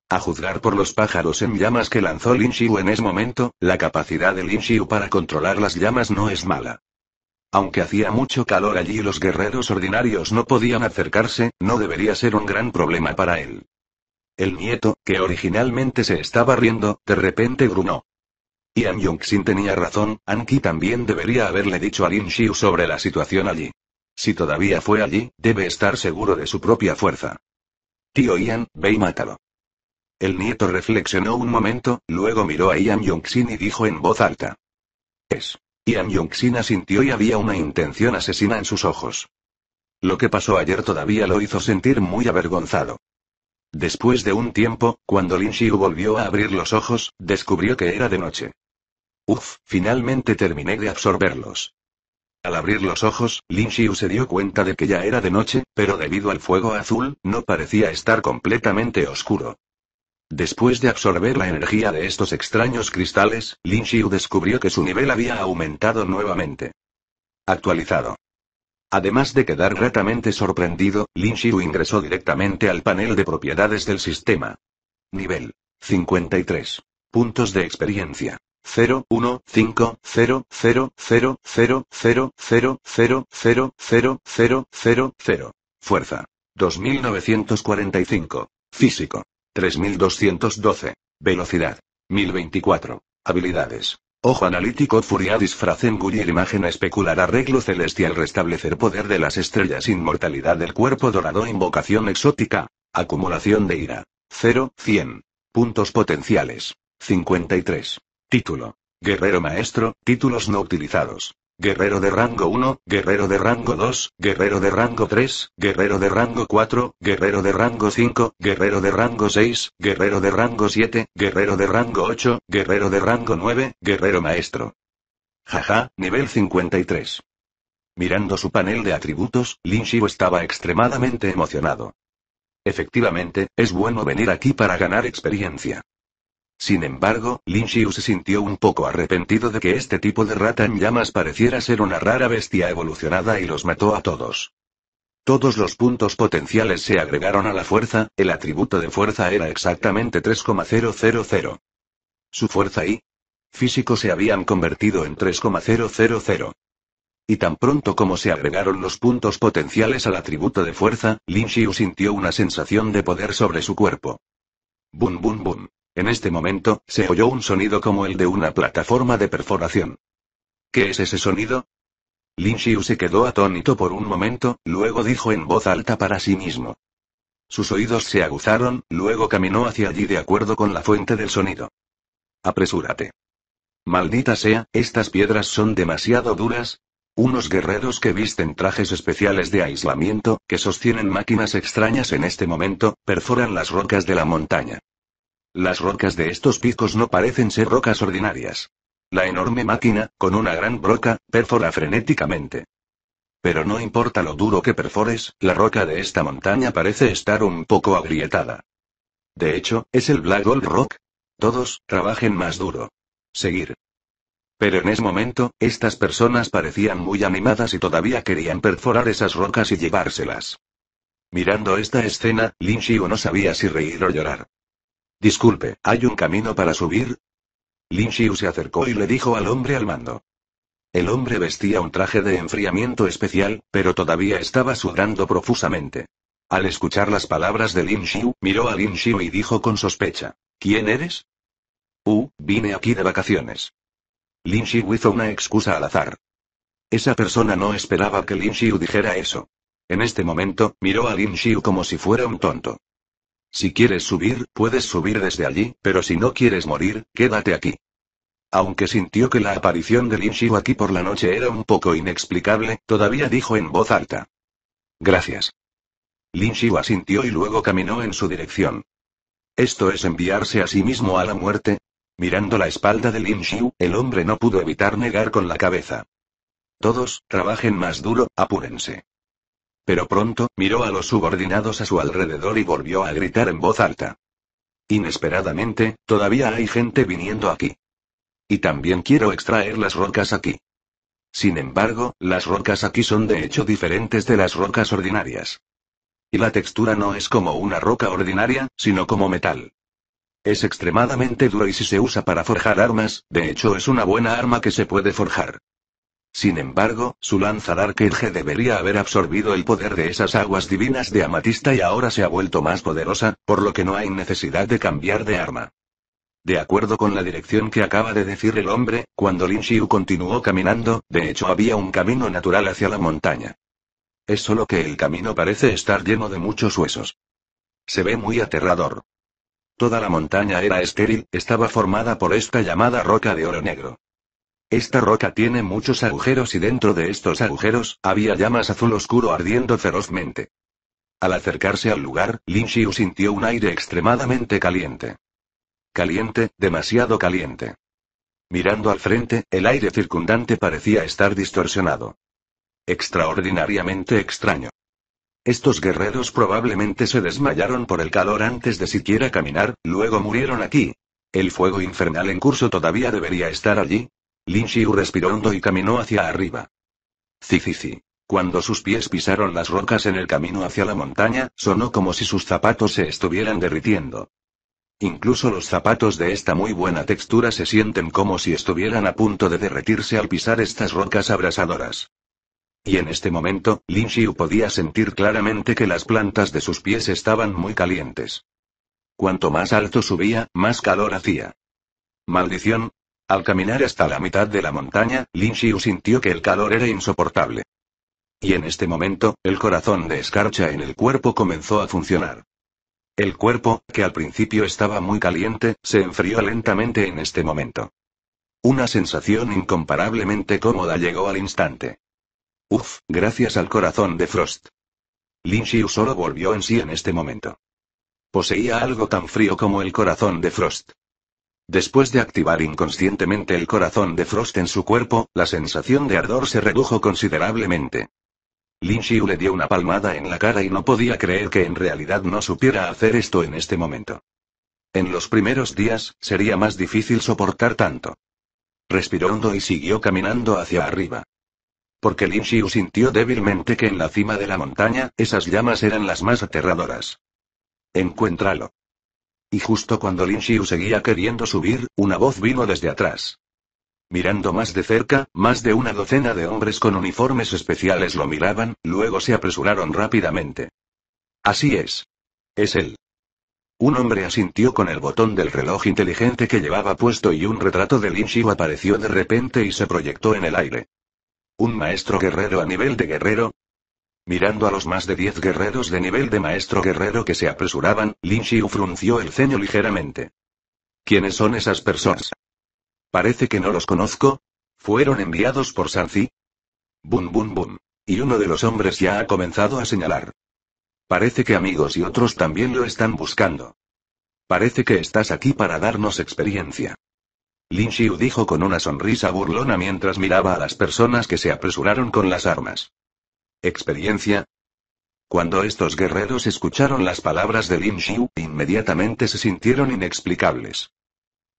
A juzgar por los pájaros en llamas que lanzó Lin Xiu en ese momento, la capacidad de Lin Xiu para controlar las llamas no es mala. Aunque hacía mucho calor allí y los guerreros ordinarios no podían acercarse, no debería ser un gran problema para él. El nieto, que originalmente se estaba riendo, de repente grunó. Ian Yongxin tenía razón, Anki también debería haberle dicho a Lin Xiu sobre la situación allí. Si todavía fue allí, debe estar seguro de su propia fuerza. Tío Ian, ve y mátalo. El nieto reflexionó un momento, luego miró a Ian Yongxin y dijo en voz alta. Es. Ian Yongxin asintió y había una intención asesina en sus ojos. Lo que pasó ayer todavía lo hizo sentir muy avergonzado. Después de un tiempo, cuando Lin Xiu volvió a abrir los ojos, descubrió que era de noche. Uf, finalmente terminé de absorberlos. Al abrir los ojos, Lin Xiu se dio cuenta de que ya era de noche, pero debido al fuego azul, no parecía estar completamente oscuro. Después de absorber la energía de estos extraños cristales, Lin Xiu descubrió que su nivel había aumentado nuevamente. Actualizado. Además de quedar gratamente sorprendido, Lin Xiu ingresó directamente al panel de propiedades del sistema. Nivel 53. Puntos de experiencia. 0, 1, 5, 0, 0, 0, 0, 0, 0, 0, 0, 0, 0, 0, 0. Fuerza. 2945. Físico. 3212. Velocidad. 1024. Habilidades. Ojo analítico furia disfraz en engullir imagen especular arreglo celestial restablecer poder de las estrellas inmortalidad del cuerpo dorado invocación exótica. Acumulación de ira. 0, 100. Puntos potenciales. 53. Título. Guerrero maestro, títulos no utilizados. Guerrero de rango 1, guerrero de rango 2, guerrero de rango 3, guerrero de rango 4, guerrero de rango 5, guerrero de rango 6, guerrero de rango 7, guerrero de rango 8, guerrero de rango 9, guerrero maestro. Jaja, nivel 53. Mirando su panel de atributos, Lin Xiu estaba extremadamente emocionado. Efectivamente, es bueno venir aquí para ganar experiencia. Sin embargo, Lin Xiu se sintió un poco arrepentido de que este tipo de rata en llamas pareciera ser una rara bestia evolucionada y los mató a todos. Todos los puntos potenciales se agregaron a la fuerza, el atributo de fuerza era exactamente 3,000. Su fuerza y físico se habían convertido en 3,000. Y tan pronto como se agregaron los puntos potenciales al atributo de fuerza, Lin Xiu sintió una sensación de poder sobre su cuerpo. Bum bum bum. En este momento, se oyó un sonido como el de una plataforma de perforación. ¿Qué es ese sonido? Lin Xiu se quedó atónito por un momento, luego dijo en voz alta para sí mismo. Sus oídos se aguzaron, luego caminó hacia allí de acuerdo con la fuente del sonido. Apresúrate. Maldita sea, estas piedras son demasiado duras. Unos guerreros que visten trajes especiales de aislamiento, que sostienen máquinas extrañas en este momento, perforan las rocas de la montaña. Las rocas de estos picos no parecen ser rocas ordinarias. La enorme máquina, con una gran broca, perfora frenéticamente. Pero no importa lo duro que perfores, la roca de esta montaña parece estar un poco agrietada. De hecho, es el Black Gold Rock. Todos, trabajen más duro. Seguir. Pero en ese momento, estas personas parecían muy animadas y todavía querían perforar esas rocas y llevárselas. Mirando esta escena, Lin no sabía si reír o llorar. Disculpe, ¿hay un camino para subir? Lin Xiu se acercó y le dijo al hombre al mando. El hombre vestía un traje de enfriamiento especial, pero todavía estaba sudando profusamente. Al escuchar las palabras de Lin Xiu, miró a Lin Xiu y dijo con sospecha: ¿Quién eres? Uh, vine aquí de vacaciones. Lin Xiu hizo una excusa al azar. Esa persona no esperaba que Lin Xiu dijera eso. En este momento, miró a Lin Xiu como si fuera un tonto. Si quieres subir, puedes subir desde allí, pero si no quieres morir, quédate aquí. Aunque sintió que la aparición de Lin Xiu aquí por la noche era un poco inexplicable, todavía dijo en voz alta. Gracias. Lin Xiu asintió y luego caminó en su dirección. ¿Esto es enviarse a sí mismo a la muerte? Mirando la espalda de Lin Xiu, el hombre no pudo evitar negar con la cabeza. Todos, trabajen más duro, apúrense. Pero pronto, miró a los subordinados a su alrededor y volvió a gritar en voz alta. Inesperadamente, todavía hay gente viniendo aquí. Y también quiero extraer las rocas aquí. Sin embargo, las rocas aquí son de hecho diferentes de las rocas ordinarias. Y la textura no es como una roca ordinaria, sino como metal. Es extremadamente duro y si se usa para forjar armas, de hecho es una buena arma que se puede forjar. Sin embargo, su lanza Dark debería haber absorbido el poder de esas aguas divinas de amatista y ahora se ha vuelto más poderosa, por lo que no hay necesidad de cambiar de arma. De acuerdo con la dirección que acaba de decir el hombre, cuando Lin Xiu continuó caminando, de hecho había un camino natural hacia la montaña. Es solo que el camino parece estar lleno de muchos huesos. Se ve muy aterrador. Toda la montaña era estéril, estaba formada por esta llamada roca de oro negro. Esta roca tiene muchos agujeros y dentro de estos agujeros, había llamas azul oscuro ardiendo ferozmente. Al acercarse al lugar, Lin Xiu sintió un aire extremadamente caliente. Caliente, demasiado caliente. Mirando al frente, el aire circundante parecía estar distorsionado. Extraordinariamente extraño. Estos guerreros probablemente se desmayaron por el calor antes de siquiera caminar, luego murieron aquí. El fuego infernal en curso todavía debería estar allí, Lin Xiu respiró hondo y caminó hacia arriba. Cicici. Cuando sus pies pisaron las rocas en el camino hacia la montaña, sonó como si sus zapatos se estuvieran derritiendo. Incluso los zapatos de esta muy buena textura se sienten como si estuvieran a punto de derretirse al pisar estas rocas abrasadoras. Y en este momento, Lin Xiu podía sentir claramente que las plantas de sus pies estaban muy calientes. Cuanto más alto subía, más calor hacía. Maldición, al caminar hasta la mitad de la montaña, Lin Xiu sintió que el calor era insoportable. Y en este momento, el corazón de escarcha en el cuerpo comenzó a funcionar. El cuerpo, que al principio estaba muy caliente, se enfrió lentamente en este momento. Una sensación incomparablemente cómoda llegó al instante. Uf, gracias al corazón de Frost. Lin Xiu solo volvió en sí en este momento. Poseía algo tan frío como el corazón de Frost. Después de activar inconscientemente el corazón de Frost en su cuerpo, la sensación de ardor se redujo considerablemente. Lin Xiu le dio una palmada en la cara y no podía creer que en realidad no supiera hacer esto en este momento. En los primeros días, sería más difícil soportar tanto. Respiró hondo y siguió caminando hacia arriba. Porque Lin Xiu sintió débilmente que en la cima de la montaña, esas llamas eran las más aterradoras. Encuéntralo. Y justo cuando Lin Xiu seguía queriendo subir, una voz vino desde atrás. Mirando más de cerca, más de una docena de hombres con uniformes especiales lo miraban, luego se apresuraron rápidamente. Así es. Es él. Un hombre asintió con el botón del reloj inteligente que llevaba puesto y un retrato de Lin Xiu apareció de repente y se proyectó en el aire. ¿Un maestro guerrero a nivel de guerrero? Mirando a los más de diez guerreros de nivel de maestro guerrero que se apresuraban, Lin Xiu frunció el ceño ligeramente. ¿Quiénes son esas personas? Parece que no los conozco. ¿Fueron enviados por Sanzi? Bum bum bum. Y uno de los hombres ya ha comenzado a señalar. Parece que amigos y otros también lo están buscando. Parece que estás aquí para darnos experiencia. Lin Xiu dijo con una sonrisa burlona mientras miraba a las personas que se apresuraron con las armas. Experiencia. Cuando estos guerreros escucharon las palabras de Lin Xiu, inmediatamente se sintieron inexplicables.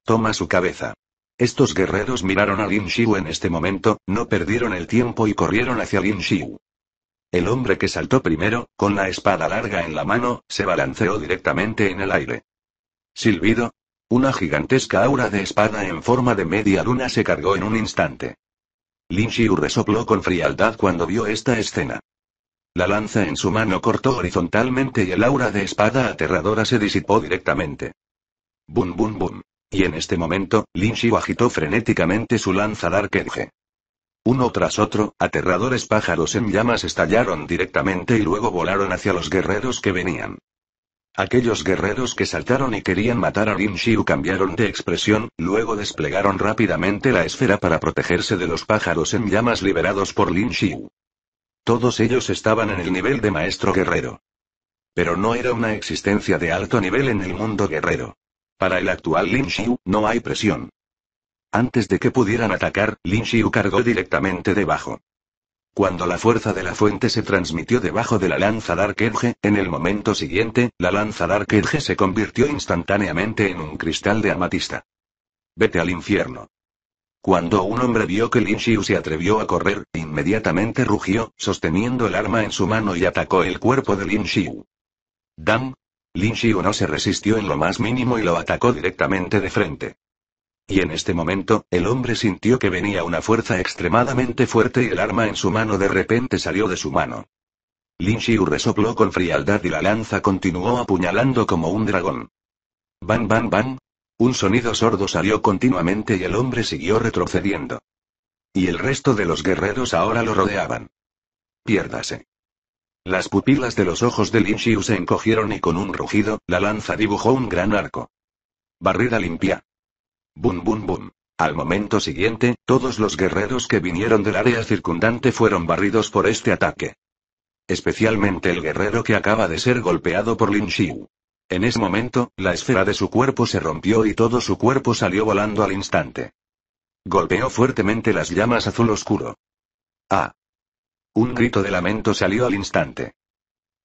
Toma su cabeza. Estos guerreros miraron a Lin Xiu en este momento, no perdieron el tiempo y corrieron hacia Lin Xiu. El hombre que saltó primero, con la espada larga en la mano, se balanceó directamente en el aire. Silbido. Una gigantesca aura de espada en forma de media luna se cargó en un instante. Lin Xiu resopló con frialdad cuando vio esta escena. La lanza en su mano cortó horizontalmente y el aura de espada aterradora se disipó directamente. Bum bum bum. Y en este momento, Lin Xiu agitó frenéticamente su lanza Dark Edge. Uno tras otro, aterradores pájaros en llamas estallaron directamente y luego volaron hacia los guerreros que venían. Aquellos guerreros que saltaron y querían matar a Lin Xiu cambiaron de expresión, luego desplegaron rápidamente la esfera para protegerse de los pájaros en llamas liberados por Lin Xiu. Todos ellos estaban en el nivel de maestro guerrero. Pero no era una existencia de alto nivel en el mundo guerrero. Para el actual Lin Xiu, no hay presión. Antes de que pudieran atacar, Lin Xiu cargó directamente debajo. Cuando la fuerza de la fuente se transmitió debajo de la lanza Dark Edge, en el momento siguiente, la lanza Dark Edge se convirtió instantáneamente en un cristal de amatista. Vete al infierno. Cuando un hombre vio que Lin Xiu se atrevió a correr, inmediatamente rugió, sosteniendo el arma en su mano y atacó el cuerpo de Lin Xiu. ¡Dam! Lin Xiu no se resistió en lo más mínimo y lo atacó directamente de frente. Y en este momento, el hombre sintió que venía una fuerza extremadamente fuerte y el arma en su mano de repente salió de su mano. Lin Xiu resopló con frialdad y la lanza continuó apuñalando como un dragón. Bam bam bam. Un sonido sordo salió continuamente y el hombre siguió retrocediendo. Y el resto de los guerreros ahora lo rodeaban. Piérdase. Las pupilas de los ojos de Lin Xiu se encogieron y con un rugido, la lanza dibujó un gran arco. Barrida limpia. Bum bum bum. Al momento siguiente, todos los guerreros que vinieron del área circundante fueron barridos por este ataque. Especialmente el guerrero que acaba de ser golpeado por Lin En ese momento, la esfera de su cuerpo se rompió y todo su cuerpo salió volando al instante. Golpeó fuertemente las llamas azul oscuro. ¡Ah! Un grito de lamento salió al instante.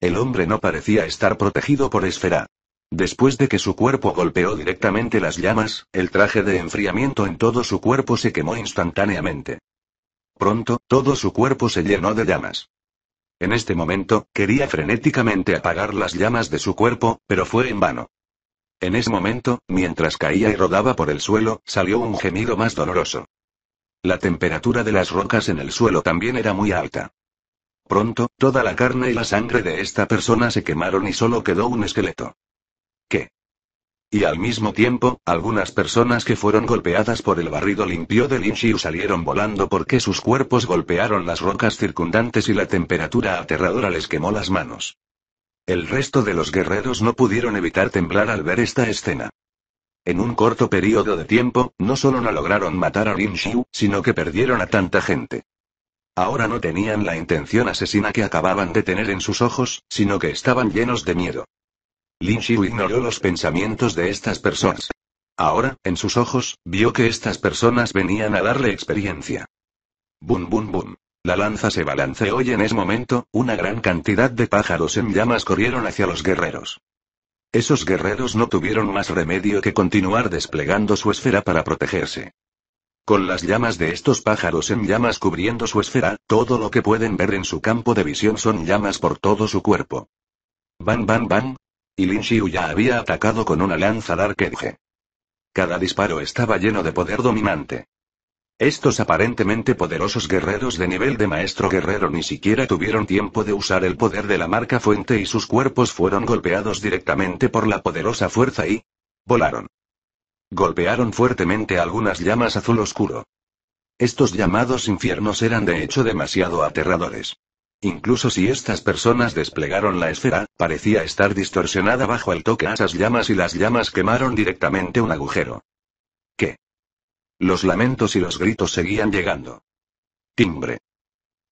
El hombre no parecía estar protegido por esfera. Después de que su cuerpo golpeó directamente las llamas, el traje de enfriamiento en todo su cuerpo se quemó instantáneamente. Pronto, todo su cuerpo se llenó de llamas. En este momento, quería frenéticamente apagar las llamas de su cuerpo, pero fue en vano. En ese momento, mientras caía y rodaba por el suelo, salió un gemido más doloroso. La temperatura de las rocas en el suelo también era muy alta. Pronto, toda la carne y la sangre de esta persona se quemaron y solo quedó un esqueleto. ¿Qué? Y al mismo tiempo, algunas personas que fueron golpeadas por el barrido limpio Lin Xiu salieron volando porque sus cuerpos golpearon las rocas circundantes y la temperatura aterradora les quemó las manos. El resto de los guerreros no pudieron evitar temblar al ver esta escena. En un corto periodo de tiempo, no solo no lograron matar a Lin Xiu, sino que perdieron a tanta gente. Ahora no tenían la intención asesina que acababan de tener en sus ojos, sino que estaban llenos de miedo. Lin Xiu ignoró los pensamientos de estas personas. Ahora, en sus ojos, vio que estas personas venían a darle experiencia. Bum bum bum. La lanza se balanceó y en ese momento, una gran cantidad de pájaros en llamas corrieron hacia los guerreros. Esos guerreros no tuvieron más remedio que continuar desplegando su esfera para protegerse. Con las llamas de estos pájaros en llamas cubriendo su esfera, todo lo que pueden ver en su campo de visión son llamas por todo su cuerpo. bam bam! Y Lin Xiu ya había atacado con una lanza de Cada disparo estaba lleno de poder dominante. Estos aparentemente poderosos guerreros de nivel de maestro guerrero ni siquiera tuvieron tiempo de usar el poder de la marca fuente y sus cuerpos fueron golpeados directamente por la poderosa fuerza y... volaron. Golpearon fuertemente algunas llamas azul oscuro. Estos llamados infiernos eran de hecho demasiado aterradores. Incluso si estas personas desplegaron la esfera, parecía estar distorsionada bajo el toque a esas llamas y las llamas quemaron directamente un agujero. ¿Qué? Los lamentos y los gritos seguían llegando. Timbre.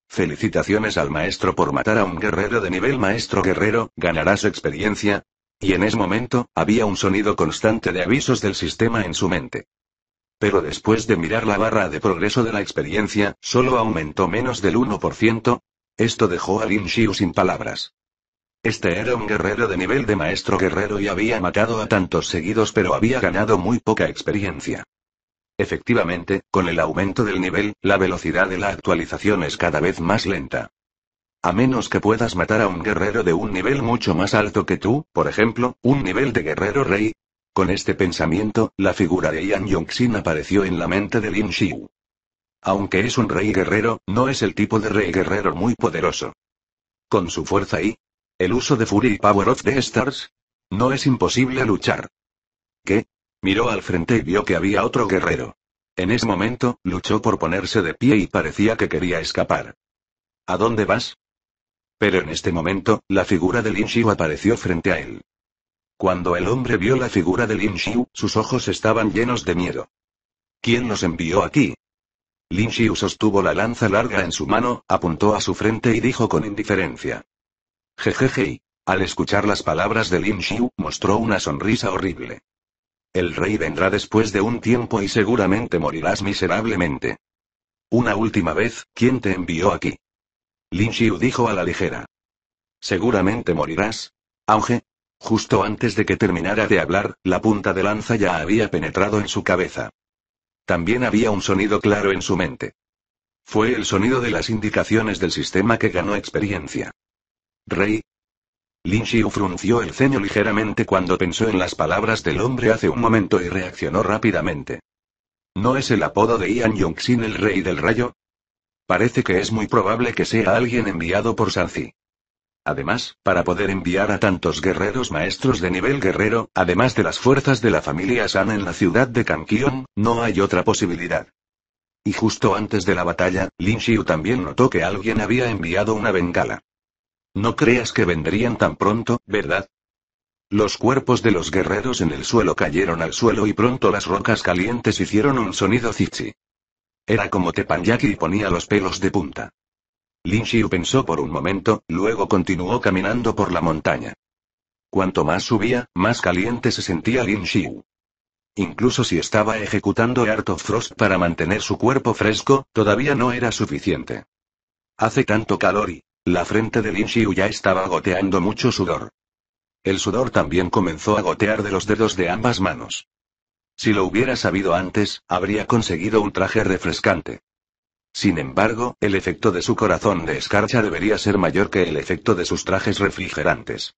Felicitaciones al maestro por matar a un guerrero de nivel maestro guerrero, ganarás experiencia. Y en ese momento, había un sonido constante de avisos del sistema en su mente. Pero después de mirar la barra de progreso de la experiencia, solo aumentó menos del 1%, esto dejó a Lin Xiu sin palabras. Este era un guerrero de nivel de maestro guerrero y había matado a tantos seguidos pero había ganado muy poca experiencia. Efectivamente, con el aumento del nivel, la velocidad de la actualización es cada vez más lenta. A menos que puedas matar a un guerrero de un nivel mucho más alto que tú, por ejemplo, un nivel de guerrero rey. Con este pensamiento, la figura de Yan Yongxin apareció en la mente de Lin Xiu. Aunque es un rey guerrero, no es el tipo de rey guerrero muy poderoso. Con su fuerza y el uso de Fury y Power of the Stars, no es imposible luchar. ¿Qué? Miró al frente y vio que había otro guerrero. En ese momento, luchó por ponerse de pie y parecía que quería escapar. ¿A dónde vas? Pero en este momento, la figura de Lin apareció frente a él. Cuando el hombre vio la figura de Lin sus ojos estaban llenos de miedo. ¿Quién nos envió aquí? Lin Xiu sostuvo la lanza larga en su mano, apuntó a su frente y dijo con indiferencia. Jejeje. Al escuchar las palabras de Lin Xiu, mostró una sonrisa horrible. El rey vendrá después de un tiempo y seguramente morirás miserablemente. Una última vez, ¿quién te envió aquí? Lin Xiu dijo a la ligera. Seguramente morirás. Auge. Justo antes de que terminara de hablar, la punta de lanza ya había penetrado en su cabeza. También había un sonido claro en su mente. Fue el sonido de las indicaciones del sistema que ganó experiencia. Rey. Lin Xiu frunció el ceño ligeramente cuando pensó en las palabras del hombre hace un momento y reaccionó rápidamente. ¿No es el apodo de Ian Yongxin el rey del rayo? Parece que es muy probable que sea alguien enviado por Sanzi. Además, para poder enviar a tantos guerreros maestros de nivel guerrero, además de las fuerzas de la familia San en la ciudad de Kankion, no hay otra posibilidad. Y justo antes de la batalla, Lin Xiu también notó que alguien había enviado una bengala. No creas que vendrían tan pronto, ¿verdad? Los cuerpos de los guerreros en el suelo cayeron al suelo y pronto las rocas calientes hicieron un sonido zichi. Era como Tepanyaki y ponía los pelos de punta. Lin Xiu pensó por un momento, luego continuó caminando por la montaña. Cuanto más subía, más caliente se sentía Lin Xiu. Incluso si estaba ejecutando harto of Frost para mantener su cuerpo fresco, todavía no era suficiente. Hace tanto calor y la frente de Lin Xiu ya estaba goteando mucho sudor. El sudor también comenzó a gotear de los dedos de ambas manos. Si lo hubiera sabido antes, habría conseguido un traje refrescante. Sin embargo, el efecto de su corazón de escarcha debería ser mayor que el efecto de sus trajes refrigerantes.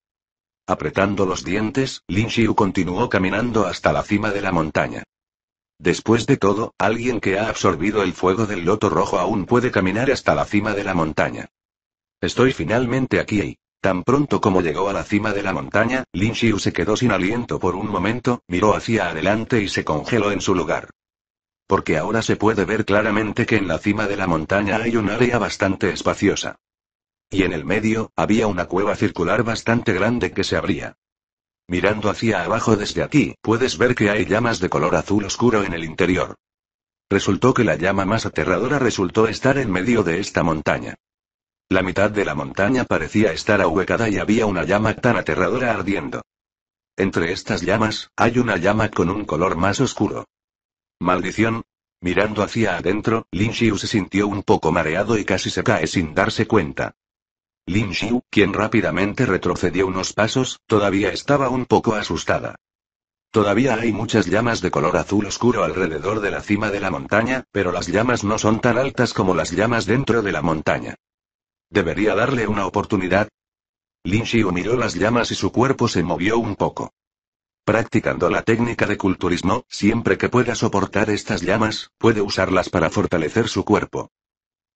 Apretando los dientes, Lin Xiu continuó caminando hasta la cima de la montaña. Después de todo, alguien que ha absorbido el fuego del loto rojo aún puede caminar hasta la cima de la montaña. Estoy finalmente aquí y, Tan pronto como llegó a la cima de la montaña, Lin Xiu se quedó sin aliento por un momento, miró hacia adelante y se congeló en su lugar porque ahora se puede ver claramente que en la cima de la montaña hay un área bastante espaciosa. Y en el medio, había una cueva circular bastante grande que se abría. Mirando hacia abajo desde aquí, puedes ver que hay llamas de color azul oscuro en el interior. Resultó que la llama más aterradora resultó estar en medio de esta montaña. La mitad de la montaña parecía estar ahuecada y había una llama tan aterradora ardiendo. Entre estas llamas, hay una llama con un color más oscuro. Maldición. Mirando hacia adentro, Lin Xiu se sintió un poco mareado y casi se cae sin darse cuenta. Lin Xiu, quien rápidamente retrocedió unos pasos, todavía estaba un poco asustada. Todavía hay muchas llamas de color azul oscuro alrededor de la cima de la montaña, pero las llamas no son tan altas como las llamas dentro de la montaña. ¿Debería darle una oportunidad? Lin Xiu miró las llamas y su cuerpo se movió un poco. Practicando la técnica de culturismo, siempre que pueda soportar estas llamas, puede usarlas para fortalecer su cuerpo.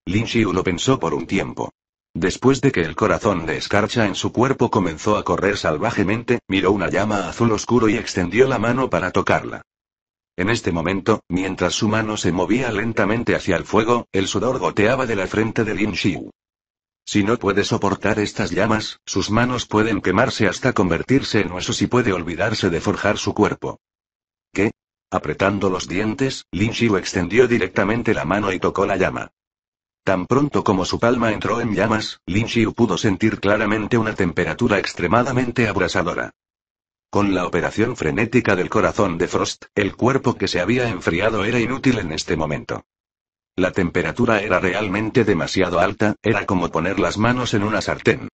Lin Xiu lo pensó por un tiempo. Después de que el corazón de escarcha en su cuerpo comenzó a correr salvajemente, miró una llama azul oscuro y extendió la mano para tocarla. En este momento, mientras su mano se movía lentamente hacia el fuego, el sudor goteaba de la frente de Lin Xiu. Si no puede soportar estas llamas, sus manos pueden quemarse hasta convertirse en huesos y puede olvidarse de forjar su cuerpo. ¿Qué? Apretando los dientes, Lin Xiu extendió directamente la mano y tocó la llama. Tan pronto como su palma entró en llamas, Lin Xiu pudo sentir claramente una temperatura extremadamente abrasadora. Con la operación frenética del corazón de Frost, el cuerpo que se había enfriado era inútil en este momento. La temperatura era realmente demasiado alta, era como poner las manos en una sartén.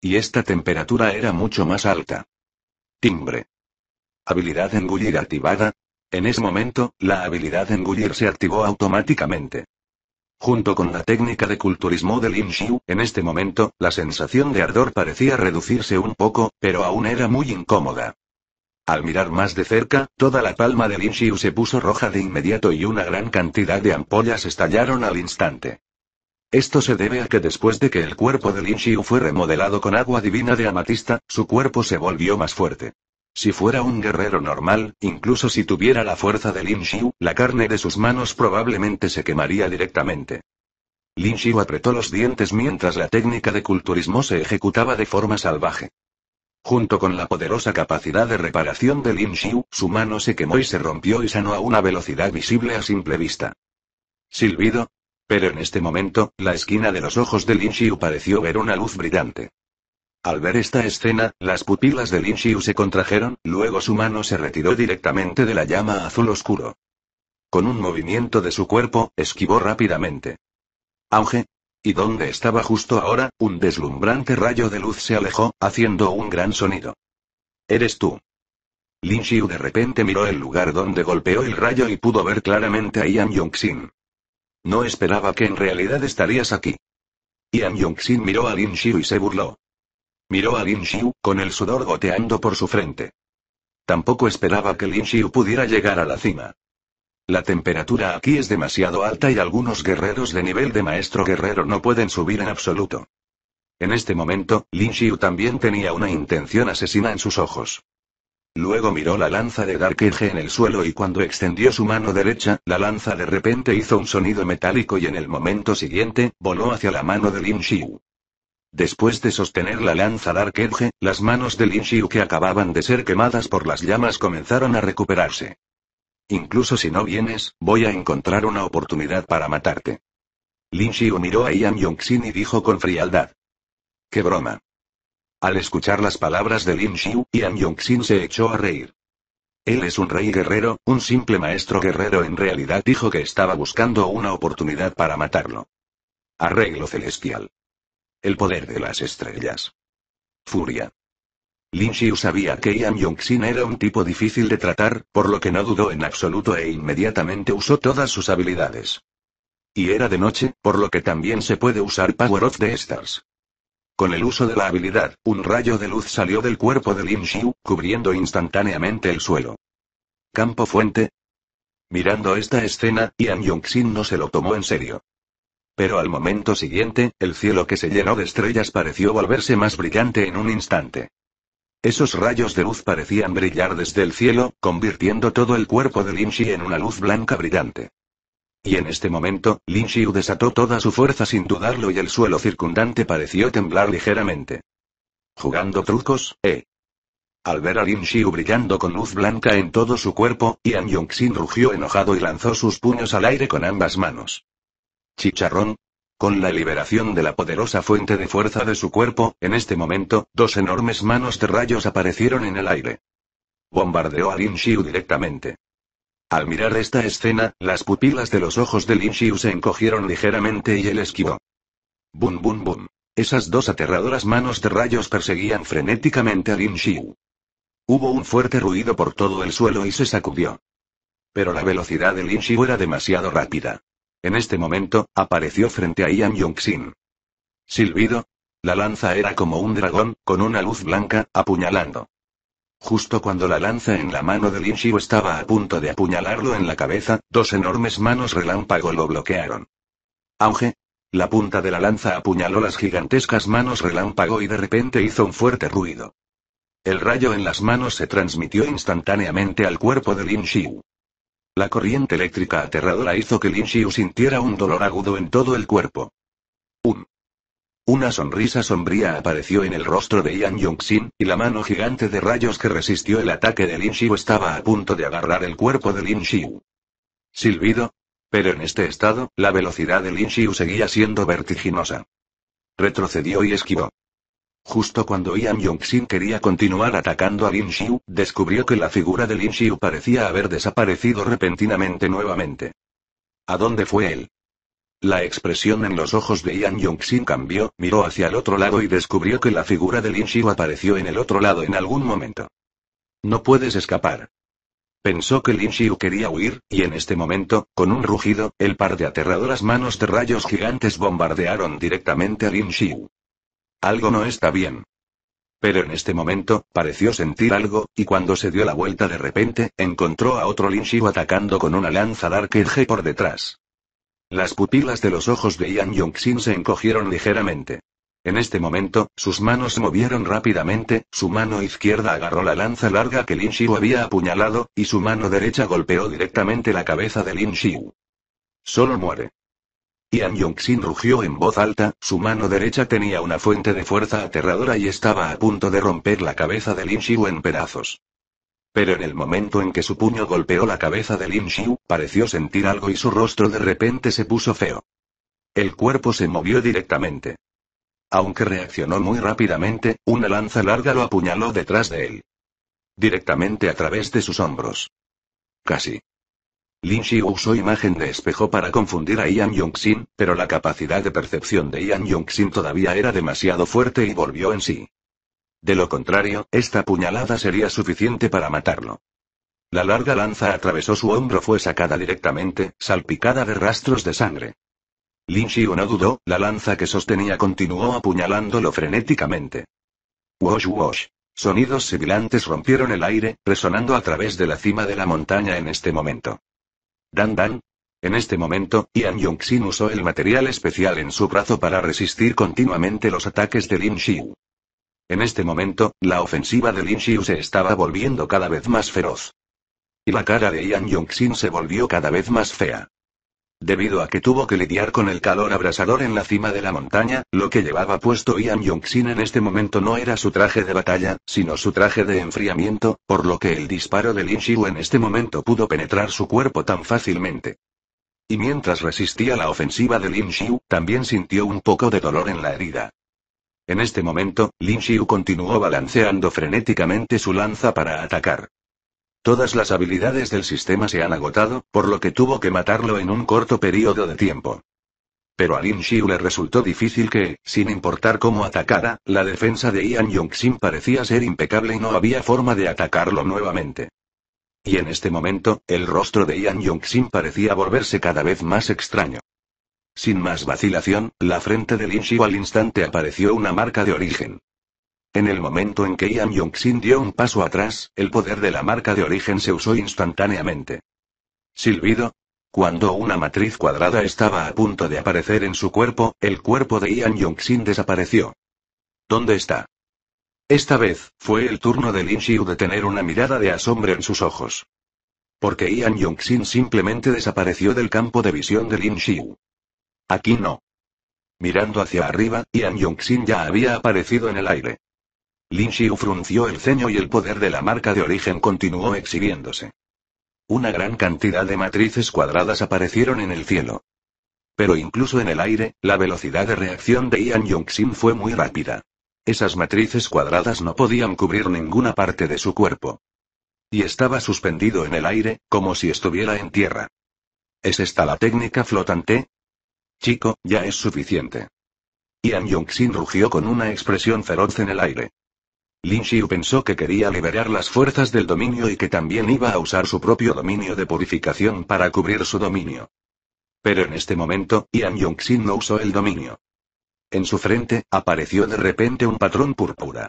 Y esta temperatura era mucho más alta. Timbre. Habilidad engullir activada. En ese momento, la habilidad engullir se activó automáticamente. Junto con la técnica de culturismo de Lin en este momento, la sensación de ardor parecía reducirse un poco, pero aún era muy incómoda. Al mirar más de cerca, toda la palma de Lin Xiu se puso roja de inmediato y una gran cantidad de ampollas estallaron al instante. Esto se debe a que después de que el cuerpo de Lin Xiu fue remodelado con agua divina de amatista, su cuerpo se volvió más fuerte. Si fuera un guerrero normal, incluso si tuviera la fuerza de Lin Xiu, la carne de sus manos probablemente se quemaría directamente. Lin Xiu apretó los dientes mientras la técnica de culturismo se ejecutaba de forma salvaje. Junto con la poderosa capacidad de reparación de Lin Xiu, su mano se quemó y se rompió y sanó a una velocidad visible a simple vista. Silbido. Pero en este momento, la esquina de los ojos de Lin Xiu pareció ver una luz brillante. Al ver esta escena, las pupilas de Lin Xiu se contrajeron, luego su mano se retiró directamente de la llama azul oscuro. Con un movimiento de su cuerpo, esquivó rápidamente. Auge, y donde estaba justo ahora, un deslumbrante rayo de luz se alejó, haciendo un gran sonido. Eres tú. Lin Xiu de repente miró el lugar donde golpeó el rayo y pudo ver claramente a Ian Yongxin. No esperaba que en realidad estarías aquí. Ian Yongxin miró a Lin Xiu y se burló. Miró a Lin Xiu, con el sudor goteando por su frente. Tampoco esperaba que Lin Xiu pudiera llegar a la cima. La temperatura aquí es demasiado alta y algunos guerreros de nivel de maestro guerrero no pueden subir en absoluto. En este momento, Lin Xiu también tenía una intención asesina en sus ojos. Luego miró la lanza de Dark Edge en el suelo y cuando extendió su mano derecha, la lanza de repente hizo un sonido metálico y en el momento siguiente, voló hacia la mano de Lin Xiu. Después de sostener la lanza Dark Edge, las manos de Lin Xiu que acababan de ser quemadas por las llamas comenzaron a recuperarse. Incluso si no vienes, voy a encontrar una oportunidad para matarte. Lin Xiu miró a Ian Yongxin y dijo con frialdad. ¡Qué broma! Al escuchar las palabras de Lin Xiu, Ian Yongxin se echó a reír. Él es un rey guerrero, un simple maestro guerrero en realidad dijo que estaba buscando una oportunidad para matarlo. Arreglo celestial. El poder de las estrellas. Furia. Lin Xiu sabía que Ian Yongxin era un tipo difícil de tratar, por lo que no dudó en absoluto e inmediatamente usó todas sus habilidades. Y era de noche, por lo que también se puede usar Power of the Stars. Con el uso de la habilidad, un rayo de luz salió del cuerpo de Lin Xiu, cubriendo instantáneamente el suelo. Campo Fuente. Mirando esta escena, Ian Yongxin no se lo tomó en serio. Pero al momento siguiente, el cielo que se llenó de estrellas pareció volverse más brillante en un instante. Esos rayos de luz parecían brillar desde el cielo, convirtiendo todo el cuerpo de Shi en una luz blanca brillante. Y en este momento, Lin desató toda su fuerza sin dudarlo y el suelo circundante pareció temblar ligeramente. Jugando trucos, eh. Al ver a Lin Xiu brillando con luz blanca en todo su cuerpo, Yan Yongxin rugió enojado y lanzó sus puños al aire con ambas manos. Chicharrón, con la liberación de la poderosa fuente de fuerza de su cuerpo, en este momento, dos enormes manos de rayos aparecieron en el aire. Bombardeó a Lin Xiu directamente. Al mirar esta escena, las pupilas de los ojos de Lin Xiu se encogieron ligeramente y él esquivó. Bum bum bum. Esas dos aterradoras manos de rayos perseguían frenéticamente a Lin Xiu. Hubo un fuerte ruido por todo el suelo y se sacudió. Pero la velocidad de Lin Xiu era demasiado rápida. En este momento, apareció frente a Ian Yongxin. Silbido. La lanza era como un dragón, con una luz blanca, apuñalando. Justo cuando la lanza en la mano de Lin Xiu estaba a punto de apuñalarlo en la cabeza, dos enormes manos relámpago lo bloquearon. Auge. La punta de la lanza apuñaló las gigantescas manos relámpago y de repente hizo un fuerte ruido. El rayo en las manos se transmitió instantáneamente al cuerpo de Lin Xiu. La corriente eléctrica aterradora hizo que Lin Xiu sintiera un dolor agudo en todo el cuerpo. Una sonrisa sombría apareció en el rostro de Yan Yongxin, y la mano gigante de rayos que resistió el ataque de Lin Xiu estaba a punto de agarrar el cuerpo de Lin Xiu. Silbido. Pero en este estado, la velocidad de Lin Xiu seguía siendo vertiginosa. Retrocedió y esquivó. Justo cuando Ian Yongxin quería continuar atacando a Lin Xiu, descubrió que la figura de Lin Xiu parecía haber desaparecido repentinamente nuevamente. ¿A dónde fue él? La expresión en los ojos de Ian Yongxin cambió, miró hacia el otro lado y descubrió que la figura de Lin Xiu apareció en el otro lado en algún momento. No puedes escapar. Pensó que Lin Xiu quería huir, y en este momento, con un rugido, el par de aterradoras manos de rayos gigantes bombardearon directamente a Lin Xiu. Algo no está bien. Pero en este momento, pareció sentir algo, y cuando se dio la vuelta de repente, encontró a otro Lin Xiu atacando con una lanza Dark Edge por detrás. Las pupilas de los ojos de Ian Yongxin se encogieron ligeramente. En este momento, sus manos se movieron rápidamente, su mano izquierda agarró la lanza larga que Lin Xiu había apuñalado, y su mano derecha golpeó directamente la cabeza de Lin Xiu. Solo muere. Yan Yongxin rugió en voz alta, su mano derecha tenía una fuente de fuerza aterradora y estaba a punto de romper la cabeza de Lin Xiu en pedazos. Pero en el momento en que su puño golpeó la cabeza de Lin Xiu, pareció sentir algo y su rostro de repente se puso feo. El cuerpo se movió directamente. Aunque reaccionó muy rápidamente, una lanza larga lo apuñaló detrás de él. Directamente a través de sus hombros. Casi. Lin Xiu usó imagen de espejo para confundir a Ian Yongxin, pero la capacidad de percepción de Ian Yongxin todavía era demasiado fuerte y volvió en sí. De lo contrario, esta puñalada sería suficiente para matarlo. La larga lanza atravesó su hombro fue sacada directamente, salpicada de rastros de sangre. Lin Xiu no dudó, la lanza que sostenía continuó apuñalándolo frenéticamente. Wosh wosh. Sonidos sibilantes rompieron el aire, resonando a través de la cima de la montaña en este momento. Dan Dan. En este momento, Ian Yongxin usó el material especial en su brazo para resistir continuamente los ataques de Lin Xiu. En este momento, la ofensiva de Lin Xiu se estaba volviendo cada vez más feroz. Y la cara de Ian Yongxin se volvió cada vez más fea. Debido a que tuvo que lidiar con el calor abrasador en la cima de la montaña, lo que llevaba puesto Ian Yongxin en este momento no era su traje de batalla, sino su traje de enfriamiento, por lo que el disparo de Lin Xiu en este momento pudo penetrar su cuerpo tan fácilmente. Y mientras resistía la ofensiva de Lin Xiu, también sintió un poco de dolor en la herida. En este momento, Lin Xiu continuó balanceando frenéticamente su lanza para atacar. Todas las habilidades del sistema se han agotado, por lo que tuvo que matarlo en un corto periodo de tiempo. Pero a Lin Xiu le resultó difícil que, sin importar cómo atacara, la defensa de Ian Yongxin parecía ser impecable y no había forma de atacarlo nuevamente. Y en este momento, el rostro de Ian Yongxin parecía volverse cada vez más extraño. Sin más vacilación, la frente de Lin Xiu al instante apareció una marca de origen. En el momento en que Ian Yongxin dio un paso atrás, el poder de la marca de origen se usó instantáneamente. Silbido. Cuando una matriz cuadrada estaba a punto de aparecer en su cuerpo, el cuerpo de Ian Yongxin desapareció. ¿Dónde está? Esta vez, fue el turno de Lin Xiu de tener una mirada de asombro en sus ojos. Porque Ian Yongxin simplemente desapareció del campo de visión de Lin Xiu. Aquí no. Mirando hacia arriba, Ian Yongxin ya había aparecido en el aire. Lin Xiu frunció el ceño y el poder de la marca de origen continuó exhibiéndose. Una gran cantidad de matrices cuadradas aparecieron en el cielo. Pero incluso en el aire, la velocidad de reacción de Ian Yongxin fue muy rápida. Esas matrices cuadradas no podían cubrir ninguna parte de su cuerpo. Y estaba suspendido en el aire, como si estuviera en tierra. ¿Es esta la técnica flotante? Chico, ya es suficiente. Ian Yongxin rugió con una expresión feroz en el aire. Lin Xiu pensó que quería liberar las fuerzas del dominio y que también iba a usar su propio dominio de purificación para cubrir su dominio. Pero en este momento, Ian Yongxin no usó el dominio. En su frente, apareció de repente un patrón púrpura.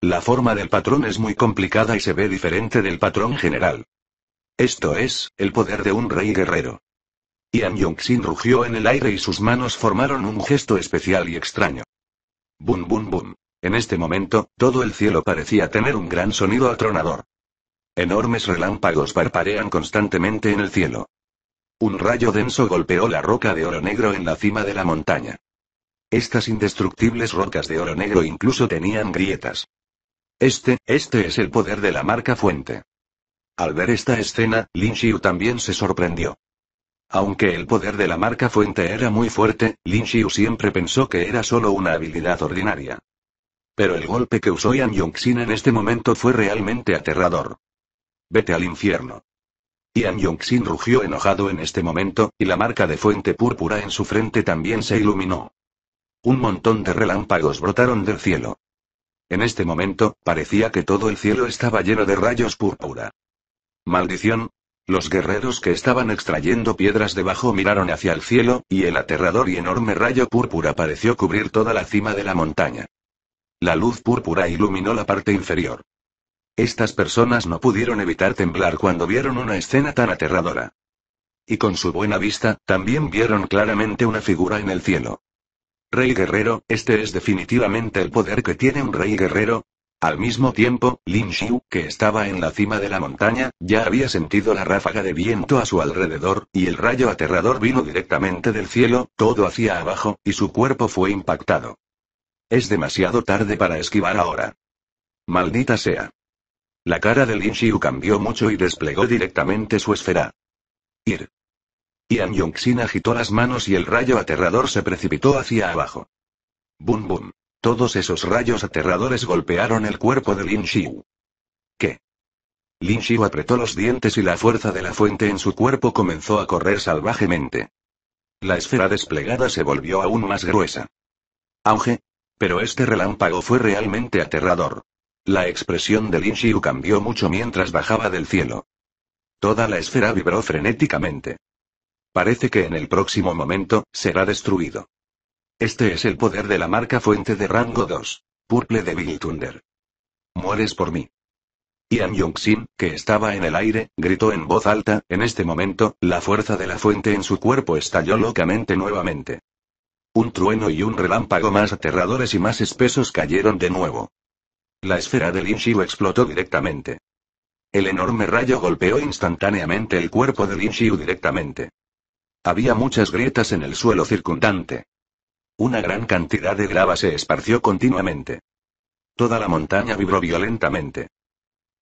La forma del patrón es muy complicada y se ve diferente del patrón general. Esto es, el poder de un rey guerrero. Ian Yongxin rugió en el aire y sus manos formaron un gesto especial y extraño. Bum bum bum. En este momento, todo el cielo parecía tener un gran sonido atronador. Enormes relámpagos parparean constantemente en el cielo. Un rayo denso golpeó la roca de oro negro en la cima de la montaña. Estas indestructibles rocas de oro negro incluso tenían grietas. Este, este es el poder de la marca fuente. Al ver esta escena, Lin Xiu también se sorprendió. Aunque el poder de la marca fuente era muy fuerte, Lin Xiu siempre pensó que era solo una habilidad ordinaria. Pero el golpe que usó Ian Yongxin en este momento fue realmente aterrador. Vete al infierno. Ian Yongxin rugió enojado en este momento, y la marca de fuente púrpura en su frente también se iluminó. Un montón de relámpagos brotaron del cielo. En este momento, parecía que todo el cielo estaba lleno de rayos púrpura. Maldición, los guerreros que estaban extrayendo piedras debajo miraron hacia el cielo, y el aterrador y enorme rayo púrpura pareció cubrir toda la cima de la montaña. La luz púrpura iluminó la parte inferior. Estas personas no pudieron evitar temblar cuando vieron una escena tan aterradora. Y con su buena vista, también vieron claramente una figura en el cielo. Rey guerrero, este es definitivamente el poder que tiene un rey guerrero. Al mismo tiempo, Lin Xiu, que estaba en la cima de la montaña, ya había sentido la ráfaga de viento a su alrededor, y el rayo aterrador vino directamente del cielo, todo hacia abajo, y su cuerpo fue impactado. Es demasiado tarde para esquivar ahora. Maldita sea. La cara de Lin Xiu cambió mucho y desplegó directamente su esfera. Ir. Yan Yongxin agitó las manos y el rayo aterrador se precipitó hacia abajo. Bum bum. Todos esos rayos aterradores golpearon el cuerpo de Lin Xiu. ¿Qué? Lin Xiu apretó los dientes y la fuerza de la fuente en su cuerpo comenzó a correr salvajemente. La esfera desplegada se volvió aún más gruesa. Auge, pero este relámpago fue realmente aterrador. La expresión de Lin Xiu cambió mucho mientras bajaba del cielo. Toda la esfera vibró frenéticamente. Parece que en el próximo momento, será destruido. Este es el poder de la marca fuente de rango 2. Purple de Bill Thunder. Mueres por mí. Ian Yongxin, que estaba en el aire, gritó en voz alta, en este momento, la fuerza de la fuente en su cuerpo estalló locamente nuevamente. Un trueno y un relámpago más aterradores y más espesos cayeron de nuevo. La esfera del Xiu explotó directamente. El enorme rayo golpeó instantáneamente el cuerpo del Xiu directamente. Había muchas grietas en el suelo circundante. Una gran cantidad de grava se esparció continuamente. Toda la montaña vibró violentamente.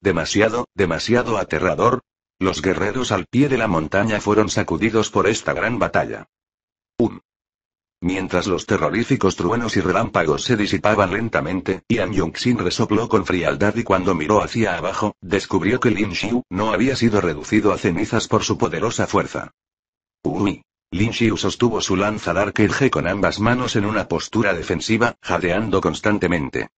Demasiado, demasiado aterrador. Los guerreros al pie de la montaña fueron sacudidos por esta gran batalla. Mientras los terroríficos truenos y relámpagos se disipaban lentamente, Ian Yongxin resopló con frialdad y cuando miró hacia abajo, descubrió que Lin Xiu no había sido reducido a cenizas por su poderosa fuerza. Uy. Lin Xiu sostuvo su lanza Dark Edge con ambas manos en una postura defensiva, jadeando constantemente.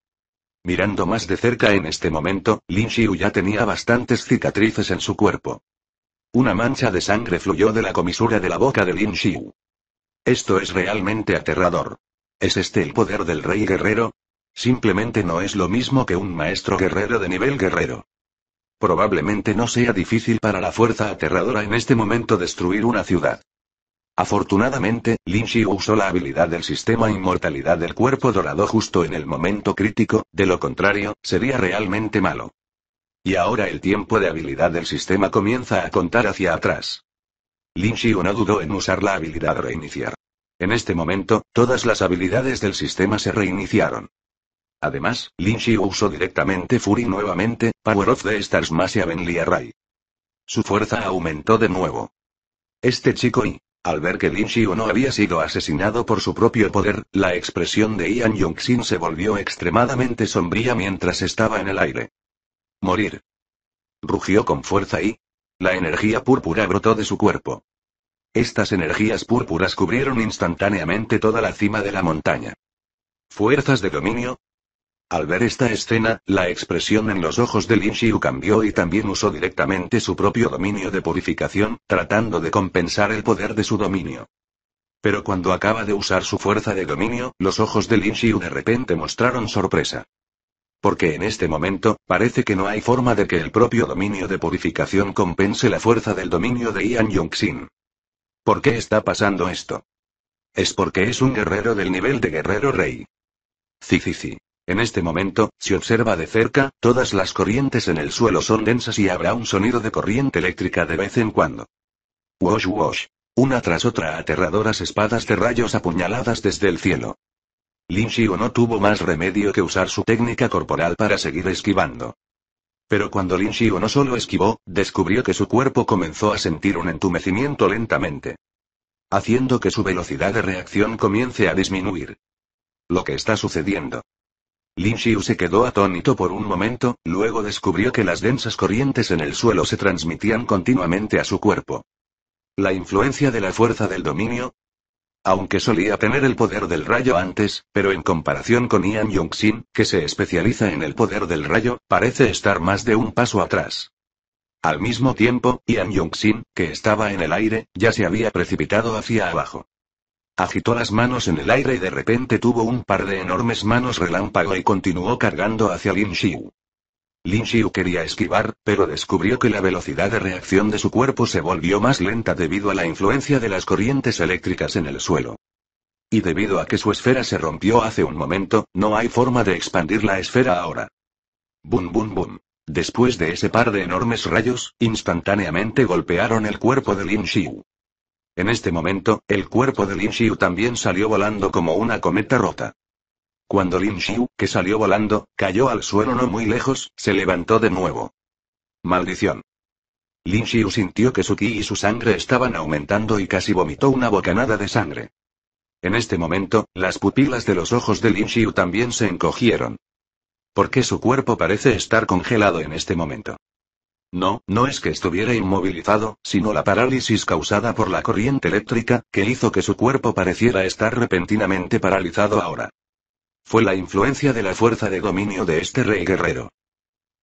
Mirando más de cerca en este momento, Lin Xiu ya tenía bastantes cicatrices en su cuerpo. Una mancha de sangre fluyó de la comisura de la boca de Lin Xiu. Esto es realmente aterrador. ¿Es este el poder del rey guerrero? Simplemente no es lo mismo que un maestro guerrero de nivel guerrero. Probablemente no sea difícil para la fuerza aterradora en este momento destruir una ciudad. Afortunadamente, Lin Shi usó la habilidad del sistema inmortalidad del cuerpo dorado justo en el momento crítico, de lo contrario, sería realmente malo. Y ahora el tiempo de habilidad del sistema comienza a contar hacia atrás. Lin Xiu no dudó en usar la habilidad reiniciar. En este momento, todas las habilidades del sistema se reiniciaron. Además, Lin Xiu usó directamente Fury nuevamente, Power of the Stars más y Heavenly Su fuerza aumentó de nuevo. Este chico y, al ver que Lin Xiu no había sido asesinado por su propio poder, la expresión de Ian Yongxin se volvió extremadamente sombría mientras estaba en el aire. Morir. Rugió con fuerza y, la energía púrpura brotó de su cuerpo. Estas energías púrpuras cubrieron instantáneamente toda la cima de la montaña. Fuerzas de dominio, al ver esta escena, la expresión en los ojos de Lin Xiu cambió y también usó directamente su propio dominio de purificación, tratando de compensar el poder de su dominio. Pero cuando acaba de usar su fuerza de dominio, los ojos de Lin Xiu de repente mostraron sorpresa porque en este momento, parece que no hay forma de que el propio dominio de purificación compense la fuerza del dominio de Ian Yongxin. ¿Por qué está pasando esto? Es porque es un guerrero del nivel de guerrero rey. sí. En este momento, si observa de cerca, todas las corrientes en el suelo son densas y habrá un sonido de corriente eléctrica de vez en cuando. Wash wash. Una tras otra aterradoras espadas de rayos apuñaladas desde el cielo. Lin Xiu no tuvo más remedio que usar su técnica corporal para seguir esquivando. Pero cuando Lin Xiu no solo esquivó, descubrió que su cuerpo comenzó a sentir un entumecimiento lentamente. Haciendo que su velocidad de reacción comience a disminuir. Lo que está sucediendo. Lin Xiu se quedó atónito por un momento, luego descubrió que las densas corrientes en el suelo se transmitían continuamente a su cuerpo. La influencia de la fuerza del dominio, aunque solía tener el poder del rayo antes, pero en comparación con Ian Yong-sin, que se especializa en el poder del rayo, parece estar más de un paso atrás. Al mismo tiempo, Ian Yong-sin, que estaba en el aire, ya se había precipitado hacia abajo. Agitó las manos en el aire y de repente tuvo un par de enormes manos relámpago y continuó cargando hacia Lin Xiu. Lin Xiu quería esquivar, pero descubrió que la velocidad de reacción de su cuerpo se volvió más lenta debido a la influencia de las corrientes eléctricas en el suelo. Y debido a que su esfera se rompió hace un momento, no hay forma de expandir la esfera ahora. Bum bum bum. Después de ese par de enormes rayos, instantáneamente golpearon el cuerpo de Lin Xiu. En este momento, el cuerpo de Lin Xiu también salió volando como una cometa rota. Cuando Lin Xiu, que salió volando, cayó al suelo no muy lejos, se levantó de nuevo. Maldición. Lin Xiu sintió que su ki y su sangre estaban aumentando y casi vomitó una bocanada de sangre. En este momento, las pupilas de los ojos de Lin Xiu también se encogieron. ¿Por qué su cuerpo parece estar congelado en este momento? No, no es que estuviera inmovilizado, sino la parálisis causada por la corriente eléctrica, que hizo que su cuerpo pareciera estar repentinamente paralizado ahora. Fue la influencia de la fuerza de dominio de este rey guerrero.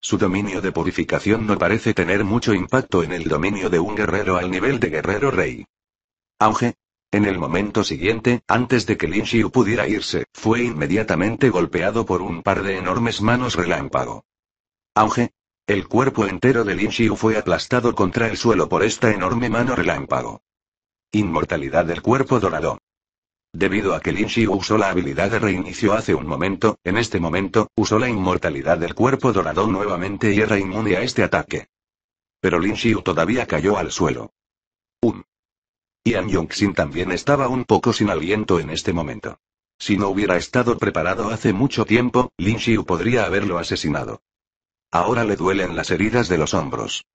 Su dominio de purificación no parece tener mucho impacto en el dominio de un guerrero al nivel de guerrero rey. Auge. En el momento siguiente, antes de que Lin Xiu pudiera irse, fue inmediatamente golpeado por un par de enormes manos relámpago. Auge. El cuerpo entero de Lin Xiu fue aplastado contra el suelo por esta enorme mano relámpago. Inmortalidad del cuerpo dorado. Debido a que Lin Xiu usó la habilidad de reinicio hace un momento, en este momento, usó la inmortalidad del cuerpo dorado nuevamente y era inmune a este ataque. Pero Lin Xiu todavía cayó al suelo. Un. Ian Yongxin también estaba un poco sin aliento en este momento. Si no hubiera estado preparado hace mucho tiempo, Lin Xiu podría haberlo asesinado. Ahora le duelen las heridas de los hombros.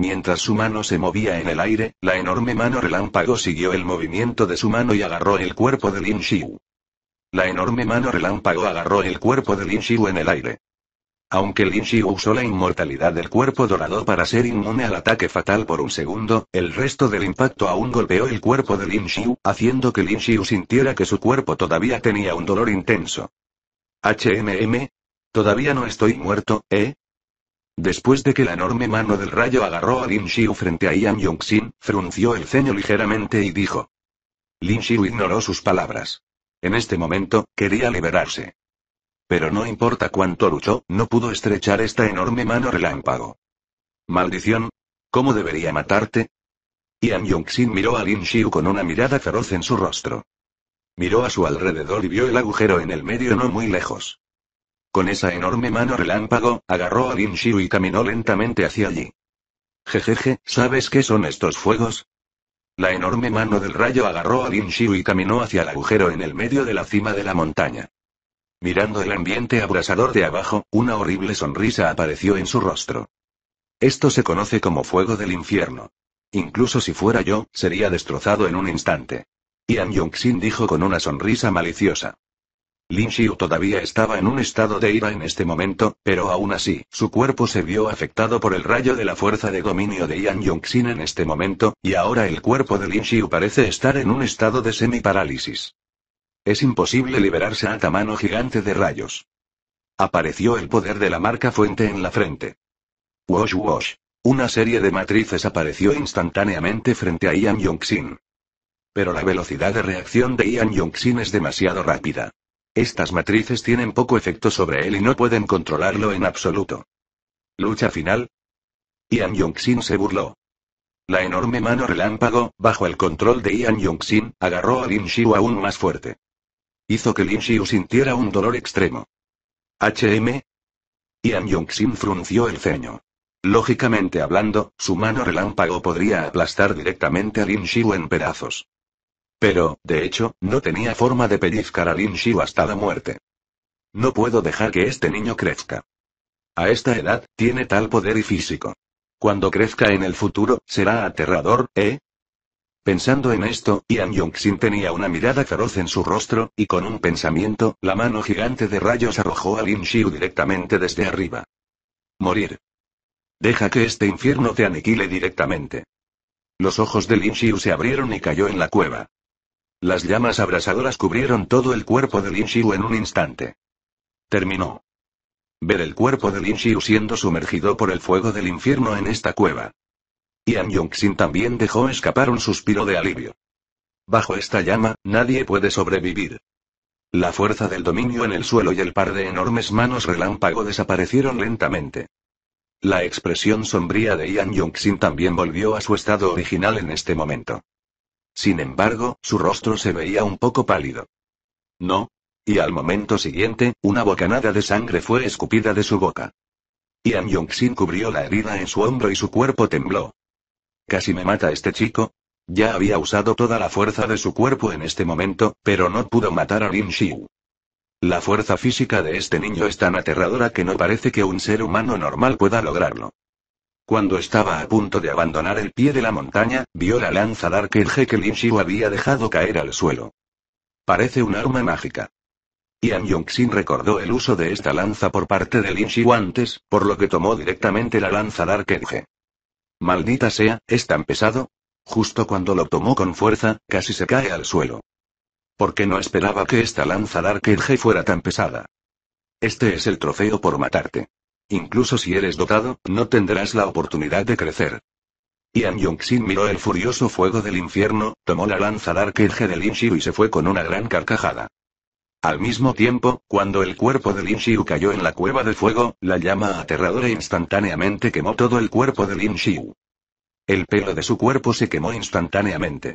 Mientras su mano se movía en el aire, la enorme mano relámpago siguió el movimiento de su mano y agarró el cuerpo de Lin Xiu. La enorme mano relámpago agarró el cuerpo de Lin Xiu en el aire. Aunque Lin Xiu usó la inmortalidad del cuerpo dorado para ser inmune al ataque fatal por un segundo, el resto del impacto aún golpeó el cuerpo de Lin Xiu, haciendo que Lin Xiu sintiera que su cuerpo todavía tenía un dolor intenso. HMM. Todavía no estoy muerto, ¿eh? Después de que la enorme mano del rayo agarró a Lin Xiu frente a Ian Yongxin, frunció el ceño ligeramente y dijo. Lin Xiu ignoró sus palabras. En este momento, quería liberarse. Pero no importa cuánto luchó, no pudo estrechar esta enorme mano relámpago. Maldición. ¿Cómo debería matarte? Ian Yongxin miró a Lin Xiu con una mirada feroz en su rostro. Miró a su alrededor y vio el agujero en el medio no muy lejos. Con esa enorme mano relámpago, agarró a Lin y caminó lentamente hacia allí. Jejeje, ¿sabes qué son estos fuegos? La enorme mano del rayo agarró a Lin Xiu y caminó hacia el agujero en el medio de la cima de la montaña. Mirando el ambiente abrasador de abajo, una horrible sonrisa apareció en su rostro. Esto se conoce como fuego del infierno. Incluso si fuera yo, sería destrozado en un instante. Ian Yongxin dijo con una sonrisa maliciosa. Lin Xiu todavía estaba en un estado de ira en este momento, pero aún así, su cuerpo se vio afectado por el rayo de la fuerza de dominio de Yan Yongxin en este momento, y ahora el cuerpo de Lin Xiu parece estar en un estado de semiparálisis. Es imposible liberarse a tamaño gigante de rayos. Apareció el poder de la marca fuente en la frente. Wash wash. Una serie de matrices apareció instantáneamente frente a Ian Yongxin. Pero la velocidad de reacción de Ian Yongxin es demasiado rápida. Estas matrices tienen poco efecto sobre él y no pueden controlarlo en absoluto. Lucha final. Ian Yongxin se burló. La enorme mano relámpago, bajo el control de Ian Yongxin, agarró a Lin Xiu aún más fuerte. Hizo que Lin Xiu sintiera un dolor extremo. ¿HM? Ian Yongxin frunció el ceño. Lógicamente hablando, su mano relámpago podría aplastar directamente a Lin en pedazos. Pero, de hecho, no tenía forma de pellizcar a Lin Shiu hasta la muerte. No puedo dejar que este niño crezca. A esta edad, tiene tal poder y físico. Cuando crezca en el futuro, será aterrador, ¿eh? Pensando en esto, Ian Yongxin tenía una mirada feroz en su rostro, y con un pensamiento, la mano gigante de rayos arrojó a Lin Xiu directamente desde arriba. Morir. Deja que este infierno te aniquile directamente. Los ojos de Lin Xiu se abrieron y cayó en la cueva. Las llamas abrasadoras cubrieron todo el cuerpo de Lin Xiu en un instante. Terminó. Ver el cuerpo de Lin Xiu siendo sumergido por el fuego del infierno en esta cueva. Yan Yongxin también dejó escapar un suspiro de alivio. Bajo esta llama, nadie puede sobrevivir. La fuerza del dominio en el suelo y el par de enormes manos relámpago desaparecieron lentamente. La expresión sombría de Yan Yongxin también volvió a su estado original en este momento. Sin embargo, su rostro se veía un poco pálido. No. Y al momento siguiente, una bocanada de sangre fue escupida de su boca. Ian Yongxin cubrió la herida en su hombro y su cuerpo tembló. Casi me mata este chico. Ya había usado toda la fuerza de su cuerpo en este momento, pero no pudo matar a Lin Xiu. La fuerza física de este niño es tan aterradora que no parece que un ser humano normal pueda lograrlo. Cuando estaba a punto de abandonar el pie de la montaña, vio la lanza dar que Lin había dejado caer al suelo. Parece un arma mágica. Ian Yongxin recordó el uso de esta lanza por parte de Lin Xiu antes, por lo que tomó directamente la lanza Dark Edge. Maldita sea, es tan pesado. Justo cuando lo tomó con fuerza, casi se cae al suelo. Porque no esperaba que esta lanza Dark Edge fuera tan pesada. Este es el trofeo por matarte. Incluso si eres dotado, no tendrás la oportunidad de crecer. Ian Yongxin miró el furioso fuego del infierno, tomó la lanza Dark de Lin y se fue con una gran carcajada. Al mismo tiempo, cuando el cuerpo de Lin Xiu cayó en la cueva de fuego, la llama aterradora instantáneamente quemó todo el cuerpo de Lin Xiu. El pelo de su cuerpo se quemó instantáneamente.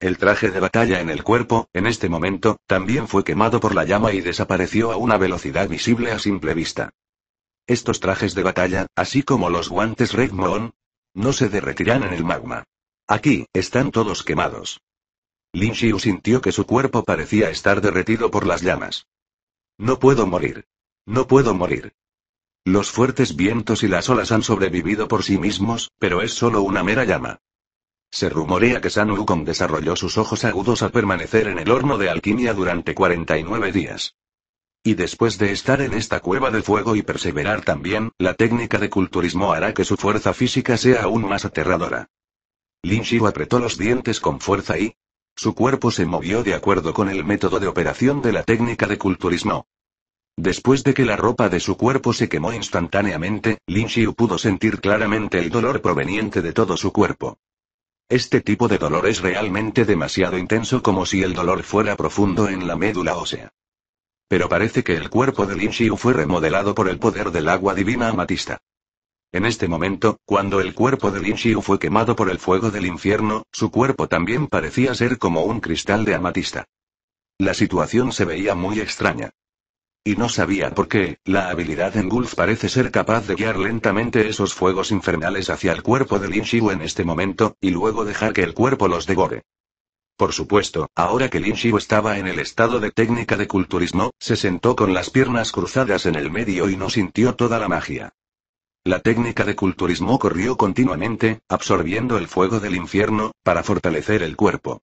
El traje de batalla en el cuerpo, en este momento, también fue quemado por la llama y desapareció a una velocidad visible a simple vista. Estos trajes de batalla, así como los guantes Red no se derretirán en el magma. Aquí, están todos quemados. Lin Xiu sintió que su cuerpo parecía estar derretido por las llamas. No puedo morir. No puedo morir. Los fuertes vientos y las olas han sobrevivido por sí mismos, pero es solo una mera llama. Se rumorea que San Wukong desarrolló sus ojos agudos al permanecer en el horno de alquimia durante 49 días. Y después de estar en esta cueva de fuego y perseverar también, la técnica de culturismo hará que su fuerza física sea aún más aterradora. Lin Xiu apretó los dientes con fuerza y... Su cuerpo se movió de acuerdo con el método de operación de la técnica de culturismo. Después de que la ropa de su cuerpo se quemó instantáneamente, Lin Xiu pudo sentir claramente el dolor proveniente de todo su cuerpo. Este tipo de dolor es realmente demasiado intenso como si el dolor fuera profundo en la médula ósea. Pero parece que el cuerpo de Lin fue remodelado por el poder del agua divina amatista. En este momento, cuando el cuerpo de Lin fue quemado por el fuego del infierno, su cuerpo también parecía ser como un cristal de amatista. La situación se veía muy extraña. Y no sabía por qué, la habilidad en Gulf parece ser capaz de guiar lentamente esos fuegos infernales hacia el cuerpo de Lin en este momento, y luego dejar que el cuerpo los devore. Por supuesto, ahora que Lin Xiu estaba en el estado de técnica de culturismo, se sentó con las piernas cruzadas en el medio y no sintió toda la magia. La técnica de culturismo corrió continuamente, absorbiendo el fuego del infierno, para fortalecer el cuerpo.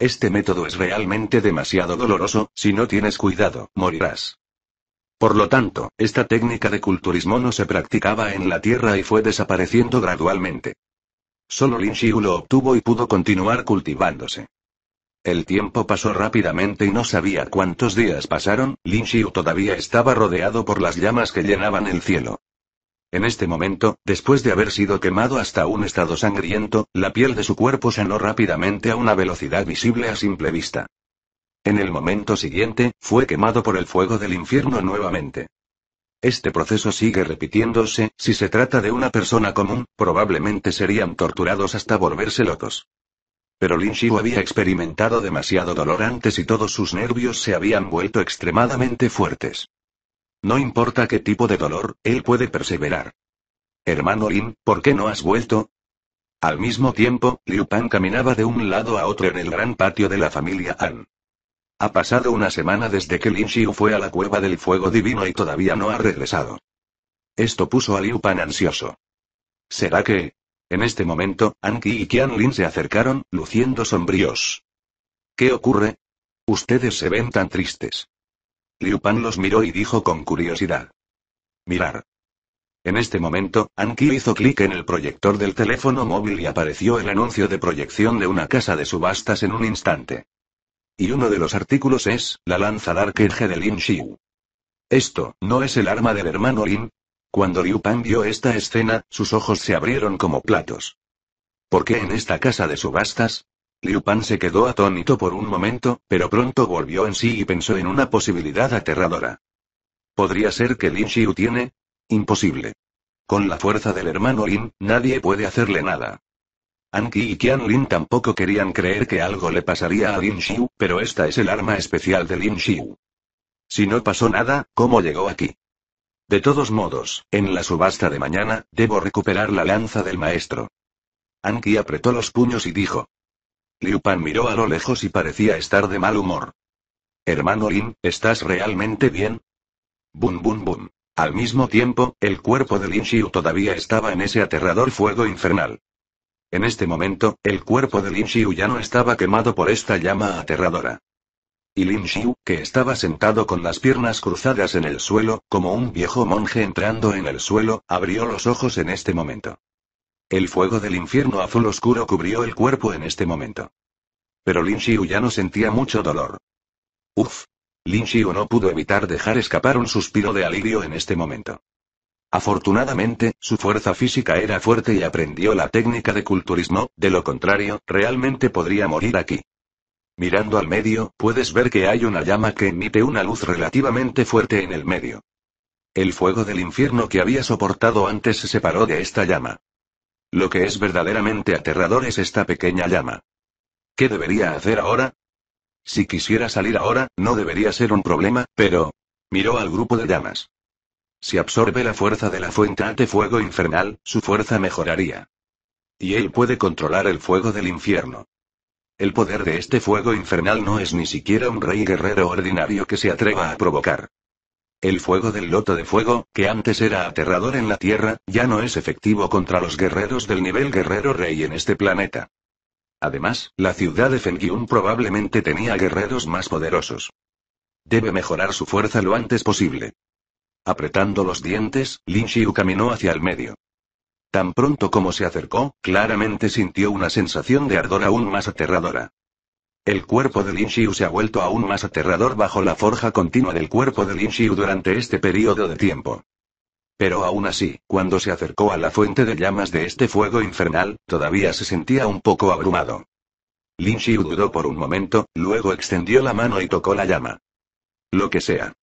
Este método es realmente demasiado doloroso, si no tienes cuidado, morirás. Por lo tanto, esta técnica de culturismo no se practicaba en la tierra y fue desapareciendo gradualmente. Solo Lin Xiu lo obtuvo y pudo continuar cultivándose. El tiempo pasó rápidamente y no sabía cuántos días pasaron, Lin Xiu todavía estaba rodeado por las llamas que llenaban el cielo. En este momento, después de haber sido quemado hasta un estado sangriento, la piel de su cuerpo sanó rápidamente a una velocidad visible a simple vista. En el momento siguiente, fue quemado por el fuego del infierno nuevamente. Este proceso sigue repitiéndose, si se trata de una persona común, probablemente serían torturados hasta volverse locos. Pero Lin Xiu había experimentado demasiado dolor antes y todos sus nervios se habían vuelto extremadamente fuertes. No importa qué tipo de dolor, él puede perseverar. Hermano Lin, ¿por qué no has vuelto? Al mismo tiempo, Liu Pan caminaba de un lado a otro en el gran patio de la familia An. Ha pasado una semana desde que Lin Xiu fue a la cueva del fuego divino y todavía no ha regresado. Esto puso a Liu Pan ansioso. ¿Será que, en este momento, Anki y Lin se acercaron, luciendo sombríos. ¿Qué ocurre? Ustedes se ven tan tristes. Liu Pan los miró y dijo con curiosidad. Mirar. En este momento, Anki hizo clic en el proyector del teléfono móvil y apareció el anuncio de proyección de una casa de subastas en un instante. Y uno de los artículos es, la lanza Dark Edge de Lin Xiu. Esto, ¿no es el arma del hermano Lin? Cuando Liu Pan vio esta escena, sus ojos se abrieron como platos. ¿Por qué en esta casa de subastas? Liu Pan se quedó atónito por un momento, pero pronto volvió en sí y pensó en una posibilidad aterradora. ¿Podría ser que Lin Xiu tiene? Imposible. Con la fuerza del hermano Lin, nadie puede hacerle nada. Anki y Qian Lin tampoco querían creer que algo le pasaría a Lin Xiu, pero esta es el arma especial de Lin Xiu. Si no pasó nada, ¿cómo llegó aquí? De todos modos, en la subasta de mañana, debo recuperar la lanza del maestro. Anki apretó los puños y dijo. Liu Pan miró a lo lejos y parecía estar de mal humor. Hermano Lin, ¿estás realmente bien? Bum bum bum. Al mismo tiempo, el cuerpo de Lin Xiu todavía estaba en ese aterrador fuego infernal. En este momento, el cuerpo de Lin Xiu ya no estaba quemado por esta llama aterradora. Y Lin Xiu, que estaba sentado con las piernas cruzadas en el suelo, como un viejo monje entrando en el suelo, abrió los ojos en este momento. El fuego del infierno azul oscuro cubrió el cuerpo en este momento. Pero Lin Xiu ya no sentía mucho dolor. Uf. Lin Xiu no pudo evitar dejar escapar un suspiro de alivio en este momento. Afortunadamente, su fuerza física era fuerte y aprendió la técnica de culturismo, de lo contrario, realmente podría morir aquí. Mirando al medio, puedes ver que hay una llama que emite una luz relativamente fuerte en el medio. El fuego del infierno que había soportado antes se separó de esta llama. Lo que es verdaderamente aterrador es esta pequeña llama. ¿Qué debería hacer ahora? Si quisiera salir ahora, no debería ser un problema, pero... Miró al grupo de llamas. Si absorbe la fuerza de la fuente ante fuego infernal, su fuerza mejoraría. Y él puede controlar el fuego del infierno. El poder de este fuego infernal no es ni siquiera un rey guerrero ordinario que se atreva a provocar. El fuego del loto de fuego, que antes era aterrador en la Tierra, ya no es efectivo contra los guerreros del nivel guerrero rey en este planeta. Además, la ciudad de Fengyun probablemente tenía guerreros más poderosos. Debe mejorar su fuerza lo antes posible. Apretando los dientes, Lin Xiu caminó hacia el medio. Tan pronto como se acercó, claramente sintió una sensación de ardor aún más aterradora. El cuerpo de Lin Xiu se ha vuelto aún más aterrador bajo la forja continua del cuerpo de Lin Xiu durante este periodo de tiempo. Pero aún así, cuando se acercó a la fuente de llamas de este fuego infernal, todavía se sentía un poco abrumado. Lin Xiu dudó por un momento, luego extendió la mano y tocó la llama. Lo que sea.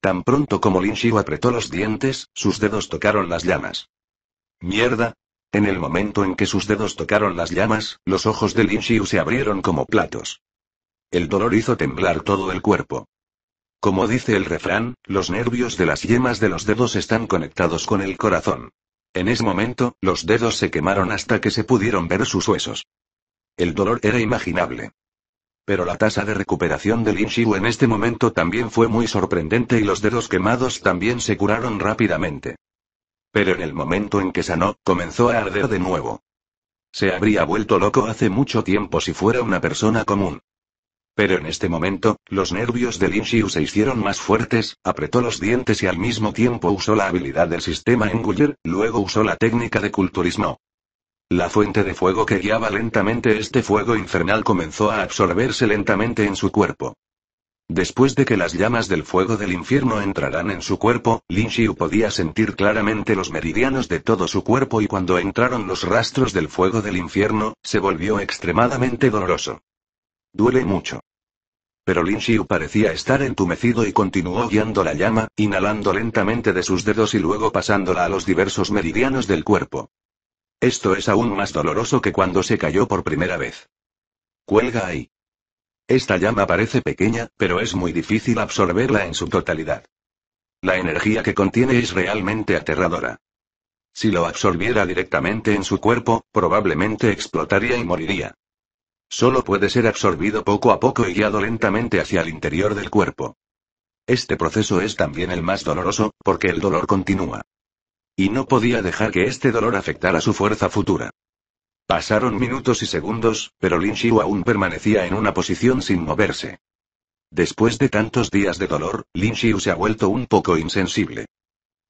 Tan pronto como Lin Xiu apretó los dientes, sus dedos tocaron las llamas. Mierda. En el momento en que sus dedos tocaron las llamas, los ojos de Lin se abrieron como platos. El dolor hizo temblar todo el cuerpo. Como dice el refrán, los nervios de las yemas de los dedos están conectados con el corazón. En ese momento, los dedos se quemaron hasta que se pudieron ver sus huesos. El dolor era imaginable. Pero la tasa de recuperación de Lin Xiu en este momento también fue muy sorprendente y los dedos quemados también se curaron rápidamente. Pero en el momento en que sanó, comenzó a arder de nuevo. Se habría vuelto loco hace mucho tiempo si fuera una persona común. Pero en este momento, los nervios de Lin se hicieron más fuertes, apretó los dientes y al mismo tiempo usó la habilidad del sistema Engullir, luego usó la técnica de culturismo. La fuente de fuego que guiaba lentamente este fuego infernal comenzó a absorberse lentamente en su cuerpo. Después de que las llamas del fuego del infierno entraran en su cuerpo, Lin Xiu podía sentir claramente los meridianos de todo su cuerpo y cuando entraron los rastros del fuego del infierno, se volvió extremadamente doloroso. Duele mucho. Pero Lin Xiu parecía estar entumecido y continuó guiando la llama, inhalando lentamente de sus dedos y luego pasándola a los diversos meridianos del cuerpo. Esto es aún más doloroso que cuando se cayó por primera vez. Cuelga ahí. Esta llama parece pequeña, pero es muy difícil absorberla en su totalidad. La energía que contiene es realmente aterradora. Si lo absorbiera directamente en su cuerpo, probablemente explotaría y moriría. Solo puede ser absorbido poco a poco y guiado lentamente hacia el interior del cuerpo. Este proceso es también el más doloroso, porque el dolor continúa. Y no podía dejar que este dolor afectara su fuerza futura. Pasaron minutos y segundos, pero Lin Xiu aún permanecía en una posición sin moverse. Después de tantos días de dolor, Lin Xiu se ha vuelto un poco insensible.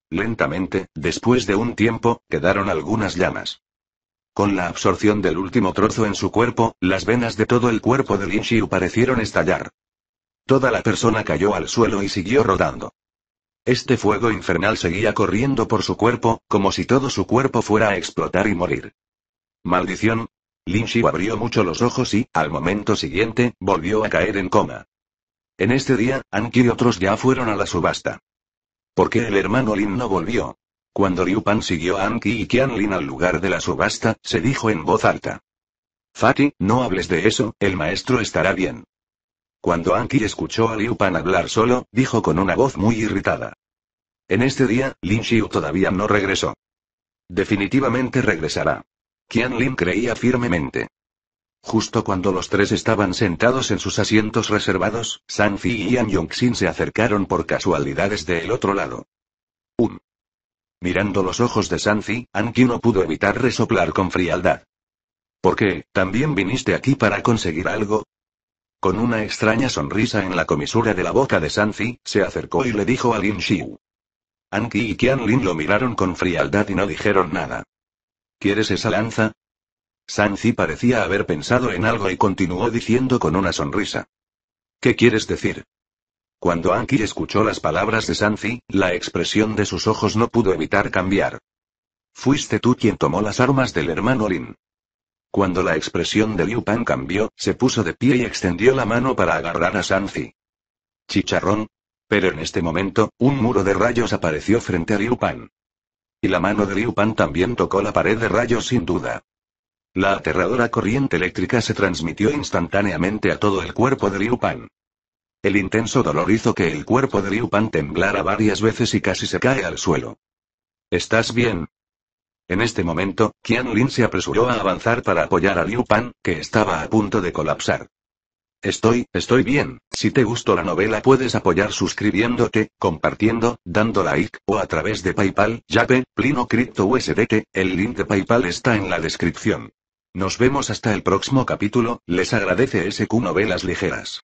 Lentamente, después de un tiempo, quedaron algunas llamas. Con la absorción del último trozo en su cuerpo, las venas de todo el cuerpo de Lin Xiu parecieron estallar. Toda la persona cayó al suelo y siguió rodando. Este fuego infernal seguía corriendo por su cuerpo, como si todo su cuerpo fuera a explotar y morir. ¡Maldición! Lin Xiu abrió mucho los ojos y, al momento siguiente, volvió a caer en coma. En este día, Anki y otros ya fueron a la subasta. ¿Por qué el hermano Lin no volvió? Cuando Liu Pan siguió a Anki y Qian Lin al lugar de la subasta, se dijo en voz alta. Fati, no hables de eso, el maestro estará bien. Cuando Anki escuchó a Liu Pan hablar solo, dijo con una voz muy irritada. En este día, Lin Xiu todavía no regresó. Definitivamente regresará. Qian Lin creía firmemente. Justo cuando los tres estaban sentados en sus asientos reservados, San y Yan Yongxin se acercaron por casualidades del otro lado. Um. Mirando los ojos de An Anki no pudo evitar resoplar con frialdad. ¿Por qué? ¿También viniste aquí para conseguir algo? Con una extraña sonrisa en la comisura de la boca de Sanfi, se acercó y le dijo a Lin Xiu. Anki y Qian Lin lo miraron con frialdad y no dijeron nada. ¿Quieres esa lanza? Sanzi parecía haber pensado en algo y continuó diciendo con una sonrisa. ¿Qué quieres decir? Cuando Anki escuchó las palabras de Sanzi, la expresión de sus ojos no pudo evitar cambiar. Fuiste tú quien tomó las armas del hermano Lin. Cuando la expresión de Liu Pan cambió, se puso de pie y extendió la mano para agarrar a Sanzi. Chicharrón. Pero en este momento, un muro de rayos apareció frente a Liu Pan. Y la mano de Liu Pan también tocó la pared de rayos sin duda. La aterradora corriente eléctrica se transmitió instantáneamente a todo el cuerpo de Liu Pan. El intenso dolor hizo que el cuerpo de Liu Pan temblara varias veces y casi se cae al suelo. ¿Estás bien? En este momento, Qian Lin se apresuró a avanzar para apoyar a Liu Pan, que estaba a punto de colapsar. Estoy, estoy bien. Si te gustó la novela puedes apoyar suscribiéndote, compartiendo, dando like, o a través de PayPal, Yape, Plino Crypto USDT, el link de PayPal está en la descripción. Nos vemos hasta el próximo capítulo, les agradece SQ Novelas Ligeras.